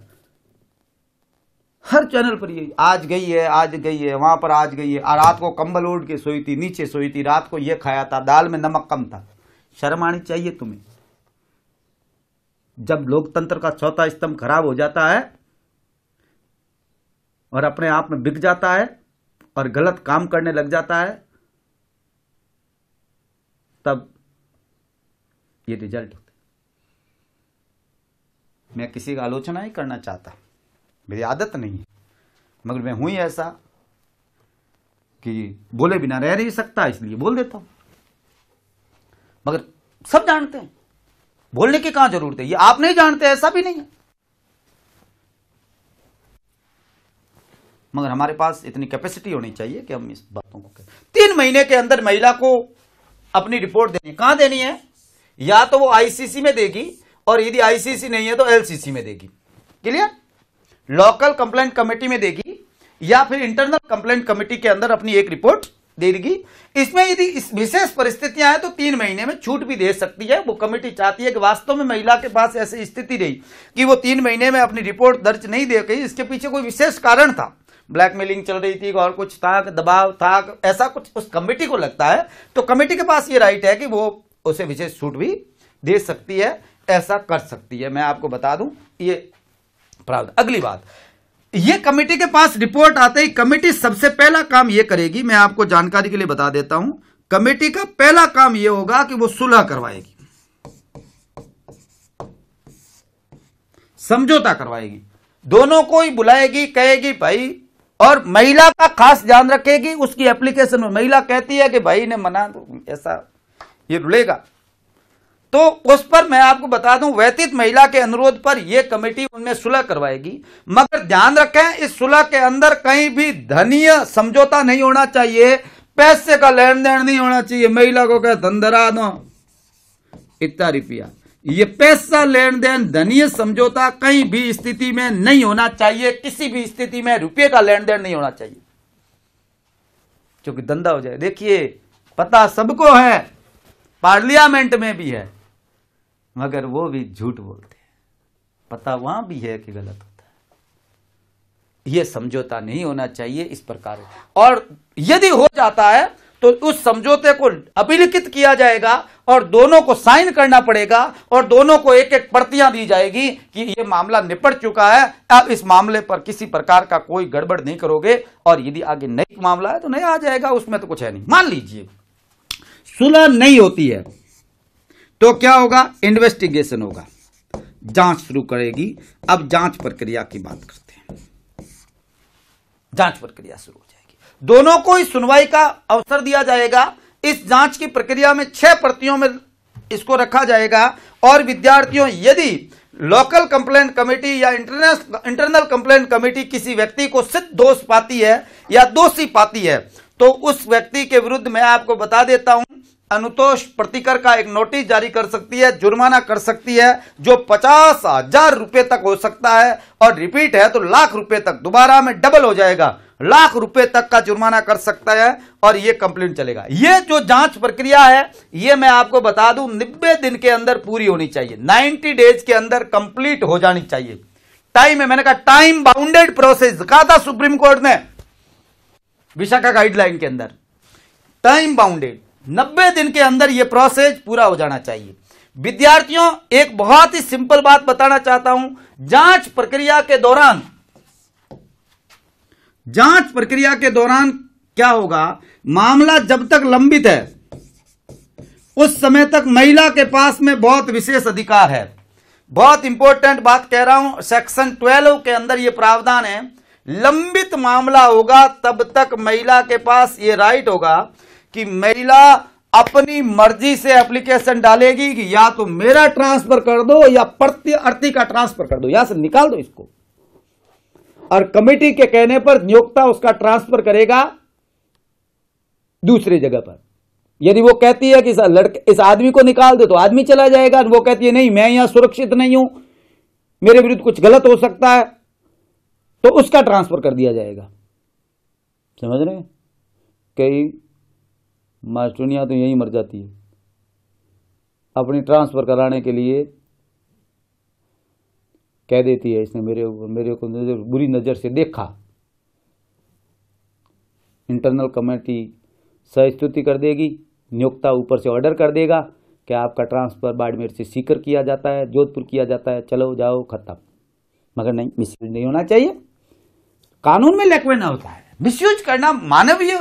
S1: हर चैनल पर ये आज गई है आज गई है वहां पर आज गई है और रात को कंबल ओढ़ के सोई थी नीचे सोई थी रात को ये खाया था दाल में नमक कम था शर्म आनी चाहिए तुम्हें जब लोकतंत्र का चौथा स्तंभ खराब हो जाता है और अपने आप में बिक जाता है और गलत काम करने लग जाता है तब ये रिजल्ट मैं किसी का आलोचना ही करना चाहता मेरी आदत नहीं है मगर मैं हूं ही ऐसा कि बोले बिना रह नहीं सकता इसलिए बोल देता हूं मगर सब जानते हैं बोलने की कहां जरूरत है ये आप नहीं जानते ऐसा भी नहीं है मगर हमारे पास इतनी कैपेसिटी होनी चाहिए कि हम इस बातों को करें तीन महीने के अंदर महिला को अपनी रिपोर्ट देनी कहां देनी है या तो वो आईसीसी में देगी और यदि आईसीसी नहीं है तो एलसीसी में देगी क्लियर लोकल कंप्लेंट कमेटी में देगी या फिर इंटरनल कंप्लेंट कमेटी के अंदर अपनी एक रिपोर्ट दे देगी इसमें यदि इस विशेष परिस्थितियां हैं तो तीन महीने में छूट भी दे सकती है वो कमेटी चाहती है कि वास्तव में महिला के पास ऐसी स्थिति रही कि वो तीन महीने में अपनी रिपोर्ट दर्ज नहीं दे गई इसके पीछे कोई विशेष कारण था ब्लैकमेलिंग चल रही थी और कुछ था दबाव था ऐसा कुछ उस कमेटी को लगता है तो कमेटी के पास ये राइट है कि वो उसे विशेष छूट भी दे सकती है ऐसा कर सकती है मैं आपको बता दूं ये प्रावधान अगली बात ये कमेटी के पास रिपोर्ट आते ही कमेटी सबसे पहला काम यह करेगी मैं आपको जानकारी के लिए बता देता हूं कमेटी का पहला काम यह होगा कि वो सुलह करवाएगी समझौता करवाएगी दोनों को ही बुलाएगी कहेगी भाई और महिला का खास ध्यान रखेगी उसकी एप्लीकेशन में महिला कहती है कि भाई ने मना ऐसा ये रुलेगा तो उस पर मैं आपको बता दूं व्यतीत महिला के अनुरोध पर यह कमेटी उनमें सुलह करवाएगी मगर ध्यान रखें इस सुलह के अंदर कहीं भी धनीय समझौता नहीं होना चाहिए पैसे का लेन देन नहीं होना चाहिए महिला को कह धंधरा दो इतना रुपया ये पैसा लेन देन धनीय समझौता कहीं भी स्थिति में नहीं होना चाहिए किसी भी स्थिति में रुपये का लेन देन नहीं होना चाहिए क्योंकि धंधा हो जाए देखिए पता सबको है पार्लियामेंट में भी है मगर वो भी झूठ बोलते हैं पता वहां भी है कि गलत होता है यह समझौता नहीं होना चाहिए इस प्रकार और यदि हो जाता है तो उस समझौते को अभिलिखित किया जाएगा और दोनों को साइन करना पड़ेगा और दोनों को एक एक प्रतियां दी जाएगी कि यह मामला निपट चुका है अब इस मामले पर किसी प्रकार का कोई गड़बड़ नहीं करोगे और यदि आगे नई मामला है तो नया आ जाएगा उसमें तो कुछ है नहीं मान लीजिए सुलह नहीं होती है तो क्या होगा इन्वेस्टिगेशन होगा जांच शुरू करेगी अब जांच प्रक्रिया की बात करते हैं जांच प्रक्रिया शुरू हो जाएगी दोनों को ही सुनवाई का अवसर दिया जाएगा इस जांच की प्रक्रिया में छह प्रतियों में इसको रखा जाएगा और विद्यार्थियों यदि लोकल कंप्लेंट कमेटी या इंटरनेशनल इंटरनल कंप्लेंट कमेटी किसी व्यक्ति को सिद्ध दोष पाती है या दोषी पाती है तो उस व्यक्ति के विरुद्ध मैं आपको बता देता हूं अनुतोष प्रतिकर का एक नोटिस जारी कर सकती है जुर्माना कर सकती है जो पचास हजार रुपए तक हो सकता है और रिपीट है तो लाख रुपए तक दोबारा में डबल हो जाएगा लाख रुपए तक का जुर्माना कर सकता है और यह कंप्लेन चलेगा यह जो जांच प्रक्रिया है यह मैं आपको बता दूं नब्बे दिन के अंदर पूरी होनी चाहिए नाइन्टी डेज के अंदर कंप्लीट हो जानी चाहिए टाइम है मैंने कहा टाइम बाउंडेड प्रोसेस कहा था सुप्रीम कोर्ट ने विशाखा गाइडलाइन के अंदर टाइम बाउंडेड 90 दिन के अंदर यह प्रोसेस पूरा हो जाना चाहिए विद्यार्थियों एक बहुत ही सिंपल बात बताना चाहता हूं जांच प्रक्रिया के दौरान जांच प्रक्रिया के दौरान क्या होगा मामला जब तक लंबित है उस समय तक महिला के पास में बहुत विशेष अधिकार है बहुत इंपॉर्टेंट बात कह रहा हूं सेक्शन ट्वेल्व के अंदर यह प्रावधान है लंबित मामला होगा तब तक महिला के पास ये राइट होगा कि महिला अपनी मर्जी से एप्लीकेशन डालेगी कि या तो मेरा ट्रांसफर कर दो या प्रत्यर्थी का ट्रांसफर कर दो यहां से निकाल दो इसको और कमेटी के कहने पर नियोक्ता उसका ट्रांसफर करेगा दूसरी जगह पर यदि वो कहती है कि इस लड़के इस आदमी को निकाल दो तो आदमी चला जाएगा वो कहती है नहीं मैं यहां सुरक्षित नहीं हूं मेरे विरुद्ध कुछ गलत हो सकता है तो उसका ट्रांसफर कर दिया जाएगा समझ रहे हैं कई मास्टोनिया तो यहीं मर जाती है अपनी ट्रांसफ़र कराने के लिए कह देती है इसने मेरे मेरे को नजर बुरी नज़र से देखा इंटरनल कमेटी सहस्तुति कर देगी नियोक्ता ऊपर से ऑर्डर कर देगा कि आपका ट्रांसफ़र बाड़मेर से सीकर किया जाता है जोधपुर किया जाता है चलो जाओ खत्म मगर नहीं मिस नहीं होना चाहिए कानून में लेकिन ना होता है मिस करना मानवीय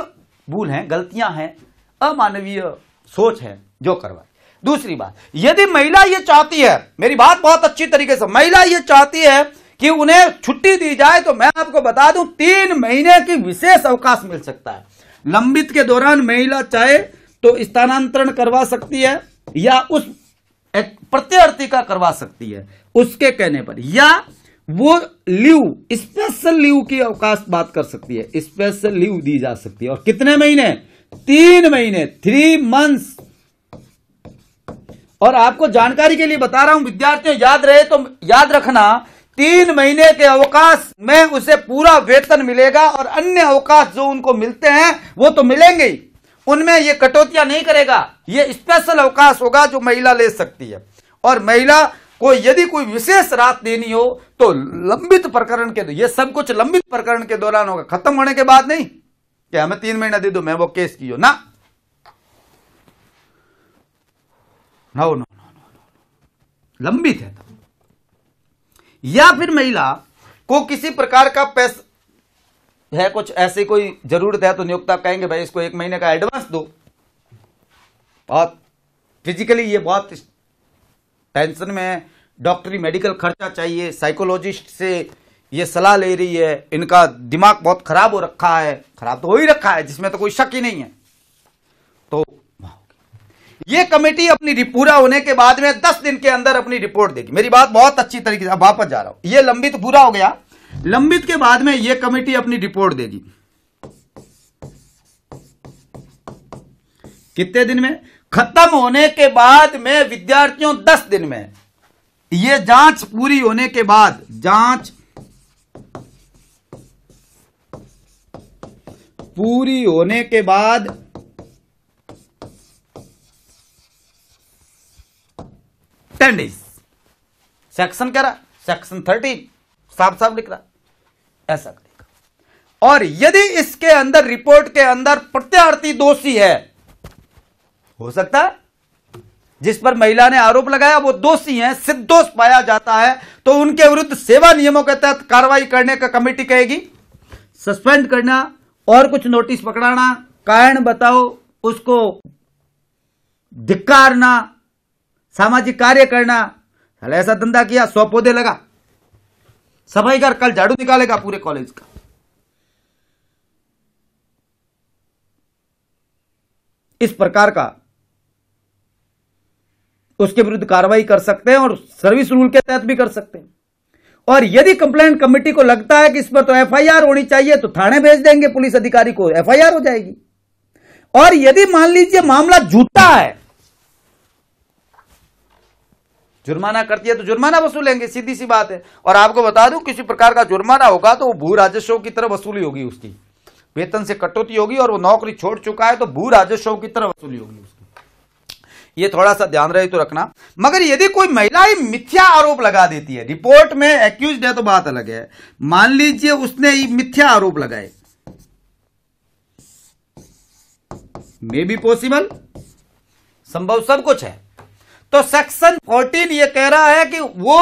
S1: भूल है गलतियां हैं अमानवीय सोच है जो करवाए दूसरी बात यदि महिला ये चाहती है मेरी बात बहुत अच्छी तरीके से महिला ये चाहती है कि उन्हें छुट्टी दी जाए तो मैं आपको बता दूं तीन महीने की विशेष अवकाश मिल सकता है लंबित के दौरान महिला चाहे तो स्थानांतरण करवा सकती है या उस प्रत्यर्थी का करवा सकती है उसके कहने पर या वो लीव स्पेशल लीव की अवकाश बात कर सकती है स्पेशल लीव दी जा सकती है और कितने महीने तीन महीने थ्री मंथ्स और आपको जानकारी के लिए बता रहा हूं विद्यार्थियों याद रहे तो याद रखना तीन महीने के अवकाश में उसे पूरा वेतन मिलेगा और अन्य अवकाश जो उनको मिलते हैं वो तो मिलेंगे ही उनमें ये कटौतियां नहीं करेगा ये स्पेशल अवकाश होगा जो महिला ले सकती है और महिला को यदि कोई विशेष रात देनी हो तो लंबित प्रकरण के ये सब कुछ लंबित प्रकरण के दौरान होगा खत्म होने के बाद नहीं कि हमें तीन महीना दे दो मैं वो केस की हो ना नो नो नो नो थे तो या फिर महिला को किसी प्रकार का पैसा है कुछ ऐसी कोई जरूरत है तो नियोक्ता कहेंगे भाई इसको एक महीने का एडवांस दो और फिजिकली ये बहुत टेंशन में है डॉक्टरी मेडिकल खर्चा चाहिए साइकोलॉजिस्ट से ये सलाह ले रही है इनका दिमाग बहुत खराब हो रखा है खराब तो हो ही रखा है जिसमें तो कोई शक ही नहीं है तो ये कमेटी अपनी पूरा होने के बाद में दस दिन के अंदर अपनी रिपोर्ट देगी मेरी बात बहुत अच्छी तरीके से वापस जा रहा हूं यह लंबित पूरा हो गया लंबित के बाद में यह कमेटी अपनी रिपोर्ट देगी कितने दिन में खत्म होने के बाद में विद्यार्थियों दस दिन में यह जांच पूरी होने के बाद जांच पूरी होने के बाद टेन डेज सेक्शन कह रहा सेक्शन थर्टीन साफ साफ लिख रहा ऐसा करेगा और यदि इसके अंदर रिपोर्ट के अंदर प्रत्यार्थी दोषी है हो सकता है जिस पर महिला ने आरोप लगाया वो दोषी हैं सिद्ध दोष पाया जाता है तो उनके विरुद्ध सेवा नियमों के तहत कार्रवाई करने का कमेटी कहेगी सस्पेंड करना और कुछ नोटिस पकड़ाना कारण बताओ उसको धिक्कारना सामाजिक कार्य करना साला ऐसा धंधा किया सौ पौधे लगा सफाई कर कल झाड़ू निकालेगा पूरे कॉलेज का इस प्रकार का उसके विरुद्ध कार्रवाई कर सकते हैं और सर्विस रूल के तहत भी कर सकते हैं और यदि कंप्लेंट कमेटी को लगता है कि इस पर तो एफआईआर होनी चाहिए तो थाने भेज देंगे पुलिस अधिकारी को एफआईआर हो जाएगी और यदि मान लीजिए मामला जूता है जुर्माना करती है तो जुर्माना वसूलेंगे सीधी सी बात है और आपको बता दूं किसी प्रकार का जुर्माना होगा तो वो भू राजस्व की तरह वसूली होगी उसकी वेतन से कटौती होगी और वो नौकरी छोड़ चुका है तो भू राजस्व की तरह वसूली होगी उसकी ये थोड़ा सा ध्यान रहे तो रखना मगर यदि कोई महिला ही मिथ्या आरोप लगा देती है रिपोर्ट में एक्यूज है तो बात अलग है मान लीजिए उसने मिथ्या आरोप लगाए मे बी पॉसिबल संभव सब कुछ है तो सेक्शन फोर्टीन ये कह रहा है कि वो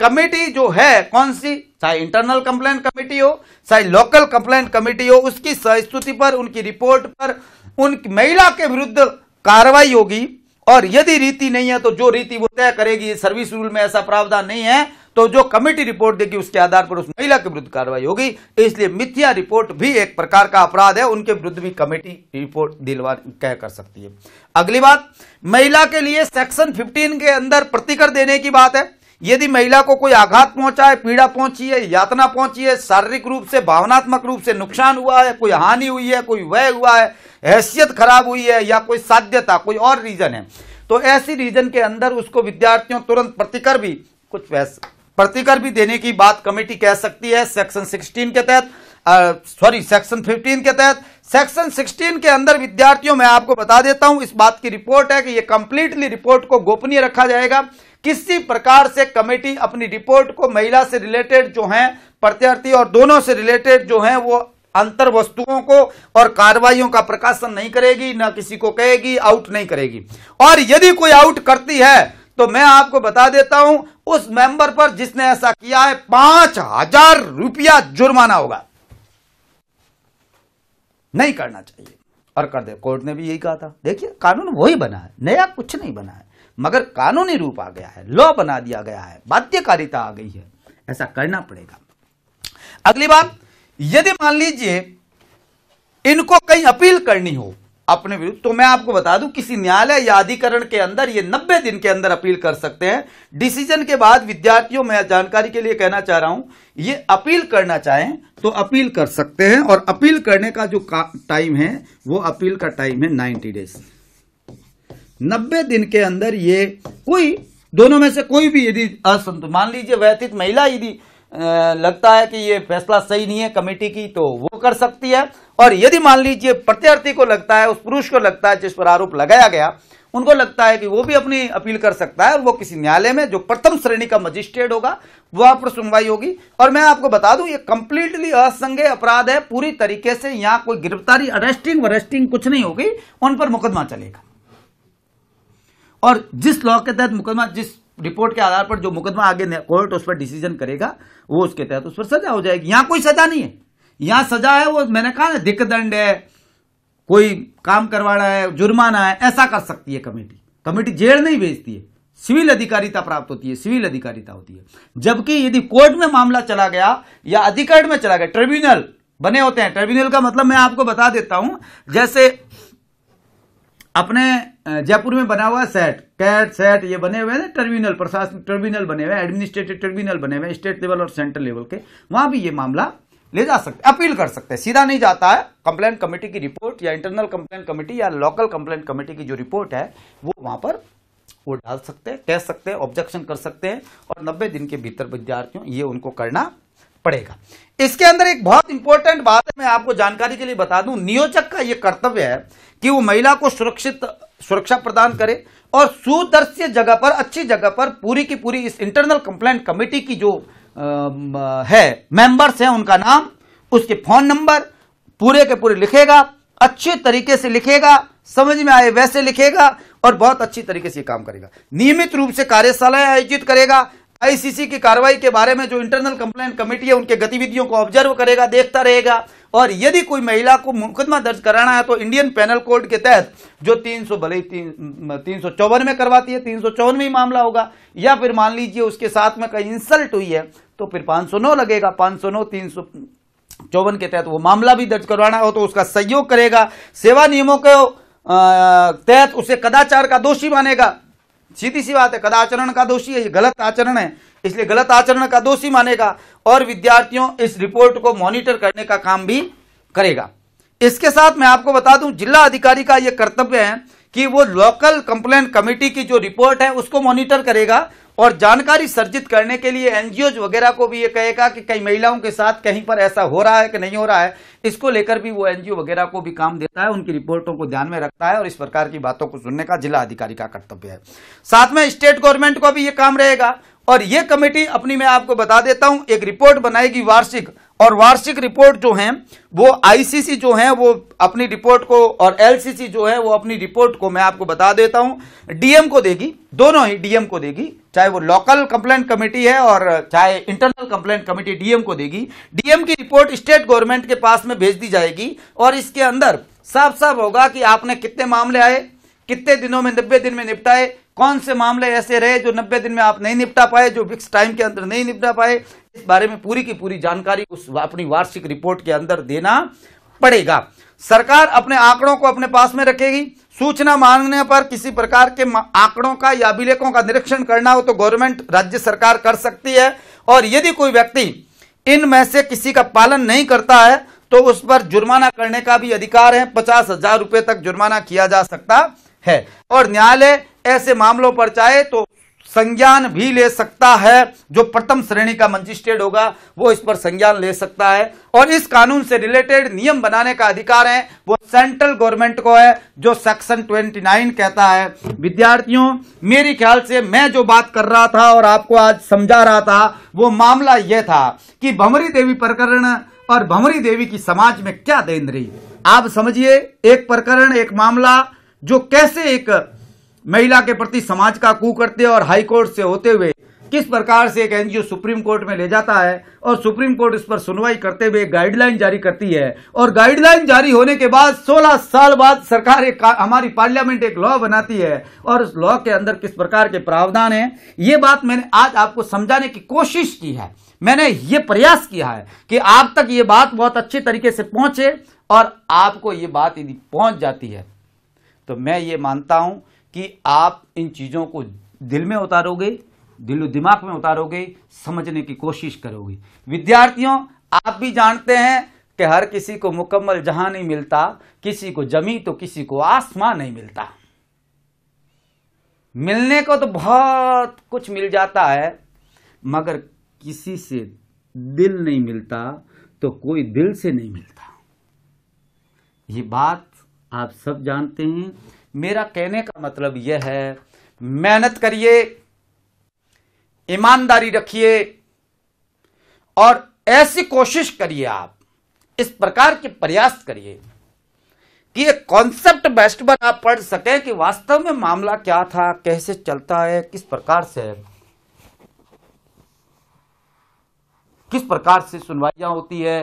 S1: कमेटी जो है कौन सी चाहे इंटरनल कंप्लेन कमेटी हो चाहे लोकल कंप्लेन कमेटी हो उसकी सहस्तुति पर उनकी रिपोर्ट पर उन महिला के विरुद्ध कार्रवाई होगी और यदि रीति नहीं है तो जो रीति वो तय करेगी सर्विस रूल में ऐसा प्रावधान नहीं है तो जो कमेटी रिपोर्ट देगी उसके आधार पर उस महिला के विरुद्ध कार्रवाई होगी इसलिए मिथ्या रिपोर्ट भी एक प्रकार का अपराध है उनके विरुद्ध भी कमेटी रिपोर्ट दिलवा कह कर सकती है अगली बात महिला के लिए सेक्शन 15 के अंदर प्रतिकर देने की बात है यदि महिला को कोई आघात पहुंचा है पीड़ा पहुंची है यातना पहुंची है शारीरिक रूप से भावनात्मक रूप से नुकसान हुआ है कोई हानि हुई है कोई व्यय हुआ है हैसियत खराब हुई है या कोई साध्यता कोई और रीजन है तो ऐसी रीजन के अंदर उसको विद्यार्थियों तुरंत प्रतिकर भी कुछ प्रतिकर भी देने की बात कमेटी कह सकती है सेक्शन सिक्सटीन के तहत सॉरी सेक्शन फिफ्टीन के तहत सेक्शन 16 के अंदर विद्यार्थियों मैं आपको बता देता हूं इस बात की रिपोर्ट है कि यह कंप्लीटली रिपोर्ट को गोपनीय रखा जाएगा किसी प्रकार से कमेटी अपनी रिपोर्ट को महिला से रिलेटेड जो है प्रत्यर्थी और दोनों से रिलेटेड जो है वो अंतर वस्तुओं को और कार्रवाइयों का प्रकाशन नहीं करेगी ना किसी को कहेगी आउट नहीं करेगी और यदि कोई आउट करती है तो मैं आपको बता देता हूं उस मेंबर पर जिसने ऐसा किया है पांच हजार रुपया जुर्माना होगा नहीं करना चाहिए और कर दे कोर्ट ने भी यही कहा था देखिए कानून वही बना है नया कुछ नहीं बना है मगर कानूनी रूप आ गया है लॉ बना दिया गया है बाध्यकारिता आ गई है ऐसा करना पड़ेगा अगली बात यदि मान लीजिए इनको कहीं अपील करनी हो अपने विरुद्ध तो मैं आपको बता दूं किसी न्यायालय या अधिकरण के अंदर ये 90 दिन के अंदर अपील कर सकते हैं डिसीजन के बाद विद्यार्थियों में जानकारी के लिए कहना चाह रहा हूं ये अपील करना चाहें तो अपील कर सकते हैं और अपील करने का जो टाइम है वो अपील का टाइम है नाइन्टी डेज नब्बे दिन के अंदर ये कोई दोनों में से कोई भी यदि असंत मान लीजिए व्यतीत महिला यदि लगता है कि ये फैसला सही नहीं है कमेटी की तो वो कर सकती है और यदि मान लीजिए प्रत्यार्थी को लगता है उस पुरुष को लगता है जिस पर आरोप लगाया गया उनको लगता है कि वो भी अपनी अपील कर सकता है और वो किसी न्यायालय में जो प्रथम श्रेणी का मजिस्ट्रेट होगा वहां पर सुनवाई होगी और मैं आपको बता दूं ये कंप्लीटली असंज्ञ अपराध है पूरी तरीके से यहाँ कोई गिरफ्तारी अरेस्टिंग वरेस्टिंग कुछ नहीं होगी उन पर मुकदमा चलेगा और जिस लॉ के तहत मुकदमा जिस रिपोर्ट के आधार पर जो मुकदमा आगे कोर्ट उस पर डिसीजन करेगा वो उसके तहत उस पर सजा हो जाएगी यहां कोई सजा नहीं है यहां सजा है वो मैंने कहा ना दिक्कत दंड है कोई काम करवा रहा है जुर्माना है ऐसा कर सकती है कमेटी कमेटी जेल नहीं भेजती है सिविल अधिकारिता प्राप्त होती है सिविल अधिकारिता होती है जबकि यदि कोर्ट में मामला चला गया या अधिकरण में चला गया ट्रिब्यूनल बने होते हैं ट्रिब्यूनल का मतलब मैं आपको बता देता हूं जैसे अपने जयपुर में बना हुआ सेट कैट सेट ये बने हुए हैं टर्मिनल प्रशासनिक टर्मिनल बने हुए हैं एडमिनिस्ट्रेटिव टर्मिनल बने हुए हैं स्टेट लेवल और सेंट्रल लेवल के वहां भी ये मामला ले जा सकते अपील कर सकते हैं सीधा नहीं जाता है कंप्लेन कमेटी की रिपोर्ट या इंटरनल कंप्लेन कमेटी या लोकल कंप्लेन कमेटी की जो रिपोर्ट है वो वहां पर वो डाल सकते हैं कह सकते हैं ऑब्जेक्शन कर सकते हैं और नब्बे दिन के भीतर विद्यार्थियों ये उनको करना पड़ेगा इसके अंदर एक बहुत इंपॉर्टेंट बात है मैं आपको जानकारी के लिए बता दूं नियोजक का यह कर्तव्य है कि वो महिला को सुरक्षित सुरक्षा प्रदान करे और सुदर्श्य जगह पर अच्छी जगह पर पूरी की पूरी इस इंटरनल कंप्लेंट कमेटी की जो आ, है मेंबर्स हैं उनका नाम उसके फोन नंबर पूरे के पूरे लिखेगा अच्छे तरीके से लिखेगा समझ में आए वैसे लिखेगा और बहुत अच्छी तरीके से काम करेगा नियमित रूप से कार्यशालाएं आयोजित करेगा आईसीसी की कार्रवाई के बारे में जो इंटरनल कंप्लेंट कमेटी है उनके गतिविधियों को ऑब्जर्व करेगा देखता रहेगा और यदि कोई महिला को मुकदमा दर्ज कराना है तो इंडियन पेनल कोड के तहत जो तीन सौ भले तीन सौ चौवन में करवाती है तीन सौ चौवन में ही मामला होगा या फिर मान लीजिए उसके साथ में कहीं इंसल्ट हुई है तो फिर पांच सौ नौ लगेगा पांच सौ नौ तीन सौ चौवन के तहत वो मामला भी दर्ज करवाना हो तो उसका सहयोग करेगा सेवा नियमों के तहत उसे कदाचार का दोषी मानेगा सीधी सी बात है कदाचरण का दोषी है ये गलत आचरण है इसलिए गलत आचरण का दोषी मानेगा और विद्यार्थियों इस रिपोर्ट को मॉनिटर करने का काम भी करेगा इसके साथ मैं आपको बता दूं जिला अधिकारी का यह कर्तव्य है कि वो लोकल कंप्लेंट कमेटी की जो रिपोर्ट है उसको मॉनिटर करेगा और जानकारी सर्जित करने के लिए एनजीओ वगैरह को भी ये कहेगा कि कई महिलाओं के साथ कहीं पर ऐसा हो रहा है कि नहीं हो रहा है इसको लेकर भी वो एनजीओ वगैरह को भी काम देता है उनकी रिपोर्टों को ध्यान में रखता है और इस प्रकार की बातों को सुनने का जिला अधिकारी का कर्तव्य है साथ में स्टेट गवर्नमेंट को भी ये काम रहेगा और ये कमेटी अपनी मैं आपको बता देता हूं एक रिपोर्ट बनाएगी वार्षिक और वार्षिक रिपोर्ट जो है वो आईसीसी जो है वो अपनी रिपोर्ट को और एलसीसी जो है वो अपनी रिपोर्ट को मैं आपको बता देता हूं डीएम को देगी दोनों ही डीएम को देगी चाहे वो लोकल कंप्लेंट कमेटी है और चाहे इंटरनल कंप्लेंट कमेटी डीएम को देगी डीएम की रिपोर्ट स्टेट गवर्नमेंट के पास में भेज दी जाएगी और इसके अंदर साफ साफ होगा कि आपने कितने मामले आए कितने दिनों में नब्बे दिन में निपटाए कौन से मामले ऐसे रहे जो नब्बे दिन में आप नहीं निपटा पाए जो फिक्स टाइम के अंदर नहीं निपटा पाए इस बारे में पूरी की पूरी जानकारी उस अपनी वार्षिक रिपोर्ट के अंदर देना पड़ेगा सरकार अपने आंकड़ों को अपने पास में रखेगी सूचना मांगने पर किसी प्रकार के आंकड़ों का या अभिलेखों का निरीक्षण करना हो तो गवर्नमेंट राज्य सरकार कर सकती है और यदि कोई व्यक्ति इनमें से किसी का पालन नहीं करता है तो उस पर जुर्माना करने का भी अधिकार है पचास हजार रुपए तक जुर्माना किया जा सकता है और न्यायालय ऐसे मामलों पर चाहे तो संज्ञान भी ले सकता है जो प्रथम श्रेणी का मजिस्ट्रेट होगा वो इस पर संज्ञान ले सकता है और इस कानून से रिलेटेड नियम बनाने का अधिकार है वो सेंट्रल गवर्नमेंट को है जो सेक्शन 29 कहता है विद्यार्थियों मेरे ख्याल से मैं जो बात कर रहा था और आपको आज समझा रहा था वो मामला यह था कि भमरी देवी प्रकरण और भमरी देवी की समाज में क्या देन रही आप समझिए एक प्रकरण एक मामला जो कैसे एक महिला के प्रति समाज का करते और हाईकोर्ट से होते हुए किस प्रकार से एक एनजीओ सुप्रीम कोर्ट में ले जाता है और सुप्रीम कोर्ट इस पर सुनवाई करते हुए गाइडलाइन जारी करती है और गाइडलाइन जारी होने के बाद 16 साल बाद सरकार एक हमारी पार्लियामेंट एक लॉ बनाती है और उस लॉ के अंदर किस प्रकार के प्रावधान है ये बात मैंने आज आपको समझाने की कोशिश की है मैंने ये प्रयास किया है कि आप तक ये बात बहुत अच्छे तरीके से पहुंचे और आपको ये बात यदि पहुंच जाती है तो मैं ये मानता हूं कि आप इन चीज़ों को दिल में उतारोगे दिलो दिमाग में उतारोगे समझने की कोशिश करोगे विद्यार्थियों आप भी जानते हैं कि हर किसी को मुकम्मल जहां नहीं मिलता किसी को जमी तो किसी को आसमान नहीं मिलता मिलने को तो बहुत कुछ मिल जाता है मगर किसी से दिल नहीं मिलता तो कोई दिल से नहीं मिलता ये बात आप सब जानते हैं मेरा कहने का मतलब यह है मेहनत करिए ईमानदारी रखिए और ऐसी कोशिश करिए आप इस प्रकार के प्रयास करिए कि ये कॉन्सेप्ट बेस्ट पर आप पढ़ सके कि वास्तव में मामला क्या था कैसे चलता है किस प्रकार से किस प्रकार से सुनवाइयां होती है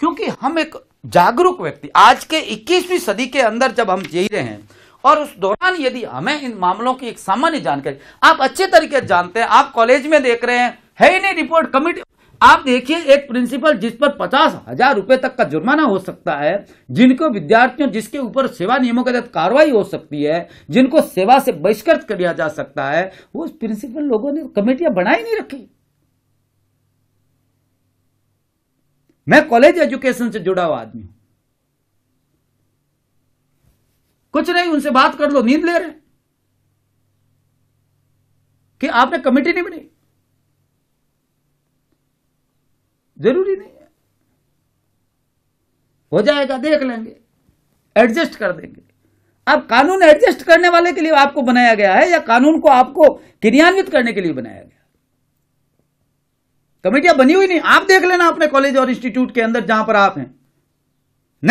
S1: क्योंकि हम एक जागरूक व्यक्ति आज के 21वीं सदी के अंदर जब हम जी रहे हैं और उस दौरान यदि हमें इन मामलों की एक सामान्य जानकारी आप अच्छे तरीके से जानते हैं आप कॉलेज में देख रहे हैं है ही नहीं रिपोर्ट कमिटी आप देखिए एक प्रिंसिपल जिस पर पचास हजार रुपए तक का जुर्माना हो सकता है जिनको विद्यार्थियों जिसके ऊपर सेवा नियमों के तहत कार्रवाई हो सकती है जिनको सेवा से बहिष्कृत कर दिया जा सकता है वो प्रिंसिपल लोगों ने कमेटियां बनाई नहीं रखी मैं कॉलेज एजुकेशन से जुड़ा हुआ आदमी हूं कुछ नहीं उनसे बात कर लो नींद ले रहे कि आपने कमेटी नहीं बनी जरूरी नहीं है हो जाएगा देख लेंगे एडजस्ट कर देंगे अब कानून एडजस्ट करने वाले के लिए आपको बनाया गया है या कानून को आपको क्रियान्वित करने के लिए बनाया गया कमेटियां बनी हुई नहीं आप देख लेना अपने कॉलेज और इंस्टीट्यूट के अंदर जहां पर आप हैं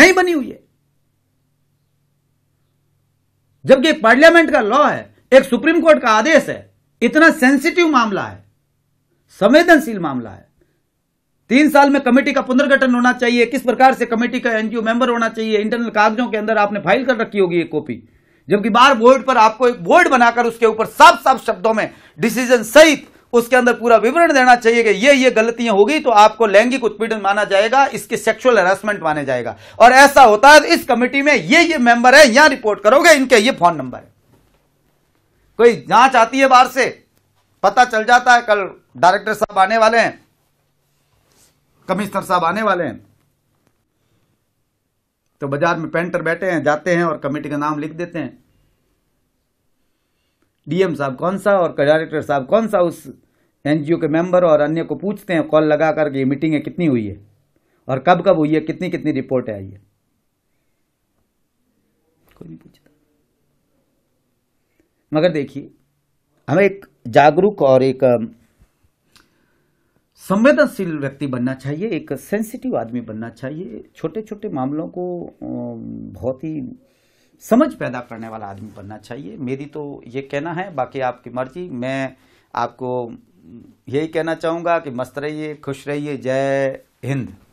S1: नहीं बनी हुई है जबकि एक पार्लियामेंट का लॉ है एक सुप्रीम कोर्ट का आदेश है इतना सेंसिटिव मामला है संवेदनशील मामला है तीन साल में कमेटी का पुनर्गठन होना चाहिए किस प्रकार से कमेटी का एनजीओ मेंबर होना चाहिए इंटरनल कागजों के अंदर आपने फाइल कर रखी होगी एक कॉपी जबकि बार बोर्ड पर आपको एक बोर्ड बनाकर उसके ऊपर साफ साफ शब्दों में डिसीजन सहित उसके अंदर पूरा विवरण देना चाहिए कि ये ये गलतियां होगी तो आपको लैंगिक उत्पीड़न माना जाएगा इसके सेक्सुअल हेरासमेंट माना जाएगा और ऐसा होता है इस कमेटी में ये ये मेंबर है यहां रिपोर्ट करोगे इनके ये फोन नंबर है कोई जांच आती है बाहर से पता चल जाता है कल डायरेक्टर साहब आने वाले हैं कमिश्नर साहब आने वाले हैं तो बाजार में पेंटर बैठे हैं जाते हैं और कमेटी का नाम लिख देते हैं डीएम साहब कौन सा और डायरेक्टर साहब कौन सा उस एनजीओ के मेंबर और अन्य को पूछते हैं कॉल लगा करके मीटिंग मीटिंगें कितनी हुई है और कब कब हुई है कितनी कितनी रिपोर्टें आई है कोई नहीं पूछता मगर देखिए हमें एक जागरूक और एक संवेदनशील व्यक्ति बनना चाहिए एक सेंसिटिव आदमी बनना चाहिए छोटे छोटे मामलों को बहुत ही समझ पैदा करने वाला आदमी बनना चाहिए मेरी तो ये कहना है बाकी आपकी मर्जी मैं आपको यही कहना चाहूँगा कि मस्त रहिए खुश रहिए जय हिंद